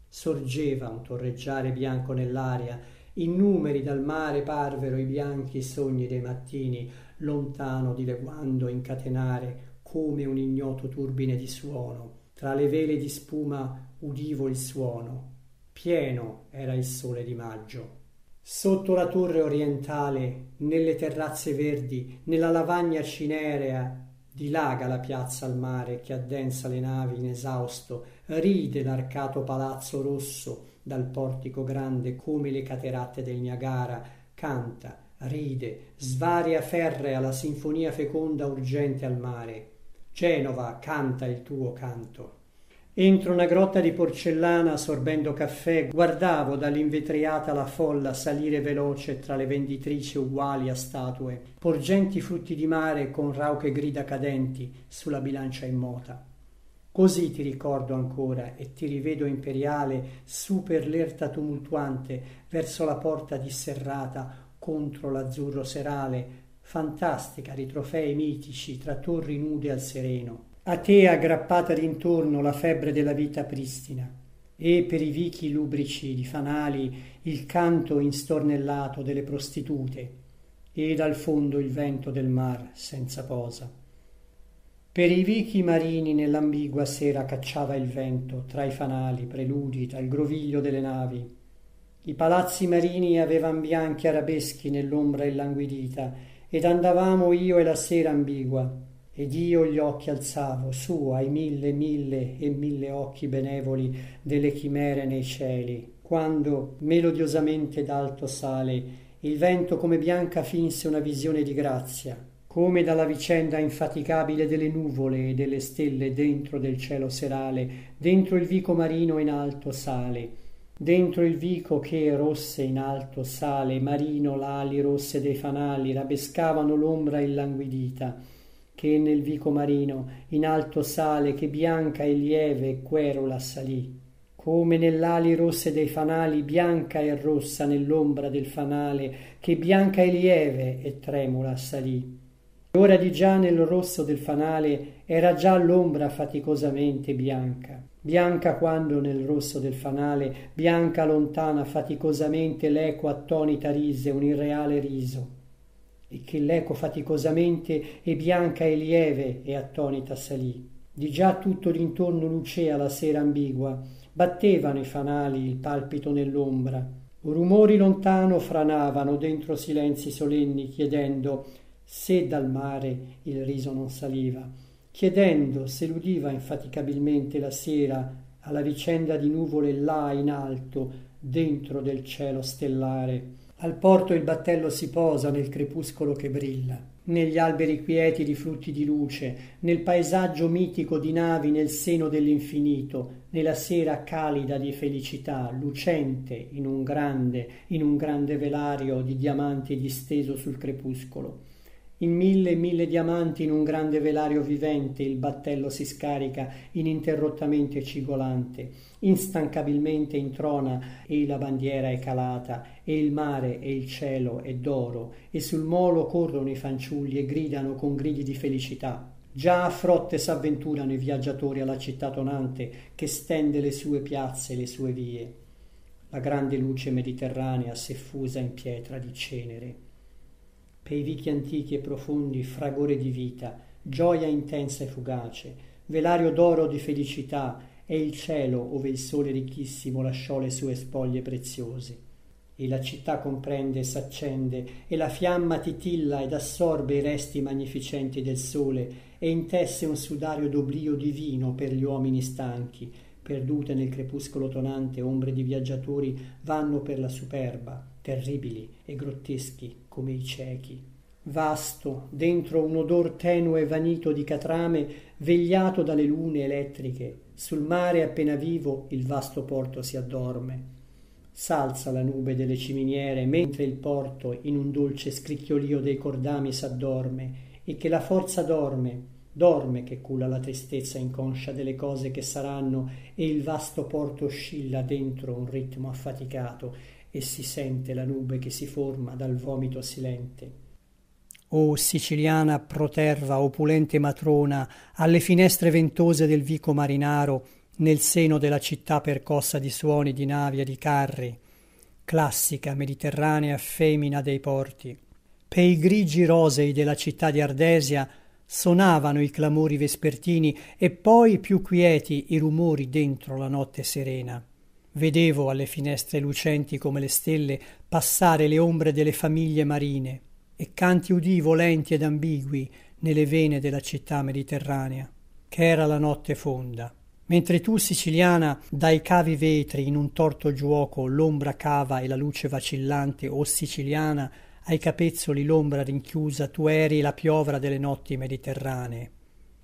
sorgeva un torreggiare bianco nell'aria innumeri dal mare parvero i bianchi sogni dei mattini lontano dileguando incatenare come un ignoto turbine di suono tra le vele di spuma udivo il suono pieno era il sole di maggio sotto la torre orientale nelle terrazze verdi nella lavagna cinerea dilaga la piazza al mare che addensa le navi in esausto ride l'arcato palazzo rosso dal portico grande come le cateratte del niagara canta ride svaria ferrea la sinfonia feconda urgente al mare genova canta il tuo canto entro una grotta di porcellana sorbendo caffè guardavo dall'invetriata la folla salire veloce tra le venditrici uguali a statue porgenti frutti di mare con rauche grida cadenti sulla bilancia immota così ti ricordo ancora e ti rivedo imperiale su per l'erta tumultuante verso la porta disserrata contro l'azzurro serale fantastica di trofei mitici tra torri nude al sereno a te aggrappata d'intorno la febbre della vita pristina e per i vichi lubrici di fanali il canto instornellato delle prostitute e dal fondo il vento del mar senza posa per i vichi marini nell'ambigua sera cacciava il vento tra i fanali preludi dal groviglio delle navi i palazzi marini avevan bianchi arabeschi nell'ombra illanguidita ed andavamo io e la sera ambigua ed io gli occhi alzavo su ai mille mille e mille occhi benevoli delle chimere nei cieli quando melodiosamente d'alto sale il vento come bianca finse una visione di grazia come dalla vicenda infaticabile delle nuvole e delle stelle dentro del cielo serale dentro il vico marino in alto sale dentro il vico che rosse in alto sale marino l'ali rosse dei fanali rabescavano l'ombra illanguidita che nel vico marino in alto sale che bianca e lieve e querula salì come nell'ali rosse dei fanali bianca e rossa nell'ombra del fanale che bianca e lieve e tremula salì Ora di già nel rosso del fanale era già l'ombra faticosamente bianca bianca quando nel rosso del fanale bianca lontana faticosamente l'eco attonita rise un irreale riso e che l'eco faticosamente e bianca e lieve e attonita salì di già tutto d'intorno lucea la sera ambigua battevano i fanali il palpito nell'ombra rumori lontano franavano dentro silenzi solenni chiedendo se dal mare il riso non saliva chiedendo se l'udiva infaticabilmente la sera alla vicenda di nuvole là in alto dentro del cielo stellare al porto il battello si posa nel crepuscolo che brilla negli alberi quieti di flutti di luce, nel paesaggio mitico di navi nel seno dell'infinito, nella sera calida di felicità, lucente in un grande, in un grande velario di diamanti disteso sul crepuscolo in mille e mille diamanti in un grande velario vivente il battello si scarica ininterrottamente cigolante instancabilmente introna e la bandiera è calata e il mare e il cielo è d'oro e sul molo corrono i fanciulli e gridano con gridi di felicità già a frotte s'avventurano i viaggiatori alla città tonante che stende le sue piazze e le sue vie la grande luce mediterranea s'è fusa in pietra di cenere pei vichi antichi e profondi fragore di vita gioia intensa e fugace velario d'oro di felicità è il cielo ove il sole ricchissimo lasciò le sue spoglie preziose e la città comprende e s'accende e la fiamma titilla ed assorbe i resti magnificenti del sole e intesse un sudario d'oblio divino per gli uomini stanchi perdute nel crepuscolo tonante ombre di viaggiatori vanno per la superba terribili e grotteschi come i ciechi vasto dentro un odor tenue e vanito di catrame vegliato dalle lune elettriche sul mare appena vivo il vasto porto si addorme s'alza la nube delle ciminiere mentre il porto in un dolce scricchiolio dei cordami s'addorme e che la forza dorme dorme che culla la tristezza inconscia delle cose che saranno e il vasto porto oscilla dentro un ritmo affaticato e si sente la nube che si forma dal vomito silente o siciliana proterva opulente matrona alle finestre ventose del vico marinaro nel seno della città percossa di suoni di navi e di carri classica mediterranea femmina dei porti pei grigi rosei della città di ardesia sonavano i clamori vespertini e poi più quieti i rumori dentro la notte serena vedevo alle finestre lucenti come le stelle passare le ombre delle famiglie marine e canti udivo lenti ed ambigui nelle vene della città mediterranea ch'era la notte fonda mentre tu siciliana dai cavi vetri in un torto giuoco l'ombra cava e la luce vacillante o siciliana ai capezzoli l'ombra rinchiusa tu eri la piovra delle notti mediterranee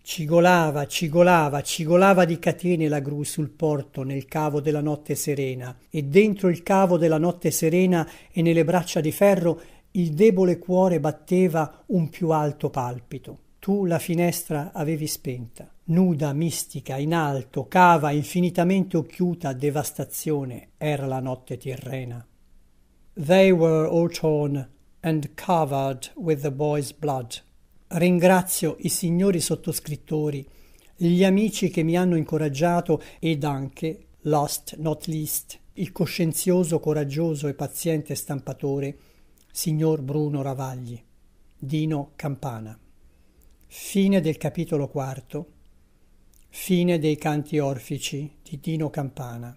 cigolava cigolava cigolava di catene la gru sul porto nel cavo della notte serena e dentro il cavo della notte serena e nelle braccia di ferro il debole cuore batteva un più alto palpito tu la finestra avevi spenta nuda mistica in alto cava infinitamente occhiuta devastazione era la notte tirrena they were all torn and covered with the boy's blood ringrazio i signori sottoscrittori gli amici che mi hanno incoraggiato ed anche last not least il coscienzioso coraggioso e paziente stampatore signor bruno ravagli dino campana fine del capitolo quarto fine dei canti orfici di dino campana